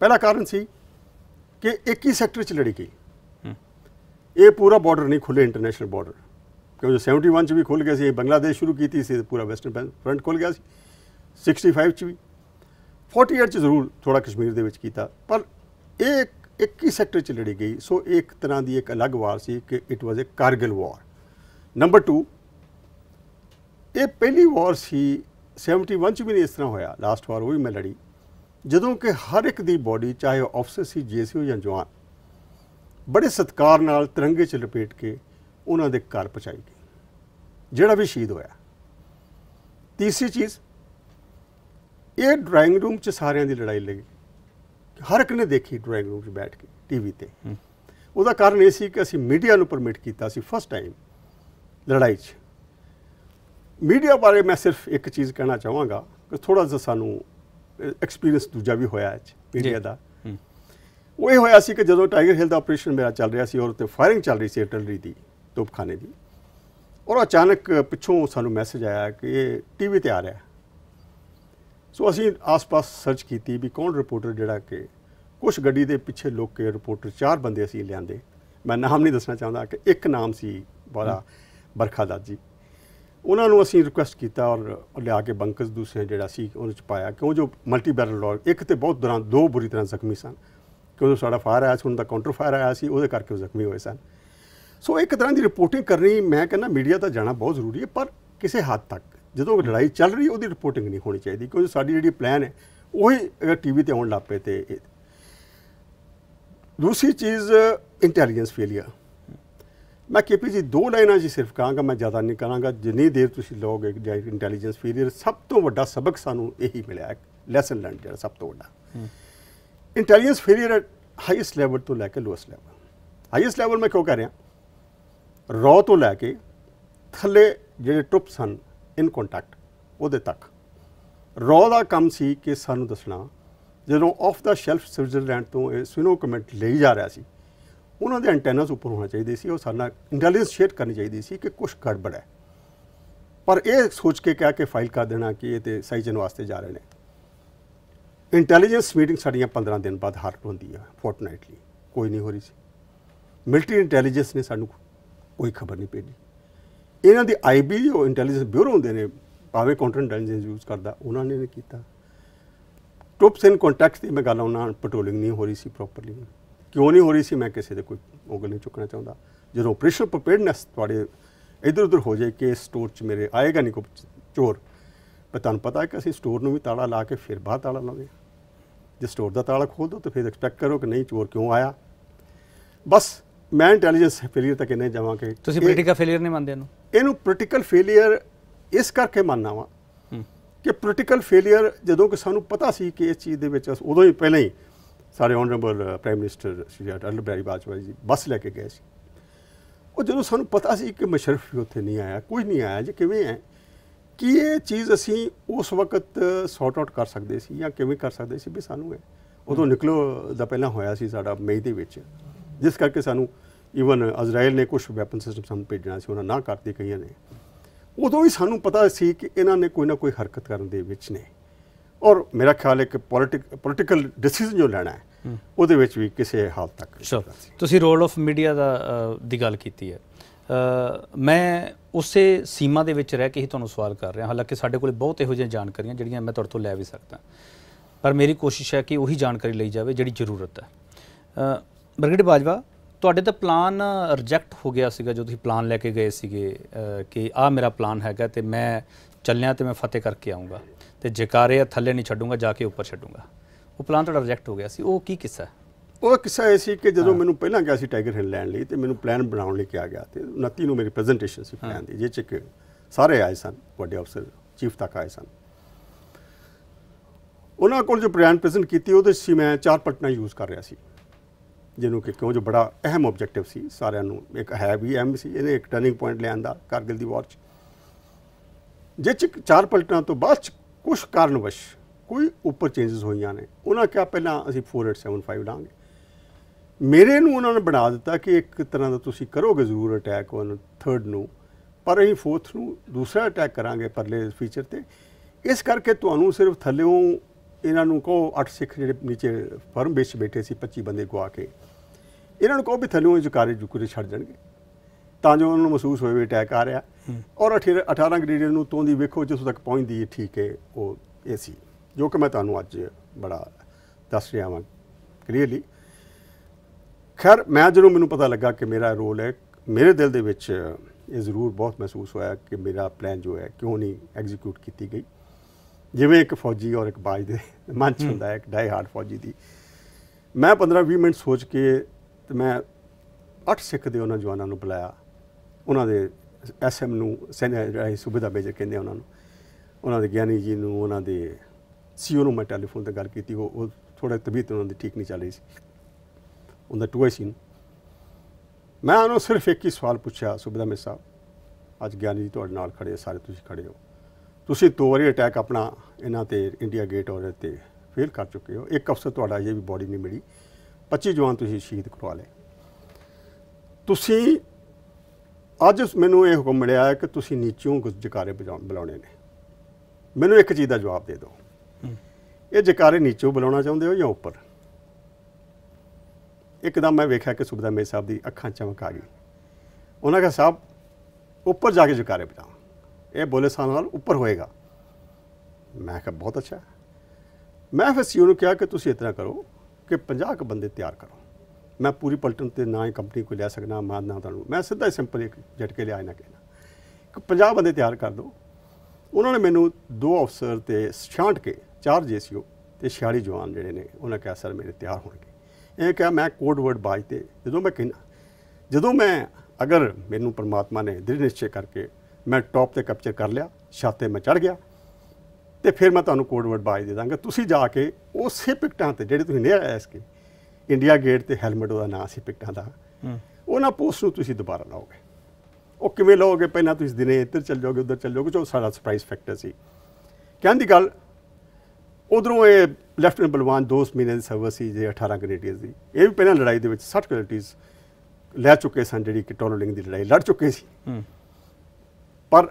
B: ਪਹਿਲਾ ਕਾਰਨ ਸੀ ਕਿ ਇੱਕ ਹੀ ਸੈਕਟਰ 'ਚ ਲੜੀ ਗਈ ਇਹ ਪੂਰਾ ਬਾਰਡਰ ਨਹੀਂ ਖੁੱਲੇ ਇੰਟਰਨੈਸ਼ਨਲ ਬਾਰਡਰ ਕਿਉਂਕਿ 71 'ਚ ਵੀ ਖੁੱਲ ਗਿਆ ਸੀ ਬੰਗਲਾਦੇਸ਼ ਸ਼ੁਰੂ ਕੀਤੀ ਸੀ ਪੂਰਾ ਵੈਸਟਰਨ ਫਰੰਟ ਖੁੱਲ ਗਿਆ ਸੀ 65 'ਚ ਵੀ 48 'ਚ ਜ਼ਰੂਰ ਥੋੜਾ ਕਸ਼ਮੀਰ ਦੇ ਵਿੱਚ ਕੀਤਾ ਪਰ ਇਹ ਇੱਕ ਹੀ ਸੈਕਟਰ 'ਚ ਲੜੀ ਗਈ ਸੋ ਇੱਕ ਤਰ੍ਹਾਂ ਦੀ ਇੱਕ ਅਲੱਗ ਵਾਰ ਸੀ ਕਿ it was a Kargil war number 2 ਇਹ ਪਹਿਲੀ ਵਾਰ ਸੀ 71 ਚ ਵੀ ਨਹੀਂ ਇਸ ਤਰ੍ਹਾਂ ਹੋਇਆ ਲਾਸਟ ਵਾਰ ਉਹ ਵੀ ਮੈਂ ਲੜੀ ਜਦੋਂ ਕਿ ਹਰ ਇੱਕ ਦੀ ਬਾਡੀ ਚਾਹੇ ਉਹ ਸੀ ਜੀਸੀਓ ਜਾਂ ਜਵਾਨ ਬੜੇ ਸਤਕਾਰ ਨਾਲ ਤਿਰੰਗੇ 'ਚ ਲਪੇਟ ਕੇ ਉਹਨਾਂ ਦੇ ਘਰ ਪਹੁੰਚਾਈ ਗਈ ਜਿਹੜਾ ਵੀ ਸ਼ਹੀਦ ਹੋਇਆ ਤੀਸਰੀ ਚੀਜ਼ ਇਹ ਡਰਾਇੰਗ ਰੂਮ 'ਚ ਸਾਰਿਆਂ ਦੀ ਲੜਾਈ ਲੱਗੀ ਹਰ ਇੱਕ ਨੇ ਦੇਖੀ ਡਰਾਇੰਗ ਰੂਮ 'ਚ ਬੈਠ ਕੇ ਟੀਵੀ ਤੇ ਉਹਦਾ ਕਾਰਨ ਇਹ ਸੀ ਕਿ ਅਸੀਂ ਮੀਡੀਆ ਨੂੰ ਪਰਮਿਟ ਕੀਤਾ ਸੀ ਫਸਟ ਟਾਈਮ ਲੜਾਈ 'ਚ ਮੀਡੀਆ ਬਾਰੇ ਮੈਂ ਸਿਰਫ ਇੱਕ ਚੀਜ਼ ਕਹਿਣਾ ਚਾਹਾਂਗਾ ਕਿ ਥੋੜਾ ਜਿਹਾ ਸਾਨੂੰ ਐਕਸਪੀਰੀਅੰਸ ਦੂਜਾ ਵੀ ਹੋਇਆ ਹੈ ਮੀਡੀਆ ਦਾ ਉਹ ਇਹ ਹੋਇਆ ਸੀ ਕਿ ਜਦੋਂ ਟਾਈਗਰ ਹਿਲ ਦਾ ਆਪਰੇਸ਼ਨ ਮੇਰਾ ਚੱਲ ਰਿਹਾ ਸੀ ਔਰ ਉੱਤੇ ਫਾਇਰਿੰਗ ਚੱਲ ਰਹੀ ਸੀ ਅਟਲਰੀ ਦੀ ਤੋਪਖਾਨੇ ਦੀ ਔਰ ਅਚਾਨਕ ਪਿੱਛੋਂ ਸਾਨੂੰ ਮੈਸੇਜ ਆਇਆ ਕਿ ਇਹ ਟੀਵੀ ਤੇ ਆ ਰਿਹਾ ਸੋ ਅਸੀਂ ਆਸ-ਪਾਸ ਸਰਚ ਕੀਤੀ ਵੀ ਕੌਣ ਰਿਪੋਰਟਰ ਜਿਹੜਾ ਕਿ ਕੁਝ ਗੱਡੀ ਦੇ ਪਿੱਛੇ ਲੋਕ ਕੇ ਰਿਪੋਰਟਰ ਚਾਰ ਬੰਦੇ ਅਸੀਂ ਲਿਆਂਦੇ ਮੈਂ ਨਾਮ ਨਹੀਂ ਦੱਸਣਾ ਚਾਹੁੰਦਾ ਕਿ ਇੱਕ ਨਾਮ ਸੀ ਬੜਾ ਬਰਖਾ ਦਾ ਜੀ ਉਹਨਾਂ ਨੂੰ ਅਸੀਂ ਰਿਕੁਐਸਟ ਕੀਤਾ ਔਰ ਲਿਆ ਕੇ ਬੰਕਸ ਦੂਸਰੇ ਜਿਹੜਾ ਸੀ ਉਹਦੇ ਚ ਪਾਇਆ ਕਿਉਂ ਜੋ ਮਲਟੀ ਬੈਰਲ ਲੋਗ ਇੱਕ ਤੇ ਬਹੁਤ ਦੌਰਾਨ ਦੋ ਬੁਰੀ ਤਰ੍ਹਾਂ ਜ਼ਖਮੀ ਸਨ ਕਿਉਂਕਿ ਸਾਡਾ ਫਾਇਰ ਆਇਆ ਸੀ ਉਹਨਾਂ ਦਾ ਕਾਊਂਟਰ ਫਾਇਰ ਆਇਆ ਸੀ ਉਹਦੇ ਕਰਕੇ ਉਹ ਜ਼ਖਮੀ ਹੋਏ ਸਨ ਸੋ ਇੱਕ ਤਰ੍ਹਾਂ ਦੀ ਰਿਪੋਰਟਿੰਗ ਕਰਨੀ ਮੈਂ ਕਹਿੰਦਾ ਮੀਡੀਆ ਤਾਂ ਜਾਣਾ ਬਹੁਤ ਜ਼ਰੂਰੀ ਹੈ ਪਰ ਕਿਸੇ ਹੱਦ ਤੱਕ ਜਦੋਂ ਲੜਾਈ ਚੱਲ ਰਹੀ ਉਹਦੀ ਰਿਪੋਰਟਿੰਗ ਨਹੀਂ ਹੋਣੀ ਚਾਹੀਦੀ ਕਿਉਂਕਿ ਸਾਡੀ ਜਿਹੜੀ ਪਲਾਨ ਹੈ ਉਹੀ ਅਗਰ ਟੀਵੀ ਤੇ ਆਉਣ ਲੱਪੇ ਤੇ ਦੂਸਰੀ ਚੀਜ਼ ਇੰਟੈਲੀਜੈਂਸ ਫੇਲੀਅਰ ਮੈਂ ਕੇਪੀ ਜੀ ਦੋ ਲਾਈਨਾਂ ਜੀ ਸਿਰਫ ਕਹਾਂਗਾ ਮੈਂ ਜ਼ਿਆਦਾ ਨਹੀਂ ਕਰਾਂਗਾ ਜਿੰਨੀ ਦੇਰ ਤੁਸੀਂ ਲੋਗੇ ਇੰਟੈਲੀਜੈਂਸ ਫੇਲਿਅਰ ਸਭ ਤੋਂ ਵੱਡਾ ਸਬਕ ਸਾਨੂੰ ਇਹੀ ਮਿਲਿਆ ਲੈਸਨ ਲਰਨ ਜਿਹੜਾ ਸਭ ਤੋਂ ਵੱਡਾ intelligence failure at highest level ਤੋਂ ਲੈ ਕੇ ਲੋਐਸਟ ਲੈਵਲ ਹਾਈਐਸਟ ਲੈਵਲ ਮੈਂ ਕਿਉਂ ਕਹਿ ਰਿਹਾ ਰੋ ਤੋਂ ਲੈ ਕੇ ਥੱਲੇ ਜਿਹੜੇ ਟੁੱਪਸ ਹਨ ਇਨ ਕੰਟੈਕਟ ਉਹਦੇ ਤੱਕ ਰੋ ਦਾ ਕੰਮ ਸੀ ਕਿ ਸਾਨੂੰ ਦੱਸਣਾ ਜਦੋਂ ਆਫ ਦਾ ਸ਼ੈਲਫ ਸਵਿਟਜ਼ਰਲੈਂਡ ਤੋਂ ਇਹ ਸਵਿਨੋ ਕਮੈਂਟ ਲਈ ਜਾ ਰਿਹਾ ਸੀ ਉਹਨਾਂ ਦੇ ਐਂਟੈਨਾਸ ਉੱਪਰ ਹੋਣਾ ਚਾਹੀਦੇ ਸੀ ਉਹ ਸਾਡਾ ਇੰਟੈਲੀਜੈਂਸ ਸ਼ੇਅਰ ਕਰਨੀ ਚਾਹੀਦੀ ਸੀ ਕਿ ਕੁਝ ਗੜਬੜ ਹੈ ਪਰ ਇਹ ਸੋਚ ਕੇ ਕਹਿ ਕੇ ਫਾਈਲ ਕਰ ਦੇਣਾ ਕਿ ਇਹ ਤੇ ਸਹੀ ਜਨ ਵਾਸਤੇ ਜਾ ਰਹੇ ਨੇ ਇੰਟੈਲੀਜੈਂਸ ਮੀਟਿੰਗ ਸਾਡੀਆਂ 15 ਦਿਨ ਬਾਅਦ ਹਰ ਹੁੰਦੀ ਹੈ ਫੋਰਟਨਾਈਟਲੀ ਕੋਈ ਨਹੀਂ ਹੋ ਰਹੀ ਸੀ ਮਿਲਟਰੀ ਇੰਟੈਲੀਜੈਂਸ ਨੇ ਸਾਨੂੰ ਕੋਈ ਖਬਰ ਨਹੀਂ ਭੇਜੀ ਇਹਨਾਂ ਦੀ ਆਈਬੀ ਜੋ ਇੰਟੈਲੀਜੈਂਸ ਬਿਊਰੋ ਹੁੰਦੇ ਨੇ ਭਾਵੇਂ ਕਾਉਂਟਰ ਇੰਟੈਲੀਜੈਂਸ ਯੂਜ਼ ਕਰਦਾ ਉਹਨਾਂ ਨੇ ਕੀਤਾ ਟ੍ਰੂਪਸ ਐਂਡ ਕੰਟੈਕਸਟ ਦੀ ਮੈਂ ਗੱਲ ਉਹਨਾਂ ਪਟਰੋਲਿੰਗ ਨਹੀਂ ਹੋ ਰਹੀ ਸੀ ਪ੍ਰੋਪਰਲੀ ਕਿਉਂ ਨਹੀਂ ਹੋ ਰਹੀ ਸੀ ਮੈਂ ਕਿਸੇ ਦੇ ਕੋਈ ਉਂਗਲ ਨਹੀਂ ਚੁੱਕਣਾ ਚਾਹੁੰਦਾ ਜਦੋਂ ਆਪਰੇਸ਼ਨ ਪ੍ਰਪੇਅਰਡਨੈਸ ਤੁਹਾਡੇ ਇਧਰ ਉਧਰ ਹੋ ਜਾਏ ਕਿ ਸਟੋਰ 'ਚ ਮੇਰੇ ਆਏਗਾ ਨਹੀਂ ਕੋਈ ਚੋਰ ਪਰ ਤੁਹਾਨੂੰ ਪਤਾ ਹੈ ਕਿ ਅਸੀਂ ਸਟੋਰ ਨੂੰ ਵੀ ਤਾਲਾ ਲਾ ਕੇ ਫਿਰ ਬਾਹਰ ਤਾਲਾ ਲਾਉਂਦੇ ਜੇ ਸਟੋਰ ਦਾ ਤਾਲਾ ਖੋਲ ਦੋ ਤਾਂ ਫਿਰ ਐਕਸਪੈਕਟ ਕਰੋ ਕਿ ਨਹੀਂ ਚੋਰ ਕਿਉਂ ਆਇਆ ਬਸ ਮੈਂ ਇੰਟੈਲੀਜੈਂਸ ਫੇਲਿਅਰ ਤੱਕ ਇਹਨੇ ਜਾਵਾਂ ਕਿ ਤੁਸੀਂ ਪੋਲੀਟੀਕਲ
A: ਫੇਲਿਅਰ ਨਹੀਂ ਮੰਨਦੇ ਇਹਨੂੰ
B: ਇਹਨੂੰ ਪੋਲੀਟੀਕਲ ਫੇਲਿਅਰ ਇਸ ਕਰਕੇ ਮੰਨਣਾ ਵਾ ਕਿ ਪੋਲੀਟੀਕਲ ਫੇਲਿਅਰ ਜਦੋਂ ਕਿ ਸਾਨੂੰ ਪਤਾ ਸੀ ਕਿ ਇਸ ਚੀਜ਼ ਦੇ ਵਿੱਚ ਉਦੋਂ ਹੀ ਪਹਿਲਾਂ ਹੀ ਸਾਰੇ honourable prime minister Shri Atal Bihari Vajpayee ji ਬੱਸ ਲੈ ਕੇ ਗਏ ਸੀ ਉਹ ਜਦੋਂ ਸਾਨੂੰ ਪਤਾ ਸੀ ਕਿ ਮਸ਼ਰਫ ਵੀ ਉੱਥੇ ਨਹੀਂ ਆਇਆ ਕੁਝ ਨਹੀਂ ਆਇਆ ਜੇ ਕਿਵੇਂ ਹੈ ਕਿ ਇਹ ਚੀਜ਼ ਅਸੀਂ ਉਸ ਵਕਤ ਸੌਟ ਆਊਟ ਕਰ ਸਕਦੇ ਸੀ ਜਾਂ ਕਿਵੇਂ ਕਰ ਸਕਦੇ ਸੀ ਵੀ ਸਾਨੂੰ ਹੈ ਉਦੋਂ ਨਿਕਲੋ ਦਾ ਪਹਿਲਾਂ ਹੋਇਆ ਸੀ ਸਾਡਾ ਮਈ ਦੇ ਵਿੱਚ ਜਿਸ ਕਰਕੇ ਸਾਨੂੰ ਈਵਨ ਇਜ਼ਰਾਈਲ ਨੇ ਕੁਝ ਵੈਪਨ ਸਿਸਟਮ ਸਾਨੂੰ ਭੇਜਣਾ ਸੀ ਉਹਨਾਂ ਨਾ ਕਰਦੇ ਕਈਆਂ ਨੇ ਉਦੋਂ ਵੀ ਸਾਨੂੰ ਪਤਾ ਸੀ ਕਿ ਇਹਨਾਂ ਨੇ ਕੋਈ ਨਾ ਕੋਈ ਹਰਕਤ ਕਰਨ ਦੇ ਵਿੱਚ ਨੇ ਔਰ ਮੇਰਾ ਖਿਆਲ ਹੈ ਕਿ ਪੋਲਿਟਿਕਲ ਡਿਸੀਜਨ ਜੋ ਲੈਣਾ ਹੈ ਉਹਦੇ ਵਿੱਚ ਵੀ ਕਿਸੇ ਹਾਲ ਤੱਕ
A: ਤੁਸੀਂ ਰੋਲ ਆਫ ਮੀਡੀਆ ਦਾ ਦੀ ਗੱਲ ਕੀਤੀ ਹੈ ਮੈਂ ਉਸੇ ਸੀਮਾ ਦੇ ਵਿੱਚ ਰਹਿ ਕੇ ਹੀ ਤੁਹਾਨੂੰ ਸਵਾਲ ਕਰ ਰਿਹਾ ਹਾਲਾਂਕਿ ਸਾਡੇ ਕੋਲ ਬਹੁਤ ਇਹੋ ਜਿਹੀਆਂ ਜਾਣਕਾਰੀਆਂ ਜਿਹੜੀਆਂ ਮੈਂ ਤੁਹਾਡੇ ਤੋਂ ਲੈ ਵੀ ਸਕਦਾ ਪਰ ਮੇਰੀ ਕੋਸ਼ਿਸ਼ ਹੈ ਕਿ ਉਹੀ ਜਾਣਕਾਰੀ ਲਈ ਜਾਵੇ ਜਿਹੜੀ ਜ਼ਰੂਰਤ ਹੈ ਬਰਗੜ ਬਾਜਵਾ ਤੁਹਾਡੇ ਤਾਂ ਪਲਾਨ ਰਿਜੈਕਟ ਹੋ ਗਿਆ ਸੀਗਾ ਜਦੋਂ ਤੁਸੀਂ ਪਲਾਨ ਲੈ ਕੇ ਗਏ ਸੀਗੇ ਕਿ ਆਹ ਮੇਰਾ ਪਲਾਨ ਹੈਗਾ ਤੇ ਮੈਂ ਚੱਲਿਆ ਤੇ ਮੈਂ ਫਤਿਹ ਕਰਕੇ ਆਉਂਗਾ ਤੇ ਜਕਾਰੇ ਥੱਲੇ ਨਹੀਂ ਛੱਡੂਗਾ ਜਾ ਕੇ ਉੱਪਰ ਛੱਡੂਗਾ ਉਹ ਪਲਾਨ ਤੁਹਾਡਾ ਰਿਜੈਕਟ ਹੋ ਗਿਆ ਸੀ ਉਹ ਕੀ ਕਿੱਸਾ
B: ਉਹ ਕਿੱਸਾ ਇਹ ਸੀ ਕਿ ਜਦੋਂ ਮੈਨੂੰ ਪਹਿਲਾਂ ਗਿਆ ਸੀ ਟਾਈਗਰ ਹਿੱਲ ਲੈਣ ਲਈ ਤੇ ਮੈਨੂੰ ਪਲਾਨ ਬਣਾਉਣ ਲਈ ਕਿਹਾ ਗਿਆ ਤੇ 29 ਨੂੰ ਮੇਰੀ ਪ੍ਰੈਜੈਂਟੇਸ਼ਨ ਸੀ ਪਲਾਨ ਦੀ ਜਿਹ ਚ ਸਾਰੇ ਆਏ ਸਨ ਵੱਡੇ ਅਫਸਰ ਚੀਫ ਤੱਕ ਆਏ ਸਨ ਉਹਨਾਂ ਕੋਲ ਜੋ ਪ੍ਰੈਜੈਂਟ ਪ੍ਰੈਜ਼ੈਂਟ ਕੀਤੀ ਉਹਦੇ ਸੀ ਮੈਂ ਚਾਰ ਪਟਨਾ ਯੂਜ਼ ਕਰ ਰਿਹਾ ਸੀ ਜਿਹਨੂੰ ਕਿ ਕਿਉਂ ਜੋ ਬੜਾ ਅਹਿਮ ਆਬਜੈਕਟਿਵ ਸੀ ਸਾਰਿਆਂ ਨੂੰ ਇੱਕ ਹੈ ਵੀ ਐਮ ਸੀ ਇਹਨੇ ਇੱਕ ਟਰਨਿੰਗ ਪੁਆਇੰਟ ਲਿਆਂਦਾ ਕਾਰਗਿਲ ਦੀ ਵਾਰ ਚ ਜੇ ਚਾਰ ਪਟਨਾ ਤੋਂ ਬਾਅਦ ਕੁਝ ਵਸ਼ ਕੋਈ ਉੱਪਰ ਚੇਂਜਸ ਹੋਈਆਂ ਨੇ ਉਹਨਾਂ ਕਿਹਾ ਪਹਿਲਾਂ ਅਸੀਂ 4875 ਲਾਂਗੇ ਮੇਰੇ ਨੂੰ ਉਹਨਾਂ ਨੇ ਬਣਾ ਦਿੱਤਾ ਕਿ ਇੱਕ ਤਰ੍ਹਾਂ ਦਾ ਤੁਸੀਂ ਕਰੋਗੇ ਜ਼ਰੂਰ ਅਟੈਕ ਉਹਨ ਥਰਡ ਨੂੰ ਪਰ ਅਸੀਂ ਫੋਰਥ ਨੂੰ ਦੂਸਰਾ ਅਟੈਕ ਕਰਾਂਗੇ ਪਰਲੇ ਫੀਚਰ ਤੇ ਇਸ ਕਰਕੇ ਤੁਹਾਨੂੰ ਸਿਰਫ ਥੱਲੇੋਂ ਇਹਨਾਂ ਨੂੰ ਕਹੋ 8 ਸਿੱਖ ਜਿਹੜੇ ਨੀਚੇ ਫਰਮ ਵਿੱਚ ਬੈਠੇ ਸੀ 25 ਬੰਦੇ ਗਵਾ ਕੇ ਇਹਨਾਂ ਨੂੰ ਕੋ ਵੀ ਥੱਲੇੋਂ ਜੁਕਾਰੇ ਜੁਕਰੇ ਛੱਡ ਜਾਣਗੇ ਤਾਂ ਜੋ ਉਹਨਾਂ ਨੂੰ ਮਹਿਸੂਸ ਹੋਵੇ ਅਟੈਕ ਆ ਰਿਹਾ ਔਰ 18 ਗ੍ਰੇਡੀਅੰਟ ਨੂੰ ਤੋਂ ਦੀ ਵੇਖੋ ਜਿਸ ਤੱਕ ਪਹੁੰਚਦੀ ਹੈ ਠੀਕ ਹੈ ਉਹ ਇਹ ਸੀ ਜੋ ਕਿ ਮੈਂ ਤੁਹਾਨੂੰ ਅੱਜ ਬੜਾ ਦੱਸ ਰਿਹਾ ਹਾਂ ਕਲੀਅਰਲੀ ਖੈਰ ਮੈਂ ਜਦੋਂ ਮੈਨੂੰ ਪਤਾ ਲੱਗਾ ਕਿ ਮੇਰਾ ਰੋਲ ਹੈ ਮੇਰੇ ਦਿਲ ਦੇ ਵਿੱਚ ਇਹ ਜ਼ਰੂਰ ਬਹੁਤ ਮਹਿਸੂਸ ਹੋਇਆ ਕਿ ਮੇਰਾ ਪਲਾਨ ਜੋ ਹੈ ਕਿਉਂ ਨਹੀਂ ਐਗਜ਼ੀਕਿਊਟ ਕੀਤੀ ਗਈ ਜਿਵੇਂ ਇੱਕ ਫੌਜੀ ਔਰ ਇੱਕ ਬਾਜ ਦੇ ਮਨ ਚ ਹੁੰਦਾ ਹੈ ਇੱਕ ਡਾਈ ਹਾਰਡ ਫੌਜੀ ਦੀ ਮੈਂ 15-20 ਮਿੰਟ ਸੋਚ ਕੇ ਤੇ ਮੈਂ 8 ਸਿੱਖ ਦੇ ਉਹਨਾਂ ਜਵਾਨਾਂ ਨੂੰ ਬੁਲਾਇਆ ਉਹਨਾਂ ਦੇ ਐਸਐਮ ਨੂੰ ਸੈਨੇਟਰੀ ਦਾ ਮੇਜਰ ਕਹਿੰਦੇ ਉਹਨਾਂ ਨੂੰ ਉਹਨਾਂ ਦੇ ਗਿਆਨੀ ਜੀ ਨੂੰ ਉਹਨਾਂ ਦੇ ਸੀਓ ਨੂੰ ਮੈਂ ਟੈਲੀਫੋਨ ਤੇ ਗੱਲ ਕੀਤੀ ਉਹ ਥੋੜਾ ਤਬੀਅਤ ਉਹਨਾਂ ਦੀ ਠੀਕ ਨਹੀਂ ਚੱਲ ਰਹੀ ਸੀ ਉਹਨਾਂ ਟੂਏ ਸੀ ਮੈਂ ਉਹਨੂੰ ਸਿਰਫ ਇੱਕ ਹੀ ਸਵਾਲ ਪੁੱਛਿਆ ਸੂਬੇਦਾਰ ਮੇਜਰ ਸਾਹਿਬ ਅੱਜ ਗਿਆਨੀ ਜੀ ਤੁਹਾਡੇ ਨਾਲ ਖੜੇ ਸਾਰੇ ਤੁਸੀਂ ਖੜੇ ਹੋ ਤੁਸੀਂ ਦੋ ਵਾਰੀ ਅਟੈਕ ਆਪਣਾ ਇਹਨਾਂ ਤੇ ਇੰਡੀਆ ਗੇਟ ਔਰ ਤੇ ਫੇਲ ਕਰ ਚੁੱਕੇ ਹੋ ਇੱਕ ਅਫਸਰ ਤੁਹਾਡਾ ਇਹ ਵੀ ਬੋਡੀ ਨਹੀਂ ਮਿਲੀ 25 ਜਵਾਨ ਤੁਸੀਂ ਸ਼ਹੀਦ ਕਰਵਾ ਲਏ ਤੁਸੀਂ ਅੱਜ ਮੈਨੂੰ ਇਹ ਹੁਕਮ ਮਿਲਿਆ ਹੈ ਕਿ ਤੁਸੀਂ ਨੀਚਿਓਂ ਜਕਾਰੇ ਬੁਲਾਉਣੇ ਨੇ ਮੈਨੂੰ ਇੱਕ ਚੀਜ਼ ਦਾ ਜਵਾਬ ਦੇ ਦਿਓ ਇਹ ਜਕਾਰੇ ਨੀਚੋਂ ਬੁਲਾਉਣਾ ਚਾਹੁੰਦੇ ਹੋ ਜਾਂ ਉੱਪਰ ਇੱਕਦਮ ਮੈਂ ਵੇਖਿਆ ਕਿ ਸੁਬਦਾ ਮੇਰ ਸਾਹਿਬ ਦੀ ਅੱਖਾਂ ਚਮਕ ਆ ਗਈ ਉਹਨਾਂ ਦਾ ਸਾਹਿਬ ਉੱਪਰ ਜਾ ਕੇ ਜਕਾਰੇ ਬੁਲਾਓ ਇਹ ਬੋਲੇ ਸਾਹ ਨਾਲ ਉੱਪਰ ਹੋਏਗਾ ਮੈਂ ਕਿਹਾ ਬਹੁਤ ਅੱਛਾ ਮੈਂ ਫਿਰ ਸੀ ਨੂੰ ਕਿਹਾ ਕਿ ਤੁਸੀਂ ਇਤਨਾ ਕਰੋ ਕਿ 50 ਕ ਬੰਦੇ ਤਿਆਰ ਕਰੋ ਮੈਂ ਪੂਰੀ ਪਲਟਨ ਤੇ ਨਾ ਹੀ ਕੰਪਨੀ ਕੋਈ ਲੈ ਸਕਣਾ ਮਾਨ ਨਾ ਤੁਹਾਨੂੰ ਮੈਂ ਸਿੱਧਾ ਸਿੰਪਲ ਇੱਕ ਝਟਕੇ ਲਿਆ ਨਾ ਕਹਿਣਾ ਇੱਕ 50 ਬੰਦੇ ਤਿਆਰ ਕਰ ਦੋ ਉਹਨਾਂ ਨੇ ਮੈਨੂੰ ਦੋ ਅਫਸਰ ਤੇ 66 ਕੇ ਚਾਰ ਜੀਸੀਓ ਤੇ 46 ਜਵਾਨ ਜਿਹੜੇ ਨੇ ਉਹਨਾਂ ਕਹਿਆ ਸਰ ਮੇਰੇ ਤਿਆਰ ਹੋਣਗੇ ਇਹ ਕਿਹਾ ਮੈਂ ਕੋਡ ਵਰਡ ਬਾਜ ਤੇ ਜਦੋਂ ਮੈਂ ਕਹਿਣਾ ਜਦੋਂ ਮੈਂ ਅਗਰ ਮੈਨੂੰ ਪਰਮਾਤਮਾ ਨੇ ਦ੍ਰਿੜ ਨਿਸ਼ਚੈ ਕਰਕੇ ਮੈਂ ਟੌਪ ਤੇ ਕੈਪਚਰ ਕਰ ਲਿਆ ਛਾਤੇ ਮੈਂ ਚੜ ਗਿਆ ਤੇ ਫਿਰ ਮੈਂ ਤੁਹਾਨੂੰ ਕੋਡ ਵਰਡ ਬਾਜ ਦੇ ਦਾਂਗਾ ਤੁਸੀਂ ਜਾ ਕੇ ਉਸੇ ਪਿਕਟਾਂ ਤੇ ਜਿਹੜੇ ਤੁਸੀਂ ਨੇ ਆਇਆ ਇਸਕੇ ਇੰਡੀਆ ਗੇਟ ਤੇ ਹੈਲਮਟ ਉਹਦਾ ਨਾਂ ਸੀ ਪਿਕਟਾਂ ਦਾ ਉਹਨਾਂ ਪੋਸਟ ਨੂੰ ਤੁਸੀਂ ਦੁਬਾਰਾ ਲਾਓਗੇ ਉਹ ਕਿਵੇਂ ਲਾਓਗੇ ਪਹਿਲਾਂ ਤੁਸੀਂ ਦਿਨੇ ਇੱਧਰ ਚੱਲ ਜਾਓਗੇ ਉੱਧਰ ਚੱਲ ਜਾਓਗੇ ਜੋ ਸਾਡਾ ਸਰਪ੍ਰਾਈਜ਼ ਫੈਕਟਰ ਸੀ ਕਹਿੰਦੀ ਗੱਲ ਉਧਰੋਂ ਇਹ ਲੈਫਟਨ ਬਲਵਾਨ ਦੋਸਤ ਮਹੀਨੇ ਦੀ ਸਰਵਿਸ ਸੀ ਜੇ 18 ਗ੍ਰੇਡੀਅਸ ਦੀ ਇਹ ਵੀ ਪਹਿਲਾਂ ਲੜਾਈ ਦੇ ਵਿੱਚ 60 ਕੈਨੇਡੀਅਨਸ ਲੈ ਚੁੱਕੇ ਸਨ ਜਿਹੜੀ ਕਿ ਟੋਲੋਲਿੰਗ ਦੀ ਲੜਾਈ ਲੜ ਚੁੱਕੇ ਸੀ ਪਰ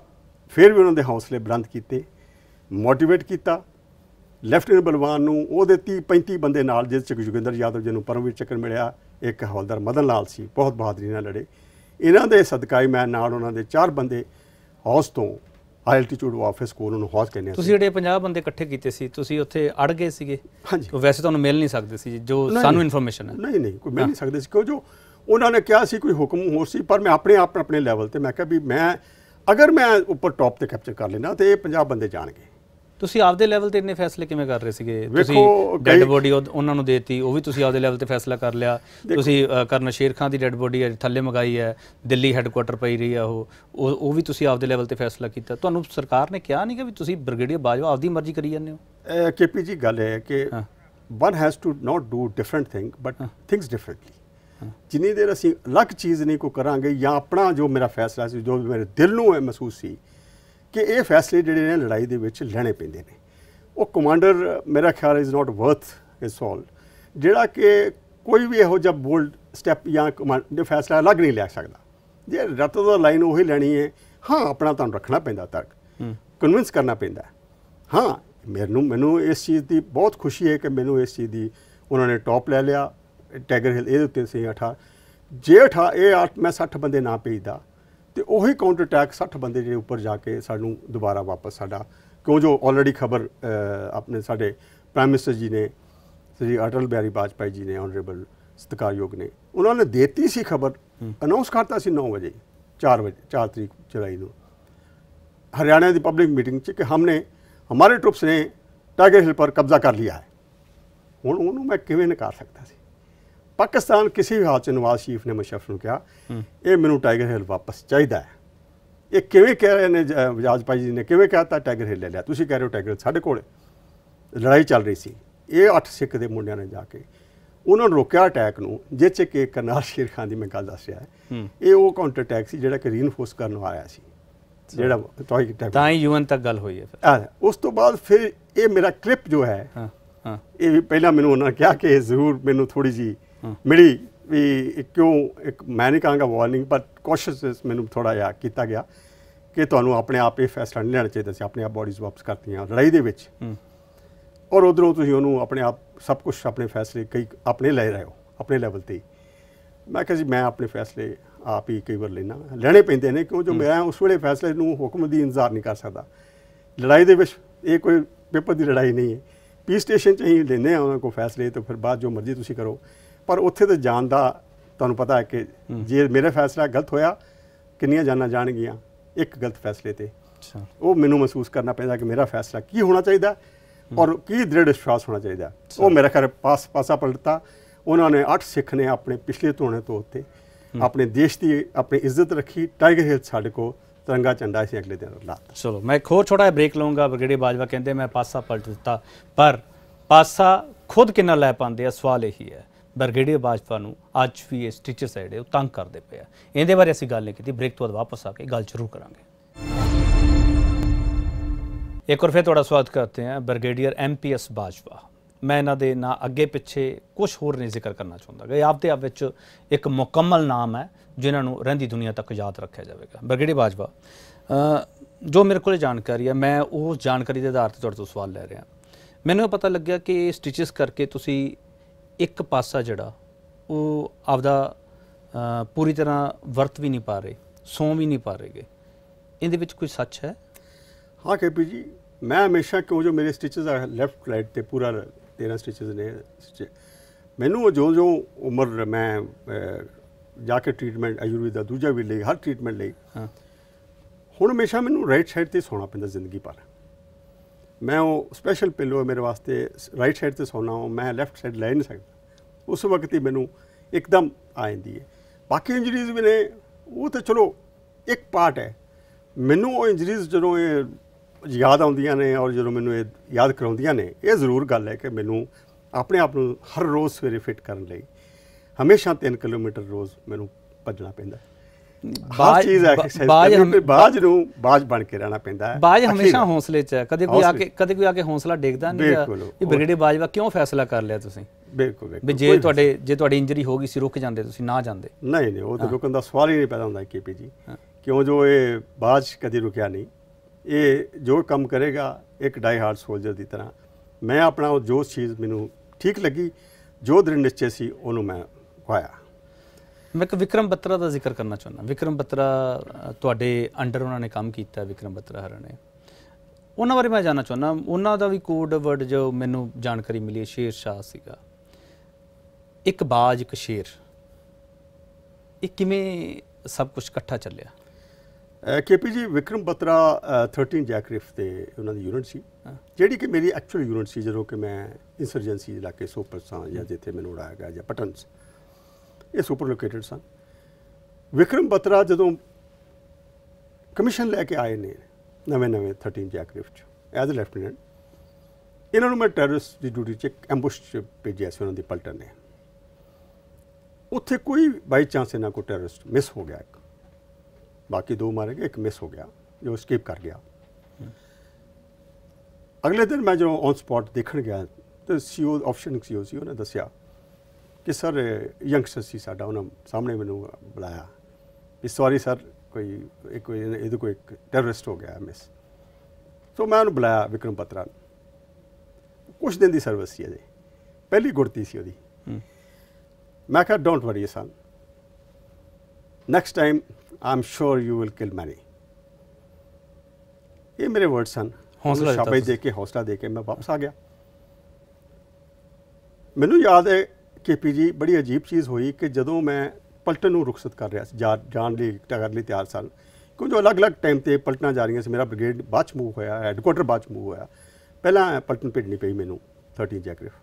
B: ਫਿਰ ਵੀ ਉਹਨਾਂ ਦੇ ਹੌਸਲੇ ਬੁਲੰਦ ਕੀਤੇ ਮੋਟੀਵੇਟ ਕੀਤਾ ਲੈਫਟੀਨੈਂਟ ਬਲਵਾਨ ਨੂੰ ਉਹਦੇ 30 35 ਬੰਦੇ ਨਾਲ ਜਿਸ ਚ ਜੁਗਿੰਦਰ ਯਾਦਵ ਜੀ ਨੂੰ ਪਰਮਵੀਰ ਚੱਕਰ ਮਿਲਿਆ ਇੱਕ ਹਵਲਦਾਰ ਮਦਨ ਲਾਲ ਸੀ ਬਹੁਤ ਬਹਾਦਰੀ ਨਾਲ ਲੜੇ ਇਹਨਾਂ ਦੇ ਸਦਕਾਈ ਮੈਂ ਨਾਲ ਉਹਨਾਂ ਦੇ ਚਾਰ ਬੰਦੇ ਹੌਸ ਤੋਂ ਆਲਟੀਟਿਊਡ ਆਫਿਸ ਕੋਲ ਉਹਨੂੰ ਹੌਸ ਕਹਿੰਦੇ ਆ ਤੁਸੀਂ
A: ਜਿਹੜੇ 50 ਬੰਦੇ ਇਕੱਠੇ ਕੀਤੇ ਸੀ ਤੁਸੀਂ ਉੱਥੇ ਅੜ ਗਏ ਸੀਗੇ ਹਾਂਜੀ ਵੈਸੇ ਤੁਹਾਨੂੰ ਮਿਲ ਨਹੀਂ ਸਕਦੇ ਸੀ ਜੋ ਸਾਨੂੰ ਇਨਫੋਰਮੇਸ਼ਨ ਹੈ
B: ਨਹੀਂ ਨਹੀਂ ਕੋਈ ਮਿਲ ਨਹੀਂ ਸਕਦੇ ਸੀ ਕਿਉਂ ਜੋ ਉਹਨਾਂ ਨੇ ਕਿਹਾ ਸੀ ਕੋਈ ਹੁਕਮ ਹੋਰ ਸੀ ਪਰ ਮੈਂ ਆਪਣੇ ਆਪ ਆਪਣੇ ਲੈਵਲ ਤੇ ਮੈਂ ਕਿਹਾ ਵੀ ਮੈਂ ਅਗਰ ਮੈਂ ਉੱਪਰ ਟੌਪ ਤੇ ਕੈਪਚਰ ਕਰ ਲੈਣਾ ਤੇ ਇਹ 50 ਬੰਦੇ ਜਾਣਗੇ
A: ਤੁਸੀਂ ਆਪਦੇ ਲੈਵਲ ਤੇ ਇੰਨੇ ਫੈਸਲੇ ਕਿਵੇਂ ਕਰ ਰਹੇ ਸੀਗੇ ਤੁਸੀਂ ਡੈੱਡ ਬੋਡੀ ਉਹਨਾਂ ਨੂੰ ਦੇਤੀ ਉਹ ਵੀ ਤੁਸੀਂ ਆਪਦੇ ਲੈਵਲ ਤੇ ਫੈਸਲਾ ਕਰ ਲਿਆ ਤੁਸੀਂ ਕਰਨ ਸ਼ੇਰ ਖਾਨ ਦੀ ਡੈੱਡ ਬੋਡੀ ਅਜੇ ਥੱਲੇ ਮਗਾਈ ਹੈ ਦਿੱਲੀ ਹੈੱਡਕੁਆਟਰ ਪਈ ਰਹੀ ਆ ਉਹ ਉਹ ਵੀ ਤੁਸੀਂ ਆਪਦੇ ਲੈਵਲ ਤੇ ਫੈਸਲਾ ਕੀਤਾ ਤੁਹਾਨੂੰ ਸਰਕਾਰ ਨੇ ਕਿਹਾ ਨਹੀਂ ਕਿ ਵੀ ਤੁਸੀਂ ਬ੍ਰਿਗੇਡੀਅਰ ਬਾਜਵਾ ਆਪਦੀ ਮਰਜ਼ੀ ਕਰੀ ਜਾਂਦੇ
B: ਹੋ ਕੇਪੀ ਜੀ ਗੱਲ ਹੈ ਕਿ one has to not do different thing but things differently ਜਿੰਨੀ ਦੇਰ ਅਸੀਂ ਅਲੱਗ ਚੀਜ਼ ਨਹੀਂ ਕੋ ਕਰਾਂਗੇ ਜਾਂ ਆਪਣਾ ਜੋ ਮੇਰਾ ਫੈਸਲਾ ਸੀ ਜੋ ਮੇਰੇ ਦਿਲ ਨੂੰ ਮਹਿਸੂਸ ਸੀ ਕਿ ਇਹ ਫੈਸਲੇ ਜਿਹੜੇ ਨੇ ਲੜਾਈ ਦੇ ਵਿੱਚ ਲੈਣੇ ਪੈਂਦੇ ਨੇ ਉਹ ਕਮਾਂਡਰ ਮੇਰਾ ਖਿਆਲ is not worth his salt ਜਿਹੜਾ ਕਿ ਕੋਈ ਵੀ ਇਹੋ ਜਿਹਾ ਬੋਲਡ ਸਟੈਪ ਜਾਂ ਕਮਾਂਡ ਫੈਸਲਾ ਅਲੱਗ ਨਹੀਂ ਲੈ ਸਕਦਾ ਜੇ ਰਤ ਦਾ ਲਾਈਨ ਉਹੀ ਲੈਣੀ ਹੈ ਹਾਂ ਆਪਣਾ ਤੁਹਾਨੂੰ ਰੱਖਣਾ ਪੈਂਦਾ ਤਰਕ ਕਨਵਿੰਸ ਕਰਨਾ ਪੈਂਦਾ ਹਾਂ ਮੈਨੂੰ ਮੈਨੂੰ ਇਸ ਚੀਜ਼ ਦੀ ਬਹੁਤ ਖੁਸ਼ੀ ਹੈ ਕਿ ਮੈਨੂੰ ਇਸ ਚੀਜ਼ ਦੀ ਉਹਨਾਂ ਨੇ ਟੌਪ ਲੈ ਲਿਆ ਟੈਗਰ ਹਿਲ ਇਹਦੇ ਉੱਤੇ ਸੀ 18 ਜੇ 18 ਇਹ 8 ਮੈਂ 60 ਬੰਦੇ ਨਾ ਭੇਜਦਾ ਤੇ ਉਹੀ ਕਾਊਂਟਰ ਅਟੈਕ 60 ਬੰਦੇ ਜਿਹੜੇ ਉੱਪਰ ਜਾ ਕੇ ਸਾਨੂੰ ਦੁਬਾਰਾ ਵਾਪਸ ਸਾਡਾ ਕਿਉਂ ਜੋ ਆਲਰੇਡੀ ਖਬਰ ਆਪਣੇ ਸਾਡੇ ਪ੍ਰਾਈਮ ਮਿਨਿਸਟਰ ਜੀ ਨੇ ਸ੍ਰੀ ਅਟਲ ਬਿਹਾਰੀ ਬਾਜਪਾਈ ਜੀ ਨੇ ਆਨਰੇਬਲ ਸਤਕਾਰਯੋਗ ਨੇ ਉਹਨਾਂ ਨੇ ਦਿੱਤੀ ਸੀ ਖਬਰ ਅਨਾਉਂਸ ਕਰਤਾ ਸੀ 9 ਵਜੇ 4 ਵਜੇ 4 ਤਰੀਕ ਜੁਲਾਈ ਨੂੰ ਹਰਿਆਣਾ ਦੀ ਪਬਲਿਕ ਮੀਟਿੰਗ 'ਚ ਕਿ ਹਮਨੇ ਹਮਾਰੇ ਟ੍ਰੂਪਸ ਨੇ ਟਾਈਗਰ ਹਿਲ ਪਰ ਕਬਜ਼ਾ ਕਰ ਲਿਆ ਹੈ ਹੁਣ ਉਹਨੂੰ ਮੈਂ ਕਿਵੇਂ ਨਕਾਰ ਸਕਦਾ ਸੀ ਪਾਕਿਸਤਾਨ ਕਿਸੇ ਵੀ ਹਾਲਤ 'ਚ ਨਵਾਜ਼ ਸ਼ਰੀਫ ਨੇ ਮੁਸ਼ਰਫ ਨੂੰ ਕਿਹਾ ਇਹ ਮੈਨੂੰ ਟਾਈਗਰ ਹਿੱਲ ਵਾਪਸ ਚਾਹੀਦਾ ਹੈ ਇਹ ਕਿਵੇਂ ਕਹਿ ਰਹੇ ਨੇ ਵਜਾਜ ਜੀ ਨੇ ਕਿਵੇਂ ਕਹਤਾ ਟਾਈਗਰ ਹਿੱਲ ਲੈ ਲਿਆ ਤੁਸੀਂ ਕਹਿ ਰਹੇ ਹੋ ਟਾਈਗਰ ਸਾਡੇ ਕੋਲ ਲੜਾਈ ਚੱਲ ਰਹੀ ਸੀ ਇਹ ਅੱਠ ਸਿੱਖ ਦੇ ਮੁੰਡਿਆਂ ਨੇ ਜਾ ਕੇ ਉਹਨਾਂ ਨੂੰ ਰੋਕਿਆ ਅਟੈਕ ਨੂੰ ਜਿਸ ਚ ਕਿ ਕਰਨਾਲ ਸ਼ੇਰ ਖਾਨ ਦੀ ਮੈਂ ਗੱਲ ਦੱਸ ਰਿਹਾ ਇਹ ਉਹ ਕਾਊਂਟਰ ਅਟੈਕ ਸੀ ਜਿਹੜਾ ਕਿ ਰੀਇਨਫੋਰਸ ਕਰਨ ਆਇਆ ਸੀ ਜਿਹੜਾ ਟਾਈ ਅਟੈਕ ਤਾਂ
A: ਹੀ ਯੂਨ ਤੱਕ ਗੱਲ ਹੋਈ ਹੈ
B: ਫਿਰ ਉਸ ਤੋਂ ਬਾਅਦ ਫਿਰ ਇਹ ਮੇਰਾ ਕਲਿੱਪ ਜੋ ਹੈ ਹਾਂ ਹਾਂ ਇਹ ਪਹਿਲਾਂ ਮੈਨੂੰ ਉਹਨਾਂ ਕਿਹਾ ਕਿ ਜ਼ਰੂਰ ਮੈਨੂੰ ਥੋੜੀ ਜੀ ਮਿਲੀ ਵੀ ਕਿਉਂ ਇੱਕ ਮੈਂ ਨਹੀਂ ਕਹਾਂਗਾ ਵਾਰਨਿੰਗ ਪਰ ਕੋਸ਼ਿਸ਼ ਮੈਨੂੰ ਥੋੜਾ ਜਿਹਾ ਕੀਤਾ ਗਿਆ ਕਿ ਤੁਹਾਨੂੰ ਆਪਣੇ ਆਪ ਇਹ ਫੈਸਲਾ ਨਹੀਂ ਲੈਣਾ ਚਾਹੀਦਾ ਸੀ ਆਪਣੇ ਆਪ ਬੋਡੀਜ਼ ਵਾਪਸ ਕਰਤੀਆਂ ਲੜਾਈ ਦੇ ਵਿੱਚ ਔਰ ਉਧਰੋਂ ਤੁਸੀਂ ਉਹਨੂੰ ਆਪਣੇ ਆਪ ਸਭ ਕੁਝ ਆਪਣੇ ਫੈਸਲੇ ਕਈ ਆਪਣੇ ਲੈ ਰਹੇ ਹੋ ਆਪਣੇ ਲੈਵਲ ਤੇ ਮੈਂ ਕਹਿੰਦਾ ਜੀ ਮੈਂ ਆਪਣੇ ਫੈਸਲੇ ਆਪ ਹੀ ਕਈ ਵਾਰ ਲੈਣਾ ਲੈਣੇ ਪੈਂਦੇ ਨੇ ਕਿਉਂ ਜੋ ਮੈਂ ਉਸ ਵੇਲੇ ਫੈਸਲੇ ਨੂੰ ਹੁਕਮ ਦੀ ਇੰਤਜ਼ਾਰ ਨਹੀਂ ਕਰ ਸਕਦਾ ਲੜਾਈ ਦੇ ਵਿੱਚ ਇਹ ਕੋਈ ਪੇਪਰ ਦੀ ਲੜਾਈ ਨਹੀਂ ਹੈ ਪੀ ਸਟੇਸ਼ਨ 'ਚ ਹੀ ਲੈਣੇ ਆ ਉਹਨਾਂ ਕੋ ਫੈਸਲੇ ਤੇ ਫਿਰ ਬਾਅਦ ਜੋ ਮਰਜ਼ੀ ਤੁਸੀਂ ਕਰੋ ਪਰ ਉੱਥੇ ਤੇ ਜਾਣ ਦਾ ਤੁਹਾਨੂੰ ਪਤਾ ਹੈ ਕਿ ਜੇ ਮੇਰਾ ਫੈਸਲਾ ਗਲਤ ਹੋਇਆ ਕਿੰਨੀਆਂ ਜਾਨਾਂ ਜਾਣਗੀਆਂ ਇੱਕ ਗਲਤ ਫੈਸਲੇ ਤੇ ਉਹ ਮੈਨੂੰ ਮਹਿਸੂਸ ਕਰਨਾ ਪੈਂਦਾ ਕਿ ਮੇਰਾ ਫੈਸਲਾ ਕੀ ਹੋਣਾ ਚਾਹੀਦਾ ਔਰ ਕੀ ਦ੍ਰਿੜ ਵਿਸ਼ਵਾਸ ਹੋਣਾ ਚਾਹੀਦਾ ਉਹ ਮੇਰੇ ਘਰ ਪਾਸ ਪਾਸਾ ਪਲਟਤਾ ਉਹਨਾਂ ਨੇ ਅੱਠ ਸਿੱਖ ਨੇ ਆਪਣੇ ਪਿਛਲੇ ਧੋਣੇ ਤੋਂ ਉੱਤੇ ਆਪਣੇ ਦੇਸ਼ ਦੀ ਆਪਣੀ ਇੱਜ਼ਤ ਰੱਖੀ ਟਾਈਗਰ ਹਿਲ ਸਾਡੇ ਕੋ ਤਿਰੰਗਾ ਝੰਡਾ ਅਸੀਂ ਅਗਲੇ ਦਿਨ ਲਾ
A: ਚਲੋ ਮੈਂ ਇੱਕ ਛੋੜਾ ਬ੍ਰੇਕ ਲਵਾਂਗਾ ਬ੍ਰਿਗੇਡੀ ਬਾਜਵਾ ਕਹਿੰਦੇ ਮੈਂ ਪਾਸਾ ਪਲਟ ਦਿੱਤਾ ਪਰ ਪਾਸਾ ਖੁਦ ਕਿੰਨਾ ਲੈ ਪਾਉਂਦੇ ਆ ਸਵਾਲ ਇਹੀ ਹੈ ਬਰਗੇਡੀਅਰ ਬਾਜਵਾ ਨੂੰ ਅੱਜ ਵੀ ਇਸ ਟੀਚਰ ਸਾਈਡ ਉਹ ਤੰਗ ਕਰਦੇ ਪਏ ਆ ਇਹਦੇ ਬਾਰੇ ਅਸੀਂ ਗੱਲ ਨਹੀਂ ਕੀਤੀ ਬ੍ਰੇਕ ਤੋਂ ਬਾਅਦ ਵਾਪਸ ਆ ਕੇ ਗੱਲ ਜ਼ਰੂਰ ਕਰਾਂਗੇ ਇੱਕ ਵਾਰ ਫੇਰ ਤੁਹਾਡਾ ਸਵਾਗਤ ਕਰਦੇ ਆ ਬਰਗੇਡੀਅਰ ਐਮਪੀਐਸ ਬਾਜਵਾ ਮੈਂ ਇਹਨਾਂ ਦੇ ਨਾਂ ਅੱਗੇ ਪਿੱਛੇ ਕੁਝ ਹੋਰ ਨਹੀਂ ਜ਼ਿਕਰ ਕਰਨਾ ਚਾਹੁੰਦਾ ਕਿ ਆਪ ਤੇ ਆਪ ਵਿੱਚ ਇੱਕ ਮੁਕੰਮਲ ਨਾਮ ਹੈ ਜਿਨ੍ਹਾਂ ਨੂੰ ਰਹਿੰਦੀ ਦੁਨੀਆ ਤੱਕ ਯਾਦ ਰੱਖਿਆ ਜਾਵੇਗਾ ਬਰਗੇਡੀ ਬਾਜਵਾ ਜੋ ਮੇਰੇ ਕੋਲ ਜਾਣਕਾਰੀ ਹੈ ਮੈਂ ਉਹ ਜਾਣਕਾਰੀ ਦੇ ਆਧਾਰ ਤੇ ਤੁਹਾਡੇ ਤੋਂ ਸਵਾਲ ਲੈ ਰਿਹਾ ਮੈਨੂੰ ਪਤਾ ਲੱਗਿਆ ਕਿ ਸਟਿਚਸ ਕਰਕੇ ਤੁਸੀਂ ਇੱਕ ਪਾਸਾ ਜਿਹੜਾ ਉਹ ਆਪਦਾ ਪੂਰੀ ਤਰ੍ਹਾਂ ਵਰਤ ਵੀ ਨਹੀਂ ਪਾ ਰਹੇ ਸੌ ਵੀ ਨਹੀਂ ਪਾ ਰਹੇਗੇ ਇਹਦੇ ਵਿੱਚ ਕੋਈ ਸੱਚ ਹੈ
B: ਹਾਂ ਕੇਪੀ ਜੀ ਮੈਂ ਹਮੇਸ਼ਾ ਕਿਉਂ ਜੋ ਮੇਰੇ ਸਟਿਚਸ ਆ ਲੈਫਟ ਰਾਈਟ ਤੇ ਪੂਰਾ ਤੇਰਾ ਸਟਿਚਸ ਨੇ ਮੈਨੂੰ ਜੋ ਜੋ ਉਮਰ ਮੈਂ ਜਾ ਕੇ ਟ੍ਰੀਟਮੈਂਟ ਆਯੁਰਵੇਦਾ ਦੂਜਾ ਵੀ ਲਈ ਹਰ ਟ੍ਰੀਟਮੈਂਟ ਲਈ ਹਾਂ ਹੁਣ ਹਮੇਸ਼ਾ ਮੈਨੂੰ ਰਾਈਟ ਸਾਈਡ ਤੇ ਸੌਣਾ ਪੈਂਦਾ ਜ਼ਿੰਦਗੀ ਭਰ ਮੈਂ ਉਹ ਸਪੈਸ਼ਲ ਪਿਲੋ ਮੇਰੇ ਵਾਸਤੇ ਰਾਈਟ ਸਾਈਡ ਤੇ ਸੌਣਾ ਹਾਂ ਮੈਂ ਲੈਫਟ ਸਾਈਡ ਲੈ ਨਹੀਂ ਸਕਦਾ ਉਸ ਵਕਤ ਹੀ ਮੈਨੂੰ ਇੱਕਦਮ ਆ ਜਾਂਦੀ ਹੈ ਬਾਕੀ ਇੰਜਰੀਜ਼ ਵੀ ਨੇ ਉਹ ਤਾਂ ਚਲੋ ਇੱਕ ਪਾਰਟ ਹੈ ਮੈਨੂੰ ਉਹ ਇੰਜਰੀਜ਼ ਜਦੋਂ ਇਹ ਯਾਦ ਆਉਂਦੀਆਂ ਨੇ ਔਰ ਜਦੋਂ ਮੈਨੂੰ ਇਹ ਯਾਦ ਕਰਾਉਂਦੀਆਂ ਨੇ ਇਹ ਜ਼ਰੂਰ ਗੱਲ ਹੈ ਕਿ ਮੈਨੂੰ ਆਪਣੇ ਆਪ ਨੂੰ ਹਰ ਰੋਜ਼ ਸਵੇਰੇ ਫਿਟ ਕਰਨ ਲਈ ਹਮੇਸ਼ਾ 3 ਕਿਲੋਮੀਟਰ ਰੋਜ਼ ਮੈਨੂੰ ਭੱਜਣਾ ਪੈਂਦਾ ਹੈ ਬਾਜ ਚੀਜ਼ ਐਕਸਰਸਾਈਜ਼ ਬਾਜ ਬਾਜ ਨੂੰ ਬਾਜ ਬਣ ਕੇ ਰਹਿਣਾ ਪੈਂਦਾ ਹੈ ਬਾਜ ਹਮੇਸ਼ਾ
A: ਹੌਸਲੇ 'ਚ ਹੈ ਕਦੇ ਕੋਈ ਆ ਕੇ ਕਦੇ ਕੋਈ ਆ ਕੇ ਹੌਸਲਾ ਡੇਗਦਾ ਨਹੀਂ ਇਹ ਬ੍ਰਿਗੇਡੇ ਬਾਜਵਾ ਕਿਉਂ ਫੈਸਲਾ ਕਰ ਲਿਆ ਤੁਸੀਂ
B: ਬਿਲਕੁਲ ਬਿਲਕੁਲ ਜੇ
A: ਤੁਹਾਡੇ ਜੇ ਤੁਹਾਡੀ ਇੰਜਰੀ ਹੋ ਗਈ ਸੀ ਰੁਕ ਜਾਂਦੇ ਤੁਸੀਂ ਨਾ ਜਾਂਦੇ ਨਹੀਂ ਨਹੀਂ ਉਹ ਤਾਂ
B: ਰੁਕਣ ਦਾ ਸਵਾਲ ਹੀ ਨਹੀਂ ਪੈਦਾ ਹੁੰਦਾ ਕੇਪੀ ਜੀ ਕਿਉਂ ਜੋ ਇਹ ਬਾਜ ਕਦੀ ਰੁਕਿਆ ਨਹੀਂ ਇਹ ਜੋ ਕੰਮ ਕਰੇਗਾ ਇੱਕ ਡਾਈ ਹਾਰਡ ਸੋਲਜਰ ਦੀ ਤਰ੍ਹਾਂ ਮੈਂ ਆਪਣਾ ਜੋ ਚੀਜ਼ ਮੈਨੂੰ ਠੀਕ ਲੱਗੀ ਜੋ ਦ੍ਰਿੜ ਨਿਸ਼ਚੈ ਸੀ ਉਹਨੂੰ ਮੈਂ ਖਾਇਆ
A: ਮੈਂ ਕਿ ਵਿਕਰਮ ਬੱਤਰਾ ਦਾ ਜ਼ਿਕਰ ਕਰਨਾ ਚਾਹੁੰਦਾ ਵਿਕਰਮ ਬੱਤਰਾ ਤੁਹਾਡੇ ਅੰਡਰ ਉਹਨਾਂ ਨੇ ਕੰਮ ਕੀਤਾ ਵਿਕਰਮ ਬੱਤਰਾ ਹਰ ਨੇ ਉਹਨਾਂ ਬਾਰੇ ਮੈਂ ਜਾਨਣਾ ਚਾਹੁੰਦਾ ਉਹਨਾਂ ਦਾ ਵੀ ਕੋਡ ਵਰਡ ਜੋ ਮੈਨੂੰ ਜਾਣਕਾਰੀ ਮਿਲੀ ਸ਼ੇਰ ਸ਼ਾਹ ਸੀਗਾ ਇੱਕ ਬਾਜ ਇੱਕ ਸ਼ੇਰ ਇਹ ਕਿਵੇਂ ਸਭ ਕੁਝ ਇਕੱਠਾ ਚੱਲਿਆ
B: ਕੇਪੀ ਜੀ ਵਿਕਰਮ ਬੱਤਰਾ 13 ਜੈਕਰਿਫ ਤੇ ਉਹਨਾਂ ਦੀ ਯੂਨਿਟ ਸੀ ਜਿਹੜੀ ਕਿ ਮੇਰੀ ਐਕਚੁਅਲ ਯੂਨਿਟ ਸੀ ਜਦੋਂ ਕਿ ਮੈਂ ਇਨਸਰਜੈਂਸੀ ਇਲਾਕੇ ਸੋਪਰਸਾਂ ਜਾਂ ਜਿੱਥੇ ਮੈਨੂੰ ਉਡਾਇਆ ਗਿਆ ਜਾਂ ਪਟਨਸ ਇਹ ਸੁਪਰ ਲੋਕੇਟਡ ਸਨ ਵਿਕਰਮ ਬਤਰਾ ਜਦੋਂ ਕਮਿਸ਼ਨ ਲੈ ਕੇ ਆਏ ਨੇ ਨਵੇਂ ਨਵੇਂ 13 ਜੈਕਰਿਫ ਚ ਐਜ਼ ਅ ਲੈਫਟੀਨੈਂਟ ਇਹਨਾਂ ਨੂੰ ਮੈਂ ਟੈਰਰਿਸਟ ਦੀ ਡਿਊਟੀ ਚ ਐਮਬੁਸ਼ ਚ ਭੇਜਿਆ ਸੀ ਉਹਨਾਂ ਦੀ ਪਲਟਨ ਨੇ ਉੱਥੇ ਕੋਈ ਬਾਈ ਚਾਂਸ ਇਹਨਾਂ ਕੋ ਟੈਰਰਿਸਟ ਮਿਸ ਹੋ ਗਿਆ ਇੱਕ ਬਾਕੀ ਦੋ ਮਾਰੇ ਗਏ ਇੱਕ ਮਿਸ ਹੋ ਗਿਆ ਜੋ ਸਕਿਪ ਕਰ ਗਿਆ ਅਗਲੇ ਦਿਨ ਮੈਂ ਜਦੋਂ ਔਨ ਸਪੌਟ ਦੇਖਣ ਗਿਆ ਤੇ ਸੀਓ ਆਪਸ਼ਨ ਸੀਓ ਸੀ ਉਹਨੇ ਦੱਸਿਆ ਕਿ ਸਰ ਯੰਗਸਟਰ ਸੀ ਸਾਡਾ ਉਹਨਾਂ ਸਾਹਮਣੇ ਮੈਨੂੰ ਬੁਲਾਇਆ ਕਿ ਸੌਰੀ ਸਰ ਕੋਈ ਇੱਕ ਇਹਦੇ ਕੋਈ ਇੱਕ ਟੈਰਰਿਸਟ ਹੋ ਗਿਆ ਮਿਸ ਸੋ ਮੈਂ ਉਹਨੂੰ ਬੁਲਾਇਆ ਵਿਕਰਮ ਪਤਰਾ ਕੁਝ ਦਿਨ ਦੀ ਸਰਵਿਸ ਸੀ ਇਹਦੀ ਪਹਿਲੀ ਗੁਰਤੀ ਸੀ ਉਹਦੀ ਮੈਂ ਕਿਹਾ don't worry son next time I am sure you will kill many ਇਹ ਮੇਰੇ ਵਰਡ ਸਨ ਹੌਸਲਾ ਦੇ ਕੇ ਹੌਸਲਾ ਦੇ ਕੇ ਮੈਂ ਵਾਪਸ ਆ ਗਿਆ ਮੈਨੂੰ ਯਾਦ ਹੈ ਕੇਪੀ ਜੀ ਬੜੀ ਅਜੀਬ ਚੀਜ਼ ਹੋਈ ਕਿ ਜਦੋਂ ਮੈਂ ਪਲਟਨ ਨੂੰ ਰੁਖਸਤ ਕਰ ਰਿਹਾ ਸੀ ਜਾਣ ਲਈ ਟਗਰ ਲਈ ਤਿਆਰ ਸਨ ਜੋ ਅਲੱਗ-ਅਲੱਗ ਟਾਈਮ ਤੇ ਪਲਟਣਾ ਜਾ ਰਹੀਆਂ ਸੀ ਮੇਰਾ ਬ੍ਰਿਗੇਡ ਬਾਅਦ ਚ ਮੂਵ ਹੋਇਆ ਹੈੱਡਕੁਆਟਰ ਬਾਅਦ ਚ ਮੂਵ ਹੋਇਆ ਪਹਿਲਾਂ ਪਲਟਨ ਭੇਜਣੀ ਪਈ ਮੈਨੂੰ 13 ਜੈਕਰਿਫ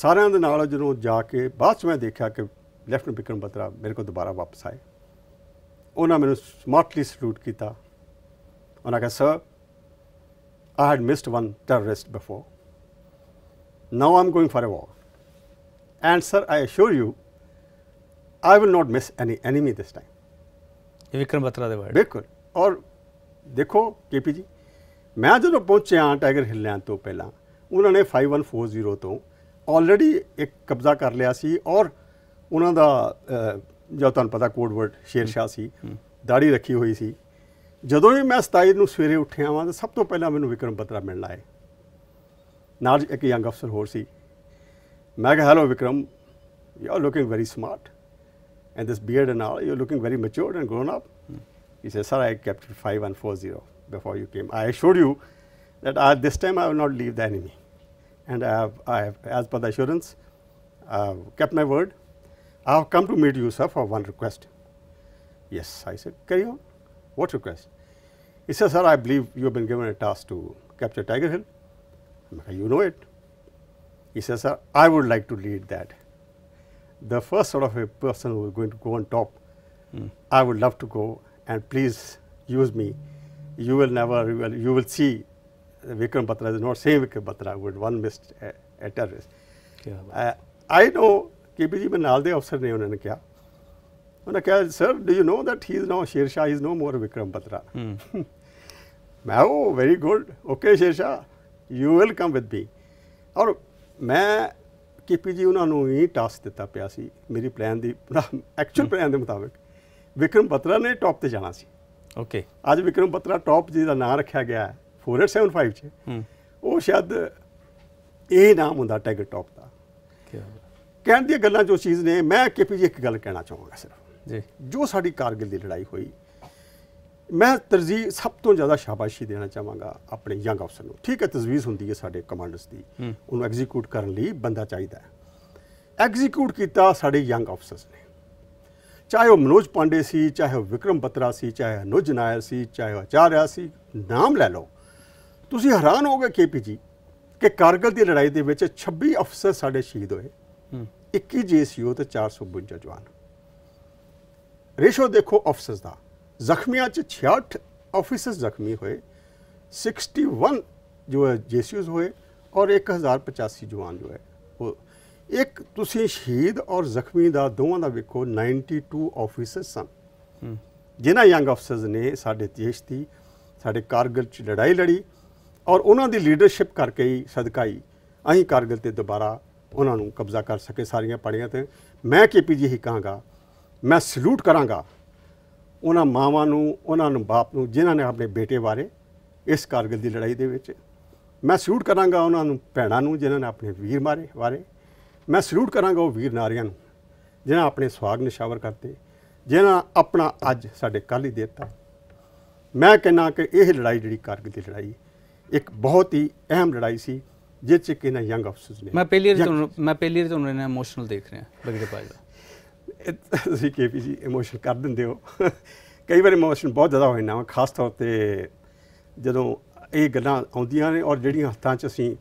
B: ਸਾਰਿਆਂ ਦੇ ਨਾਲ ਜਦੋਂ ਜਾ ਕੇ ਬਾਅਦ ਚ ਮੈਂ ਦੇਖਿਆ ਕਿ ਲੈਫਟਨ ਬਿਕਰਮ ਬਤਰਾ ਮੇਰੇ ਕੋਲ ਦੁਬਾਰਾ ਵਾਪਸ ਆਏ ਉਹਨਾਂ ਮੈਨੂੰ ਸਮਾਰਟਲੀ ਸਲੂਟ ਕੀਤਾ ਉਹਨਾਂ ਕਹਾ sir I had missed one terrorist before now I'm going for a war And sir, I assure you, I will not miss any enemy this time.
A: Vikram Batra ਦੇ ਵਰਡ
B: ਬਿਲਕੁਲ ਔਰ ਦੇਖੋ ਕੇਪੀ ਜੀ ਮੈਂ ਜਦੋਂ ਪਹੁੰਚਿਆ ਟਾਈਗਰ ਹਿੱਲ ਲੈਣ ਤੋਂ ਪਹਿਲਾਂ ਉਹਨਾਂ ਨੇ 5140 ਤੋਂ ਆਲਰੇਡੀ ਇੱਕ ਕਬਜ਼ਾ ਕਰ ਲਿਆ ਸੀ ਔਰ ਉਹਨਾਂ ਦਾ ਜੋ ਤੁਹਾਨੂੰ ਪਤਾ ਕੋਡ ਵਰਡ ਸ਼ੇਰ ਸ਼ਾਹ ਸੀ ਦਾੜੀ ਰੱਖੀ ਹੋਈ ਸੀ ਜਦੋਂ ਵੀ ਮੈਂ 27 ਨੂੰ ਸਵੇਰੇ ਉੱਠਿਆ ਵਾਂ ਤਾਂ ਸਭ ਤੋਂ ਪਹਿਲਾਂ ਮੈਨੂੰ ਵਿਕਰਮ ਬਤਰਾ ਮਿਲਣ ਆਏ ਨਾਲ ਇੱਕ ਯੰਗ ਅਫਸਰ ਹੋਰ ਸੀ Maga, hello Vikram, you're looking very smart. And this beard and all, you're looking very matured and grown up. Hmm. He says, sir, I kept 5140 before you came. I assured you that uh, this time I will not leave the enemy. And I have, I have, as per the assurance, I have kept my word. I have come to meet you, sir, for one request. Yes, I said, carry on. What request? He says, sir, I believe you have been given a task to capture Tiger Hill. I you know it. He says, sir, I would like to lead that. The first sort of a person who is going to go on top, mm. I would love to go and please use me. You will never, you will, you will see Vikram Batra is not saying Vikram Batra would one missed a, uh, a terrorist. Uh, I know KPG में नाल दे अफसर ने उन्होंने क्या उन्होंने क्या sir do you know that he is now Sher Shah is no more Vikram Batra मैं very good. Okay, okay Sher Shah you will come with me ਮੈਂ ਕੇਪੀ ਜੀ ਉਹਨਾਂ ਨੂੰ ਹੀ ਟਾਸਕ ਦਿੱਤਾ ਪਿਆ ਸੀ ਮੇਰੀ ਪਲਾਨ ਦੀ ਐਕਚੁਅਲ ਪਲਾਨ ਦੇ ਮੁਤਾਬਕ ਵਿਕਰਮ ਬਤਰਾ ਨੇ ਟੌਪ ਤੇ ਜਾਣਾ ਸੀ ਓਕੇ ਅੱਜ ਵਿਕਰਮ ਬਤਰਾ ਟੌਪ ਜੀ ਦਾ ਨਾਮ ਰੱਖਿਆ ਗਿਆ 4875 ਚ ਉਹ ਸ਼ਾਇਦ ਇਹ ਨਾਮ ਹੁੰਦਾ ਟੈਗ ਟੌਪ ਦਾ ਕਹਿਣ ਦੀਆਂ ਗੱਲਾਂ ਜੋ ਚੀਜ਼ ਨੇ ਮੈਂ ਕੇਪੀ ਜੀ ਇੱਕ ਗੱਲ ਕਹਿਣਾ ਚਾਹੂੰਗਾ ਸਿਰਫ ਜੀ ਜੋ ਸਾਡੀ ਕਾਰਗਿਲ ਦੀ ਲੜਾਈ ਹੋਈ ਮੈਂ ਤਰਜੀਹ ਸਭ ਤੋਂ ਜ਼ਿਆਦਾ ਸ਼ਾਬਾਸ਼ੀ ਦੇਣਾ ਚਾਹਾਂਗਾ ਆਪਣੇ ਯੰਗ ਅਫਸਰ ਨੂੰ ਠੀਕ ਹੈ ਤਜਵੀਜ਼ ਹੁੰਦੀ ਹੈ ਸਾਡੇ ਕਮਾਂਡਰਸ ਦੀ ਉਹਨੂੰ ਐਗਜ਼ੀਕਿਊਟ ਕਰਨ ਲਈ ਬੰਦਾ ਚਾਹੀਦਾ ਹੈ ਐਗਜ਼ੀਕਿਊਟ ਕੀਤਾ ਸਾਡੇ ਯੰਗ ਅਫਸਰਸ ਨੇ ਚਾਹੇ ਉਹ ਮਨੋਜ ਪਾਂਡੇ ਸੀ ਚਾਹੇ ਉਹ ਵਿਕਰਮ ਬਤਰਾ ਸੀ ਚਾਹੇ ਅਨੁਜ ਨਾਇਰ ਸੀ ਚਾਹੇ ਆਚਾਰਿਆ ਸੀ ਨਾਮ ਲੈ ਲਓ ਤੁਸੀਂ ਹੈਰਾਨ ਹੋਗੇ ਕੇਪੀ ਜੀ ਕਿ ਕਾਰਗਲ ਦੀ ਲੜਾਈ ਦੇ ਵਿੱਚ 26 ਅਫਸਰ ਸਾਡੇ ਸ਼ਹੀਦ ਹੋਏ 21 ਜੀਸੀਓ ਤੇ 452 ਜਵਾਨ ਰੇਸ਼ੋ ਦੇਖੋ ਅਫਸਰਸ ਦਾ ਜ਼ਖਮੀਆਂ 'ਚ 66 ਆਫੀਸਰ ਜ਼ਖਮੀ ਹੋਏ 61 ਜੋ ਹੈ ਜੇਸੀਓਸ ਹੋਏ ਔਰ 1085 ਜਵਾਨ ਜੋ ਹੈ ਉਹ ਇੱਕ ਤੁਸੀਂ ਸ਼ਹੀਦ ਔਰ ਜ਼ਖਮੀ ਦਾ ਦੋਵਾਂ ਦਾ ਵੇਖੋ 92 ਆਫੀਸਰ ਸਨ ਜਿਨ੍ਹਾਂ ਯੰਗ ਆਫੀਸਰਸ ਨੇ ਸਾਡੇ ਦੇਸ਼ ਦੀ ਸਾਡੇ ਕਾਰਗਿਲ 'ਚ ਲੜਾਈ ਲੜੀ ਔਰ ਉਹਨਾਂ ਦੀ ਲੀਡਰਸ਼ਿਪ ਕਰਕੇ ਹੀ ਸਦਕਾਈ ਅਸੀਂ ਕਾਰਗਿਲ ਤੇ ਦੁਬਾਰਾ ਉਹਨਾਂ ਨੂੰ ਕਬਜ਼ਾ ਕਰ ਸਕੇ ਸਾਰੀਆਂ ਪੜੀਆਂ ਤੇ ਮੈਂ ਕੇਪੀ ਜੀ ਹੀ ਕਹਾਂਗਾ ਮੈਂ ਸਲੂਟ ਕਰਾਂਗਾ ਉਹਨਾਂ ਮਾਵਾਂ ਨੂੰ ਉਹਨਾਂ ਨੂੰ ਬਾਪ ਨੂੰ ਜਿਨ੍ਹਾਂ ਨੇ ਆਪਣੇ ਬੇਟੇ ਬਾਰੇ ਇਸ ਕਾਰਗਿਲ ਦੀ ਲੜਾਈ ਦੇ ਵਿੱਚ ਮੈਂ ਸਲੂਟ ਕਰਾਂਗਾ ਉਹਨਾਂ ਨੂੰ ਭੈਣਾਂ ਨੂੰ ਜਿਨ੍ਹਾਂ ਨੇ ਆਪਣੇ ਵੀਰ ਮਾਰੇ ਬਾਰੇ ਮੈਂ ਸਲੂਟ ਕਰਾਂਗਾ ਉਹ ਵੀਰ ਨਾਰੀਆਂ ਨੂੰ ਜਿਨ੍ਹਾਂ ਆਪਣੇ ਸਵਾਗ ਨਿਸ਼ਾਵਰ ਕਰਤੇ ਜਿਨ੍ਹਾਂ ਆਪਣਾ ਅੱਜ ਸਾਡੇ ਕੱਲ ਹੀ ਦਿੱਤਾ ਮੈਂ ਕਹਿੰਨਾ ਕਿ ਇਹ ਲੜਾਈ ਜਿਹੜੀ ਕਾਰਗਿਲ ਦੀ ਲੜਾਈ ਇੱਕ ਬਹੁਤ ਹੀ ਅਹਿਮ ਲੜਾਈ ਸੀ ਜਿੱਚ ਕਿਨਾਂ ਕਿ ਨਾ ਯੰਗ ਆਫਸਰਸ ਨੇ ਮੈਂ ਪਹਿਲੀ
A: ਵਾਰ ਤੁਹਾਨੂੰ ਮੈਂ ਪਹਿਲੀ ਵਾਰ ਤੁਹਾਨੂੰ ਇਹਨਾਂ ਇਮੋਸ਼ਨਲ ਦੇਖ ਰਿਹਾ
B: ਬਗੜੇ ਪਾਜਾ ਤੁਸੀਂ ਕੇਪੀ ਜੀ ਇਮੋਸ਼ਨ ਕਰ ਦਿੰਦੇ ਹੋ ਕਈ ਵਾਰ ਇਮੋਸ਼ਨ ਬਹੁਤ ਜ਼ਿਆਦਾ ਹੋ ਜਾਂਦਾ ਵਾ ਖਾਸ ਤੌਰ ਤੇ ਜਦੋਂ ਇਹ ਗੱਲਾਂ ਆਉਂਦੀਆਂ ਨੇ ਔਰ ਜਿਹੜੀਆਂ ਹੱਥਾਂ 'ਚ ਅਸੀਂ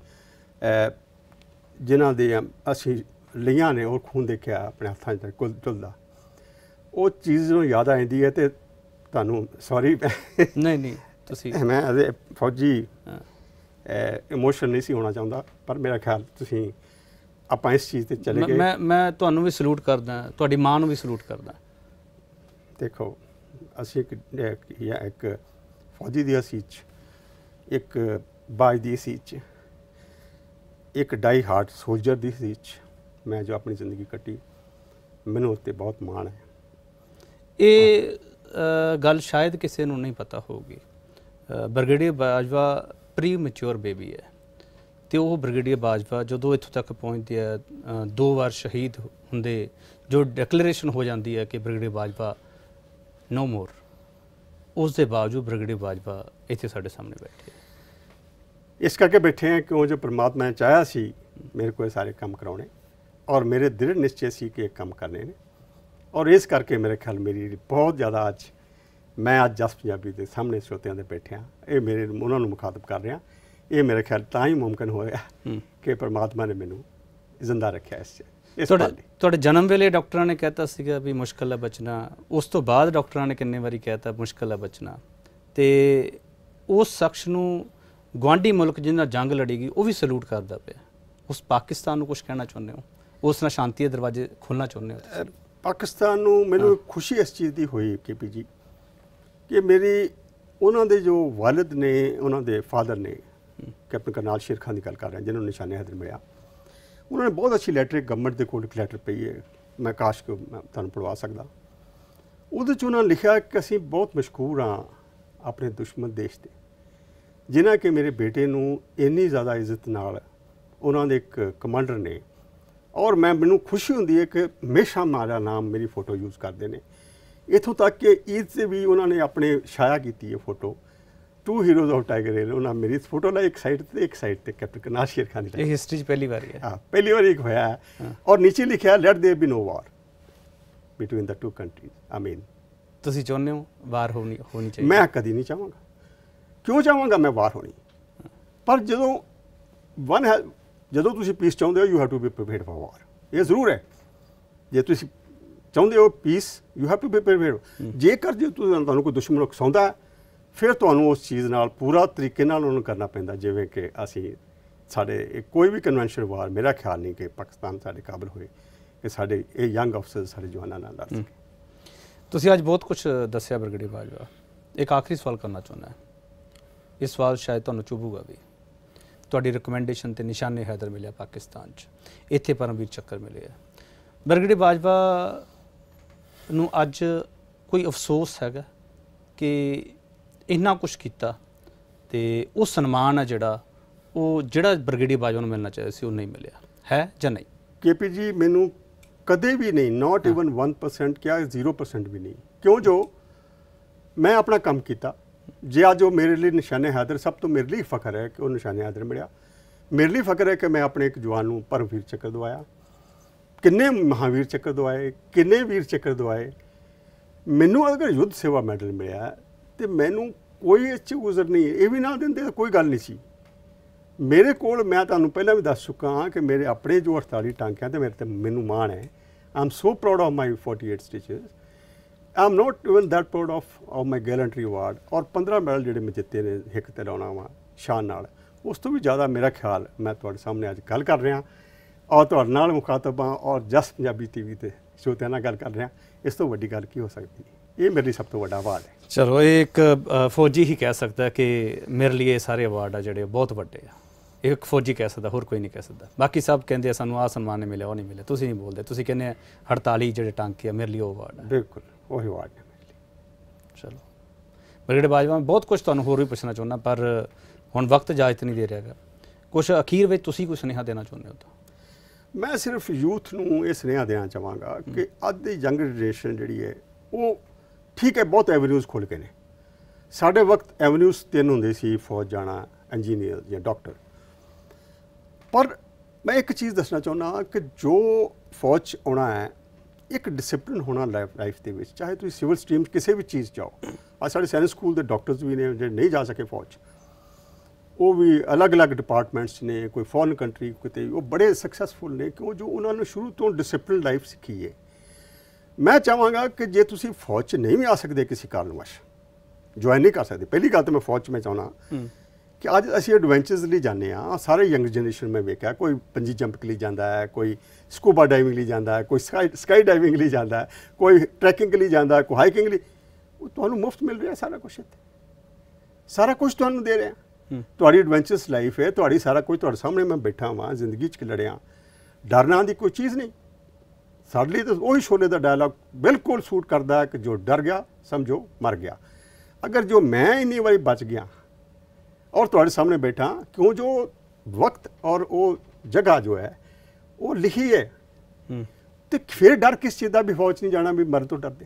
B: ਜਿਨ੍ਹਾਂ ਦੇ ਅਸੀਂ ਲਈਆਂ ਨੇ ਔਰ ਖੂਨ ਦੇਖਿਆ ਆਪਣੇ ਹੱਥਾਂ 'ਚ ਕੁਲ ਟੁੱਲਦਾ ਉਹ ਚੀਜ਼ ਨੂੰ ਯਾਦ ਆ ਜਾਂਦੀ ਹੈ ਤੇ ਤੁਹਾਨੂੰ ਸੌਰੀ ਨਹੀਂ ਨਹੀਂ ਤੁਸੀਂ ਮੈਂ ਅਜੇ ਫੌਜੀ ਇਮੋਸ਼ਨ ਨਹੀਂ ਸੀ ਹੋਣਾ ਚਾਹੁੰਦਾ ਪਰ ਮੇਰਾ ਖਿਆਲ ਤੁਸੀਂ ਆਪਾਂ ਇਸ ਚੀਜ਼ ਤੇ ਚਲੇ ਗਏ ਮੈਂ
A: ਮੈਂ ਤੁਹਾਨੂੰ ਵੀ ਸਲੂਟ ਕਰਦਾ ਤੁਹਾਡੀ ਮਾਂ ਨੂੰ ਵੀ ਸਲੂਟ ਕਰਦਾ
B: ਦੇਖੋ ਅਸੀਂ ਇੱਕ ਜਾਂ ਇੱਕ ਫੌਜੀ ਦੀ ਸੀਚ ਇੱਕ ਬਾਜ ਦੀ ਸੀਚ ਇੱਕ ਡਾਈ ਹਾਰਟ ਸੋਲਜਰ ਦੀ ਸੀਚ ਮੈਂ ਜੋ ਆਪਣੀ ਜ਼ਿੰਦਗੀ ਕੱਟੀ ਮੈਨੂੰ ਉੱਤੇ ਬਹੁਤ ਮਾਣ ਹੈ
A: ਇਹ ਗੱਲ ਸ਼ਾਇਦ ਕਿਸੇ ਨੂੰ ਨਹੀਂ ਪਤਾ ਹੋਊਗੀ brigadier Bajwa premature baby ਹੈ ਤੇ ਉਹ ਬ੍ਰਿਗੇਡੀਅਰ ਬਾਜਵਾ ਜਦੋਂ ਇੱਥੋਂ ਤੱਕ ਪਹੁੰਚਦੇ ਆ ਦੋ ਵਾਰ ਸ਼ਹੀਦ ਹੁੰਦੇ ਜੋ ਡਿਕਲੇਰੇਸ਼ਨ ਹੋ ਜਾਂਦੀ ਹੈ ਕਿ ਬ੍ਰਿਗੇਡੀਅਰ ਬਾਜਵਾ ਨੋ ਮੋਰ ਉਸ ਦੇ ਬਾਵਜੂਦ ਬ੍ਰਿਗੇਡੀਅਰ ਬਾਜਵਾ ਇੱਥੇ ਸਾਡੇ
B: ਸਾਹਮਣੇ ਬੈਠੇ ਇਸ ਕਰਕੇ ਬੈਠੇ ਆ ਕਿਉਂ ਜੋ ਪ੍ਰਮਾਤਮਾ ਨੇ ਚਾਹਿਆ ਸੀ ਮੇਰੇ ਕੋਲ ਸਾਰੇ ਕੰਮ ਕਰਾਉਣੇ ਔਰ ਮੇਰੇ ਦ੍ਰਿੜ ਨਿਸ਼ਚੈ ਸੀ ਕਿ ਇਹ ਕੰਮ ਕਰਨੇ ਨੇ ਔਰ ਇਸ ਕਰਕੇ ਮੇਰੇ ਖਿਆਲ ਮੇਰੀ ਬਹੁਤ ਜ਼ਿਆਦਾ ਅੱਜ ਮੈਂ ਅੱਜ ਜਸ ਪੰਜਾਬੀ ਦੇ ਸਾਹਮਣੇ ਸਰੋਤਿਆਂ ਦੇ ਬੈਠਿਆ ਇਹ ਮੇਰੇ ਉਹਨਾਂ ਨੂੰ ਮੁਖਾਤਬ ਕਰ ਰਿਹਾ ਇਹ ਮੇਰੇ ਖਿਆਲ ਤਾਂ ਹੀ ਮੁਮਕਨ ਹੋਇਆ ਕਿ ਪਰਮਾਤਮਾ ਨੇ ਮੈਨੂੰ ਜ਼ਿੰਦਾ ਰੱਖਿਆ ਇਸ
A: ਤੇ ਤੁਹਾਡੇ ਜਨਮ ਵੇਲੇ ਡਾਕਟਰਾਂ ਨੇ ਕਹਿਤਾ ਸੀਗਾ ਵੀ ਮੁਸ਼ਕਲ ਹੈ ਬਚਣਾ ਉਸ ਤੋਂ ਬਾਅਦ ਡਾਕਟਰਾਂ ਨੇ ਕਿੰਨੇ ਵਾਰੀ ਕਹਿਤਾ ਮੁਸ਼ਕਲ ਹੈ ਬਚਣਾ ਤੇ ਉਸ ਸ਼ਖਸ ਨੂੰ ਗਵਾਂਢੀ ਮੁਲਕ ਜਿੰਨਾ ਜੰਗ ਲੜੇਗੀ ਉਹ ਵੀ ਸਲੂਟ ਕਰਦਾ ਪਿਆ ਉਸ ਪਾਕਿਸਤਾਨ ਨੂੰ ਕੁਝ ਕਹਿਣਾ ਚਾਹੁੰਦੇ ਹੋ ਉਸ ਨਾਲ ਸ਼ਾਂਤੀ ਦੇ ਦਰਵਾਜ਼ੇ ਖੋਲਣਾ ਚਾਹੁੰਦੇ ਹੋ
B: ਪਾਕਿਸਤਾਨ ਨੂੰ ਮੈਨੂੰ ਖੁਸ਼ੀ ਇਸ ਚੀਜ਼ ਦੀ ਹੋਈ ਕਿ ਜੀ ਕਿ ਮੇਰੀ ਉਹਨਾਂ ਦੇ ਜੋ ਵਾਲਿਦ ਨੇ ਉਹਨਾਂ ਦੇ ਫਾਦਰ ਨੇ ਕੈਪਟਨ ਕਰਨਾਲ ਸ਼ੇਰ ਖਾਨ ਦੀ ਗੱਲ ਕਰ ਹਾਂ ਜਿਨ੍ਹਾਂ ਨੂੰ ਨਿਸ਼ਾਨੇ ਹਦਰ ਮਿਲਿਆ ਉਹਨਾਂ ਨੇ ਬਹੁਤ ਅੱਛੀ ਲੈਟਰ ਗਵਰਨਮੈਂਟ ਦੇ ਕੋਲ ਇੱਕ ਲੈਟਰ ਪਈ ਹੈ ਮੈਂ ਕਾਸ਼ ਕਿ ਮੈਂ ਤੁਹਾਨੂੰ ਪੜਵਾ ਸਕਦਾ ਉਹਦੇ ਚ ਉਹਨਾਂ ਲਿਖਿਆ ਕਿ ਅਸੀਂ ਬਹੁਤ ਮਸ਼ਕੂਰ ਹਾਂ ਆਪਣੇ ਦੁਸ਼ਮਣ ਦੇਸ਼ ਦੇ ਜਿਨ੍ਹਾਂ ਕਿ ਮੇਰੇ ਬੇਟੇ ਨੂੰ ਇੰਨੀ ਜ਼ਿਆਦਾ ਇੱਜ਼ਤ ਨਾਲ ਉਹਨਾਂ ਦੇ ਇੱਕ ਕਮਾਂਡਰ ਨੇ ਔਰ ਮੈਂ ਮੈਨੂੰ ਖੁਸ਼ੀ ਹੁੰਦੀ ਹੈ ਕਿ ਹਮੇਸ਼ਾ ਮਾਰਾ ਨਾਮ ਮੇਰੀ ਫੋਟੋ ਯੂਜ਼ ਕਰਦੇ ਨੇ ਇਥੋਂ ਤੱਕ ਕਿ ਈਦ ਤੇ ਵੀ ਉਹਨਾਂ ਨੇ ਆਪਣੇ ਸ਼ਾਇਆ ਕੀਤੀ ਹੈ photo to heroes of Tiger Hill ਉਹਨਾਂ ਮੇਰੀ ਫੋਟੋ ਨਾਲ ਇੱਕ ਸਾਈਡ ਤੇ ਇੱਕ ਸਾਈਡ ਤੇ ਕੈਪਟਨ ਕਰਨਾਲ ਖਾਨ ਦੀ ਇਹ ਹਿਸਟਰੀ
A: 'ਚ ਪਹਿਲੀ ਵਾਰ ਹੈ ਹਾਂ
B: ਪਹਿਲੀ ਵਾਰ ਇੱਕ ਹੋਇਆ ਔਰ ਨੀਚੇ ਲਿਖਿਆ let there be no war between the two countries mean ਤੁਸੀਂ ਚਾਹੁੰਦੇ ਹੋ ਵਾਰ ਹੋਣੀ ਹੋਣੀ ਚਾਹੀਦੀ ਮੈਂ ਕਦੀ ਨਹੀਂ ਚਾਹਾਂਗਾ ਕਿਉਂ ਚਾਹਾਂਗਾ ਮੈਂ ਵਾਰ ਹੋਣੀ ਪਰ ਜਦੋਂ ਵਨ ਜਦੋਂ ਤੁਸੀਂ ਪੀਸ ਚਾਹੁੰਦੇ ਹੋ you have to be prepared for war ਇਹ ਜ਼ਰੂਰ ਹੈ ਜੇ ਤੁਸੀਂ ਚਾਹੁੰਦੇ ਹੋ peace you have to be prepared ਜੇਕਰ ਜੇ ਤੁਹਾਨੂੰ ਕੋਈ ਦੁਸ਼ਮਣ ਉਕਸਾਉਂਦਾ ਫਿਰ ਤੁਹਾਨੂੰ ਉਸ ਚੀਜ਼ ਨਾਲ ਪੂਰਾ ਤਰੀਕੇ ਨਾਲ ਉਹਨੂੰ ਕਰਨਾ ਪੈਂਦਾ ਜਿਵੇਂ ਕਿ ਅਸੀਂ ਸਾਡੇ ਕੋਈ ਵੀ ਕਨਵੈਨਸ਼ਨ ਵਾਰ ਮੇਰਾ ਖਿਆਲ ਨਹੀਂ ਕਿ ਪਾਕਿਸਤਾਨ ਸਾਡੇ ਕਾਬਲ ਹੋਏ ਕਿ ਸਾਡੇ ਇਹ ਯੰਗ ਅਫਸਰ ਸਾਡੇ ਜਵਾਨਾਂ ਨਾਲ ਲੜ ਸਕੇ ਤੁਸੀਂ ਅੱਜ ਬਹੁਤ ਕੁਝ ਦੱਸਿਆ
A: ਬਰਗੜੀ ਬਾਜਵਾ ਇੱਕ ਆਖਰੀ ਸਵਾਲ ਕਰਨਾ ਚਾਹੁੰਦਾ ਹਾਂ ਇਹ ਸਵਾਲ ਸ਼ਾਇਦ ਤੁਹਾਨੂੰ ਚੁਭੂਗਾ ਵੀ ਤੁਹਾਡੀ ਰეკਮੈਂਡੇਸ਼ਨ ਤੇ ਨਿਸ਼ਾਨੇ ਹੈਦਰ ਮਿਲਿਆ ਪਾਕਿਸਤਾਨ 'ਚ ਇੱਥੇ ਪਰਮਵੀਰ ਚੱਕਰ ਮਿਲੇ ਆ ਬਰਗੜੀ ਬਾਜਵਾ ਨੂੰ ਅੱਜ ਕੋਈ ਅਫਸੋਸ ਹੈਗਾ ਕਿ ਇੰਨਾ ਕੁਝ ਕੀਤਾ ਤੇ ਉਹ ਸਨਮਾਨ ਆ ਜਿਹੜਾ ਉਹ ਜਿਹੜਾ ਬ੍ਰਿਗੇਡੀ ਬਾਜਵਾ ਨੂੰ ਮਿਲਣਾ ਚਾਹੀਦਾ ਸੀ ਉਹ ਨਹੀਂ ਮਿਲਿਆ ਹੈ ਜਾਂ ਨਹੀਂ
B: ਕੇਪੀ ਜੀ ਮੈਨੂੰ ਕਦੇ ਵੀ ਨਹੀਂ ਨਾਟ ਇਵਨ 1% ਕਿਹਾ 0% ਵੀ ਨਹੀਂ ਕਿਉਂ ਜੋ ਮੈਂ ਆਪਣਾ ਕੰਮ ਕੀਤਾ ਜੇ ਅੱਜ ਉਹ ਮੇਰੇ ਲਈ ਨਿਸ਼ਾਨੇ ਹਾਦਰ ਸਭ ਤੋਂ ਮੇਰੇ ਲਈ ਫਖਰ ਹੈ ਕਿ ਉਹ ਨਿਸ਼ਾਨੇ ਹਾਦਰ ਮਿਲਿਆ ਮੇਰੇ ਲਈ ਫਖਰ ਹੈ ਕਿ ਮੈਂ ਆਪਣੇ ਇੱਕ ਜਵਾਨ ਨੂੰ ਪਰਮਵੀਰ ਚੱਕਰ ਦਵਾਇਆ ਕਿੰਨੇ ਮਹਾਵੀਰ ਚੱਕਰ ਦਵਾਏ ਕਿੰਨੇ ਵੀਰ ਚੱਕਰ ਦਵਾਏ ਮੈਨੂੰ ਅਗਰ ਯੁੱਧ ਸੇਵਾ ਮੈਡਲ ਮਿਲਿਆ ਤੇ ਮੈਨੂੰ ਕੋਈ ਇਸ 'ਚ ਉਜ਼ਰ ਨਹੀਂ ਇਹ ਵੀ ਨਾ ਦਿੰਦੇ ਕੋਈ ਗੱਲ ਨਹੀਂ ਸੀ ਮੇਰੇ ਕੋਲ ਮੈਂ ਤੁਹਾਨੂੰ ਪਹਿਲਾਂ ਵੀ ਦੱਸ ਚੁੱਕਾ ਹਾਂ ਕਿ ਮੇਰੇ ਆਪਣੇ ਜੋ 48 ਟਾਂਕਿਆਂ ਤੇ ਮੇਰੇ ਤੇ ਮੈਨੂੰ ਮਾਣ ਹੈ I'm so proud of my 48 stitches I'm not even that proud of of my gallantry award ਔਰ 15 ਮੈਡਲ ਜਿਹੜੇ ਮੈਂ ਜਿੱਤੇ ਨੇ ਹਿੱਕ ਤੇ ਲਾਉਣਾ ਵਾ ਸ਼ਾਨ ਨਾਲ ਉਸ ਤੋਂ ਵੀ ਜ਼ਿਆਦਾ ਮੇਰਾ ਖਿਆਲ ਮੈਂ ਤੁਹਾਡੇ ਸਾਹਮਣੇ ਅੱਜ ਗੱਲ ਕਰ ਰਿਹਾ ਔਰ ਤੁਹਾਡੇ ਨਾਲ ਮੁਖਾਤਬਾਂ ਔਰ ਜਸ ਪੰਜਾਬੀ ਟੀਵੀ ਤੇ ਸ਼ੋਤਿਆਂ ਨਾਲ ਗੱਲ ਕਰ ਰਿਹਾ ਇਸ ਤੋਂ ਵੱਡੀ ਗੱਲ ਕੀ ਹੋ ਸਕਦੀ ਹੈ ਇਹ ਮੇਰੇ ਲਈ ਸਭ ਤੋਂ ਵੱਡਾ ਅਵਾਰਡ ਹੈ
A: ਚਲੋ ਇਹ ਇੱਕ ਫੌਜੀ ਹੀ ਕਹਿ ਸਕਦਾ ਕਿ ਮੇਰੇ ਲਈ ਇਹ ਸਾਰੇ ਅਵਾਰਡ ਆ ਜਿਹੜੇ ਬਹੁਤ ਵੱਡੇ ਆ ਇੱਕ ਫੌਜੀ ਕਹਿ ਸਕਦਾ ਹੋਰ ਕੋਈ ਨਹੀਂ ਕਹਿ ਸਕਦਾ ਬਾਕੀ ਸਭ ਕਹਿੰਦੇ ਆ ਸਾਨੂੰ ਆ ਸਨਮਾਨ ਨਹੀਂ ਮਿਲਿਆ ਉਹ ਨਹੀਂ ਮਿਲਿਆ ਤੁਸੀਂ ਨਹੀਂ ਬੋਲਦੇ ਤੁਸੀਂ ਕਹਿੰਦੇ 48 ਜਿਹੜੇ ਟਾਂਕੇ ਆ ਮੇਰੇ ਲਈ ਉਹ ਅਵਾਰਡ ਆ ਬਿਲਕੁਲ ਉਹੀ ਅਵਾਰਡ ਹੈ ਚਲੋ ਬ੍ਰਿਗੇਡ ਬਾਜਵਾ ਬਹੁਤ ਕੁਝ ਤੁਹਾਨੂੰ ਹੋਰ ਵੀ ਪੁੱਛਣਾ ਚਾਹੁੰਦਾ ਪਰ ਹੁਣ ਵਕਤ ਇਜਾਜ਼ਤ ਨਹੀਂ ਦੇ ਰਿਹਾਗਾ ਕੁਝ ਅਖੀਰ ਵਿੱਚ ਤੁਸੀਂ ਕੋਈ ਸੁਨੇਹਾ ਦੇਣਾ ਚਾਹੁੰਦੇ ਹੋ ਤਾਂ
B: ਮੈਂ ਸਿਰਫ ਯੂਥ ਨੂੰ ਇਹ ਸੁਨੇਹਾ ਦੇਣਾ ਚਾਹਾਂਗਾ ਕਿ ਅੱਜ ਦੀ ਯੰਗ ਜਨਰੇਸ਼ਨ ਜਿਹੜੀ ਹੈ ਉਹ ਠੀਕ ਹੈ ਬਹੁਤ ਐਵਨਿਊਜ਼ ਖੁੱਲ ਗਏ ਨੇ ਸਾਡੇ ਵਕਤ ਐਵਨਿਊਜ਼ ਤਿੰਨ ਹੁੰਦੇ ਸੀ ਫੌਜ ਜਾਣਾ ਇੰਜੀਨੀਅਰ ਜਾਂ ਡਾਕਟਰ ਪਰ ਮੈਂ ਇੱਕ ਚੀਜ਼ ਦੱਸਣਾ ਚਾਹੁੰਦਾ ਕਿ ਜੋ ਫੌਜ ਆਉਣਾ ਹੈ ਇੱਕ ਡਿਸਪਲਿਨ ਹੋਣਾ ਲਾਈਫ ਦੇ ਵਿੱਚ ਚਾਹੇ ਤੁਸੀਂ ਸਿਵਲ ਸਟਰੀਮ ਕਿਸੇ ਵੀ ਚੀਜ਼ ਜਾਓ ਆ ਸਾਡੇ ਸੈਨਿਕ ਸਕੂਲ ਦੇ ਡਾਕਟਰਸ ਵੀ ਨੇ ਜਿਹੜੇ ਨਹੀਂ ਜਾ ਸਕੇ ਫੌਜ ਉਹ ਵੀ ਅਲੱਗ-ਅਲੱਗ ਡਿਪਾਰਟਮੈਂਟਸ ਨੇ ਕੋਈ ਫੋਰਨ ਕੰਟਰੀ ਕਿਤੇ ਉਹ ਬੜੇ ਸਕਸੈਸਫੁਲ ਨੇ ਕਿਉਂ ਜੋ ਉਹਨਾਂ ਨੇ ਸ਼ੁਰੂ ਤੋਂ ਡਿਸਪਲਿਨ ਲਾਈਫ ਸਿੱਖੀ ਹੈ ਮੈਂ ਚਾਹਾਂਗਾ ਕਿ ਜੇ ਤੁਸੀਂ ਫੌਜ 'ਚ ਨਹੀਂ ਵੀ ਆ ਸਕਦੇ ਕਿਸੇ ਕਾਰਨਵਸ਼ ਜੁਆਇਨ ਨਹੀਂ ਕਰ ਸਕਦੇ ਪਹਿਲੀ ਗੱਲ ਤਾਂ ਮੈਂ ਫੌਜ 'ਚ ਮੈਂ ਚਾਹਣਾ ਕਿ ਅੱਜ ਅਸੀਂ ਐਡਵੈਂਚਰਸ ਲਈ ਜਾਂਦੇ ਆ ਸਾਰੇ ਯੰਗ ਜਨਰੇਸ਼ਨ ਮੈਂ ਵੇਖਿਆ ਕੋਈ ਪੰਜੀ ਜੰਪ ਲਈ ਜਾਂਦਾ ਹੈ ਕੋਈ ਸਕੂਬਾ ਡਾਈਵਿੰਗ ਲਈ ਜਾਂਦਾ ਹੈ ਕੋਈ ਸਕਾਈ ਡਾਈਵਿੰਗ ਲਈ ਜਾਂਦਾ ਹੈ ਕੋਈ ਟ੍ਰੈਕਿੰਗ ਲਈ ਜਾਂਦਾ ਹੈ ਕੋਈ ਹਾਈਕਿੰਗ ਲਈ ਉਹ ਤੁਹਾਨੂੰ ਮੁਫਤ ਮਿਲ ਰਿਹਾ ਸਾਰਾ ਕੁਝ ਇੱਥੇ ਸਾਰਾ ਕੁਝ ਤੁਹਾਨੂੰ ਦੇ ਰਿਹਾ ਤੁਹਾਡੀ ਐਡਵੈਂਚਰਸ ਲਾਈਫ ਹੈ ਤੁਹਾਡੀ ਸਾਰਾ ਕੁਝ ਤੁਹਾਡੇ ਸਾਹਮਣੇ ਮੈਂ ਬੈਠਾ ਹਾਂ ਜ਼ਿੰਦਗੀ 'ਚ ਲੜਿਆ ਡਰਨਾ ਦੀ ਕੋਈ ਚੀਜ਼ ਨਹੀਂ ਸਾਡੇ ਲਈ ਤਾਂ ਉਹੀ ਸ਼ੋਲੇ ਦਾ ਡਾਇਲੌਗ ਬਿਲਕੁਲ ਸੂਟ ਕਰਦਾ ਹੈ ਕਿ ਜੋ ਡਰ ਗਿਆ ਸਮਝੋ ਮਰ ਗਿਆ ਅਗਰ ਜੋ ਮੈਂ ਇੰਨੀ ਵਾਰੀ ਬਚ ਗਿਆ ਔਰ ਤੁਹਾਡੇ ਸਾਹਮਣੇ ਬੈਠਾ ਕਿਉਂ ਜੋ ਵਕਤ ਔਰ ਉਹ ਜਗ੍ਹਾ ਜੋ ਹੈ ਉਹ ਲਿਖੀ ਹੈ ਤੇ ਫਿਰ ਡਰ ਕਿਸ ਚੀਜ਼ ਦਾ ਵੀ ਫੌਜ ਨਹੀਂ ਜਾਣਾ ਵੀ ਮਰਨ ਤੋਂ ਡਰਦੇ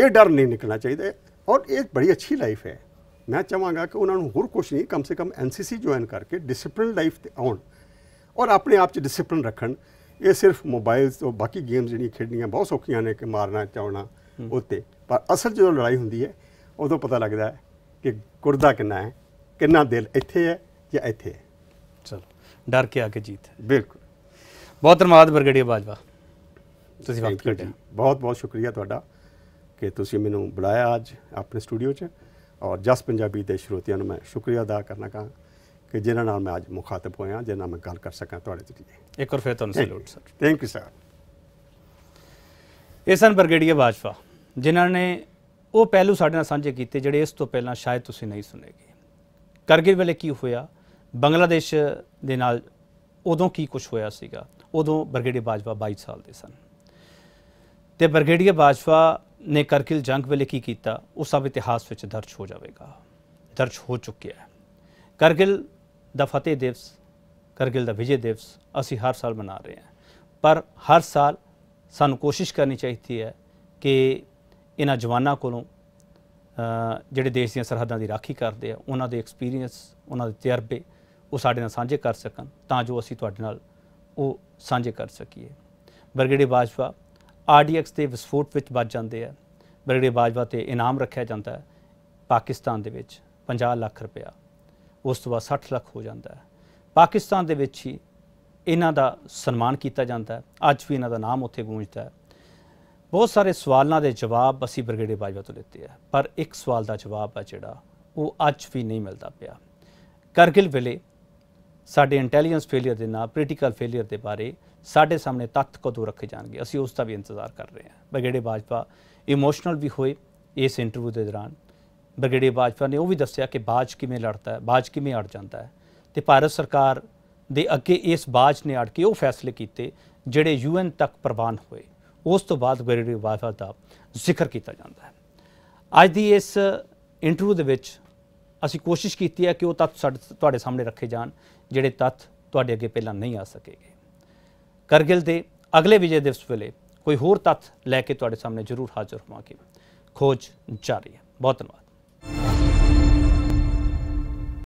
B: ਇਹ ਡਰ ਨਹੀਂ ਨਿਕਲਣਾ ਚਾਹੀਦਾ ਔਰ ਇਹ ਬੜੀ ਅੱਛੀ ਲਾਈਫ ਹੈ ਮੈਂ ਚਾਹਾਂਗਾ ਕਿ ਉਹਨਾਂ ਨੂੰ ਹੋਰ ਕੁਝ ਨਹੀਂ ਕਮ ਸੇ ਕਮ ਐਨਸੀਸੀ ਜੁਆਇਨ ਕਰਕੇ ਡਿਸਪਲਿਨ ਲਾਈਫ ਤੇ ਆਉਣ ਔਰ ਆਪਣੇ ਆਪ 'ਚ ਡਿਸਪਲਿਨ ਰੱਖਣ ਇਹ ਸਿਰਫ ਮੋਬਾਈਲ ਤੋਂ ਬਾਕੀ ਗੇਮਸ ਜਿਹੜੀਆਂ ਖੇਡਣੀਆਂ ਬਹੁਤ ਸੌਖੀਆਂ ਨੇ ਕਿ ਮਾਰਨਾ ਚਾਉਣਾ ਉੱਤੇ ਪਰ ਅਸਲ ਜਦੋਂ ਲੜਾਈ ਹੁੰਦੀ ਹੈ ਉਦੋਂ ਪਤਾ ਲੱਗਦਾ ਹੈ ਕਿ ਗੁਰਦਾ ਕਿੰਨਾ ਹੈ ਕਿੰਨਾ ਦਿਲ ਇੱਥੇ ਹੈ ਜਾਂ ਇੱਥੇ ਹੈ ਚਲੋ
A: ਡਰ ਕੇ ਆ ਕੇ ਜੀਤ ਬਿਲਕੁਲ ਬਹੁਤ
B: ਧੰਨਵਾਦ ਬਰਗੜੀਆ
A: ਬਾਜਵਾ ਤੁਸੀਂ ਵਕਤ ਕੱਢਿਆ
B: ਬਹੁਤ ਬਹੁਤ ਸ਼ੁਕਰੀਆ ਤੁਹਾਡਾ ਕਿ ਤੁਸੀਂ ਮੈਨੂੰ ਬੁਲਾਇਆ ਅੱਜ ਆਪਣੇ ਸਟੂਡੀਓ 'ਚ ਔਰ ਜਸ ਪੰਜਾਬੀ ਦੇ ਸ਼ਰੋਤਿਆਂ ਨੂੰ ਮੈਂ ਸ਼ੁਕਰੀਆ ਅਦਾ ਕਰਨਾ ਕਾ ਕਿ ਜਿਨ੍ਹਾਂ ਨਾਲ ਮੈਂ ਅੱਜ ਮੁਖਾਤਬ ਹੋਇਆ ਜਿਨ੍ਹਾਂ ਨਾਲ ਮੈਂ ਗੱਲ ਕਰ ਸਕਾਂ ਤੁਹਾਡੇ ਜ਼ਰੀਏ ਇੱਕ ਵਾਰ ਫੇਰ ਤੁਹਾਨੂੰ salute sir thank you sir
A: ਇਸਨ ਬਰਗੇੜੀਆ ਬਾਜਵਾ ਜਿਨ੍ਹਾਂ ਨੇ ਉਹ ਪਹਿਲੂ ਸਾਡੇ ਨਾਲ ਸਾਂਝੇ ਕੀਤੇ ਜਿਹੜੇ ਇਸ ਤੋਂ ਪਹਿਲਾਂ ਸ਼ਾਇਦ ਤੁਸੀਂ ਨਹੀਂ ਸੁਣੇਗੇ ਕਰਗਿਲ ਵੇਲੇ ਕੀ ਹੋਇਆ ਬੰਗਲਾਦੇਸ਼ ਦੇ ਨਾਲ ਉਦੋਂ ਕੀ ਕੁਝ ਹੋਇਆ ਸੀਗਾ ਉਦੋਂ ਬਰਗੇੜੀਆ ਬਾਜਵਾ 22 ਸਾਲ ਦੇ ਸਨ ਤੇ ਬਰਗੇੜੀਆ ਬਾਜਵਾ ਨੇ ਕਰਗਿਲ ਜੰਗ ਵੇਲੇ ਕੀ ਕੀਤਾ ਉਹ ਸਭ ਇਤਿਹਾਸ ਵਿੱਚ ਦਰਜ ਹੋ ਜਾਵੇਗਾ ਦਰਜ ਹੋ ਚੁੱਕਿਆ ਹੈ ਕਰਗਿਲ ਦਾ ਫਤਿਹ ਦਿਵਸ ਕਰਗਿਲ ਦਾ ਵਿਜੇ ਦਿਵਸ ਅਸੀਂ ਹਰ ਸਾਲ ਮਨਾ ਰਹੇ ਹਾਂ ਪਰ ਹਰ ਸਾਲ ਸਾਨੂੰ ਕੋਸ਼ਿਸ਼ ਕਰਨੀ ਚਾਹੀਦੀ ਹੈ ਕਿ ਇਹਨਾਂ ਜਵਾਨਾਂ ਕੋਲੋਂ ਜਿਹੜੇ ਦੇਸ਼ ਦੀਆਂ ਸਰਹੱਦਾਂ ਦੀ ਰਾਖੀ ਕਰਦੇ ਆ ਉਹਨਾਂ ਦੇ ਐਕਸਪੀਰੀਅੰਸ ਉਹਨਾਂ ਦੇ ਤਜਰਬੇ ਉਹ ਸਾਡੇ ਨਾਲ ਸਾਂਝੇ ਕਰ ਸਕਣ ਤਾਂ ਜੋ ਅਸੀਂ ਤੁਹਾਡੇ ਨਾਲ ਉਹ ਸਾਂਝੇ ਕਰ ਸਕੀਏ ਬਰਗੜੇ ਬਾਜਵਾ ਆਰਡੀਐਕਸ ਦੇ ਵਿਸਫੋਟ ਵਿੱਚ ਵੱਜ ਜਾਂਦੇ ਆ ਬਰਗੜੇ ਬਾਜਵਾ ਤੇ ਇਨਾਮ ਰੱਖਿਆ ਜਾਂਦਾ ਹੈ ਪਾਕਿਸਤਾਨ ਦੇ ਵਿੱਚ 50 ਲੱਖ ਰੁਪਇਆ ਉਸ ਤੋਂ ਬਾਅਦ 60 ਲੱਖ ਹੋ ਜਾਂਦਾ ਹੈ ਪਾਕਿਸਤਾਨ ਦੇ ਵਿੱਚ ਹੀ ਇਹਨਾਂ ਦਾ ਸਨਮਾਨ ਕੀਤਾ ਜਾਂਦਾ ਹੈ ਅੱਜ ਵੀ ਇਹਨਾਂ ਦਾ ਨਾਮ ਉੱਥੇ ਗੂੰਜਦਾ ਹੈ ਬਹੁਤ ਸਾਰੇ ਸਵਾਲਾਂ ਦੇ ਜਵਾਬ ਅਸੀਂ ਬ੍ਰਿਗੇਡੇ ਬਾਜਵਾ ਤੋਂ ਲਿੱਤੇ ਆ ਪਰ ਇੱਕ ਸਵਾਲ ਦਾ ਜਵਾਬ ਆ ਜਿਹੜਾ ਉਹ ਅੱਜ ਵੀ ਨਹੀਂ ਮਿਲਦਾ ਪਿਆ ਕਰਗਿਲ ਵੇਲੇ ਸਾਡੇ ਇੰਟੈਲੀਜੈਂਸ ਫੇਲਿਅਰ ਦੇ ਨਾਲ ਪੋਲੀਟੀਕਲ ਫੇਲਿਅਰ ਦੇ ਬਾਰੇ ਸਾਡੇ ਸਾਹਮਣੇ ਤੱਥ ਕਦੋਂ ਰੱਖੇ ਜਾਣਗੇ ਅਸੀਂ ਉਸ ਦਾ ਵੀ ਇੰਤਜ਼ਾਰ ਕਰ ਰਹੇ ਹਾਂ ਬ੍ਰਿਗੇਡੇ ਬਾਜਵਾ ਇਮੋਸ਼ਨਲ ਵੀ ਹੋਏ ਇਸ ਇੰਟਰਵਿਊ ਦੇ ਦੌਰਾਨ ਬ੍ਰਿਗੇਡੀ ਬਾਜਵਾ ਨੇ ਉਹ ਵੀ ਦੱਸਿਆ ਕਿ ਬਾਜ ਕਿਵੇਂ ਲੜਦਾ ਹੈ ਬਾਜ ਕਿਵੇਂ ਅੜ ਜਾਂਦਾ ਹੈ ਤੇ ਭਾਰਤ ਸਰਕਾਰ ਦੇ ਅੱਗੇ ਇਸ ਬਾਜ ਨੇ ਅੜ ਕੇ ਉਹ ਫੈਸਲੇ ਕੀਤੇ ਜਿਹੜੇ ਯੂਐਨ ਤੱਕ ਪ੍ਰਵਾਨ ਹੋਏ ਉਸ ਤੋਂ ਬਾਅਦ ਬ੍ਰਿਗੇਡੀ ਬਾਜਵਾ ਦਾ ਜ਼ਿਕਰ ਕੀਤਾ ਜਾਂਦਾ ਹੈ ਅੱਜ ਦੀ ਇਸ ਇੰਟਰਵਿਊ ਦੇ ਵਿੱਚ ਅਸੀਂ ਕੋਸ਼ਿਸ਼ ਕੀਤੀ ਹੈ ਕਿ ਉਹ ਤੱਤ ਤੁਹਾਡੇ ਸਾਹਮਣੇ ਰੱਖੇ ਜਾਣ ਜਿਹੜੇ ਤੱਤ ਤੁਹਾਡੇ ਅੱਗੇ ਪਹਿਲਾਂ ਨਹੀਂ ਆ ਸਕੇਗੇ ਕਰਗਿਲ ਦੇ ਅਗਲੇ ਵਿਜੇ ਦਿਵਸ ਵੇਲੇ ਕੋਈ ਹੋਰ ਤੱਤ ਲੈ ਕੇ ਤੁਹਾਡੇ ਸਾਹਮਣੇ ਜ਼ਰੂਰ ਹਾਜ਼ਰ ਹੋਵਾਂਗੇ ਖੋਜ ਜਾਰੀ ਹੈ ਬਹੁਤ ਧੰਨਵਾਦ Bye.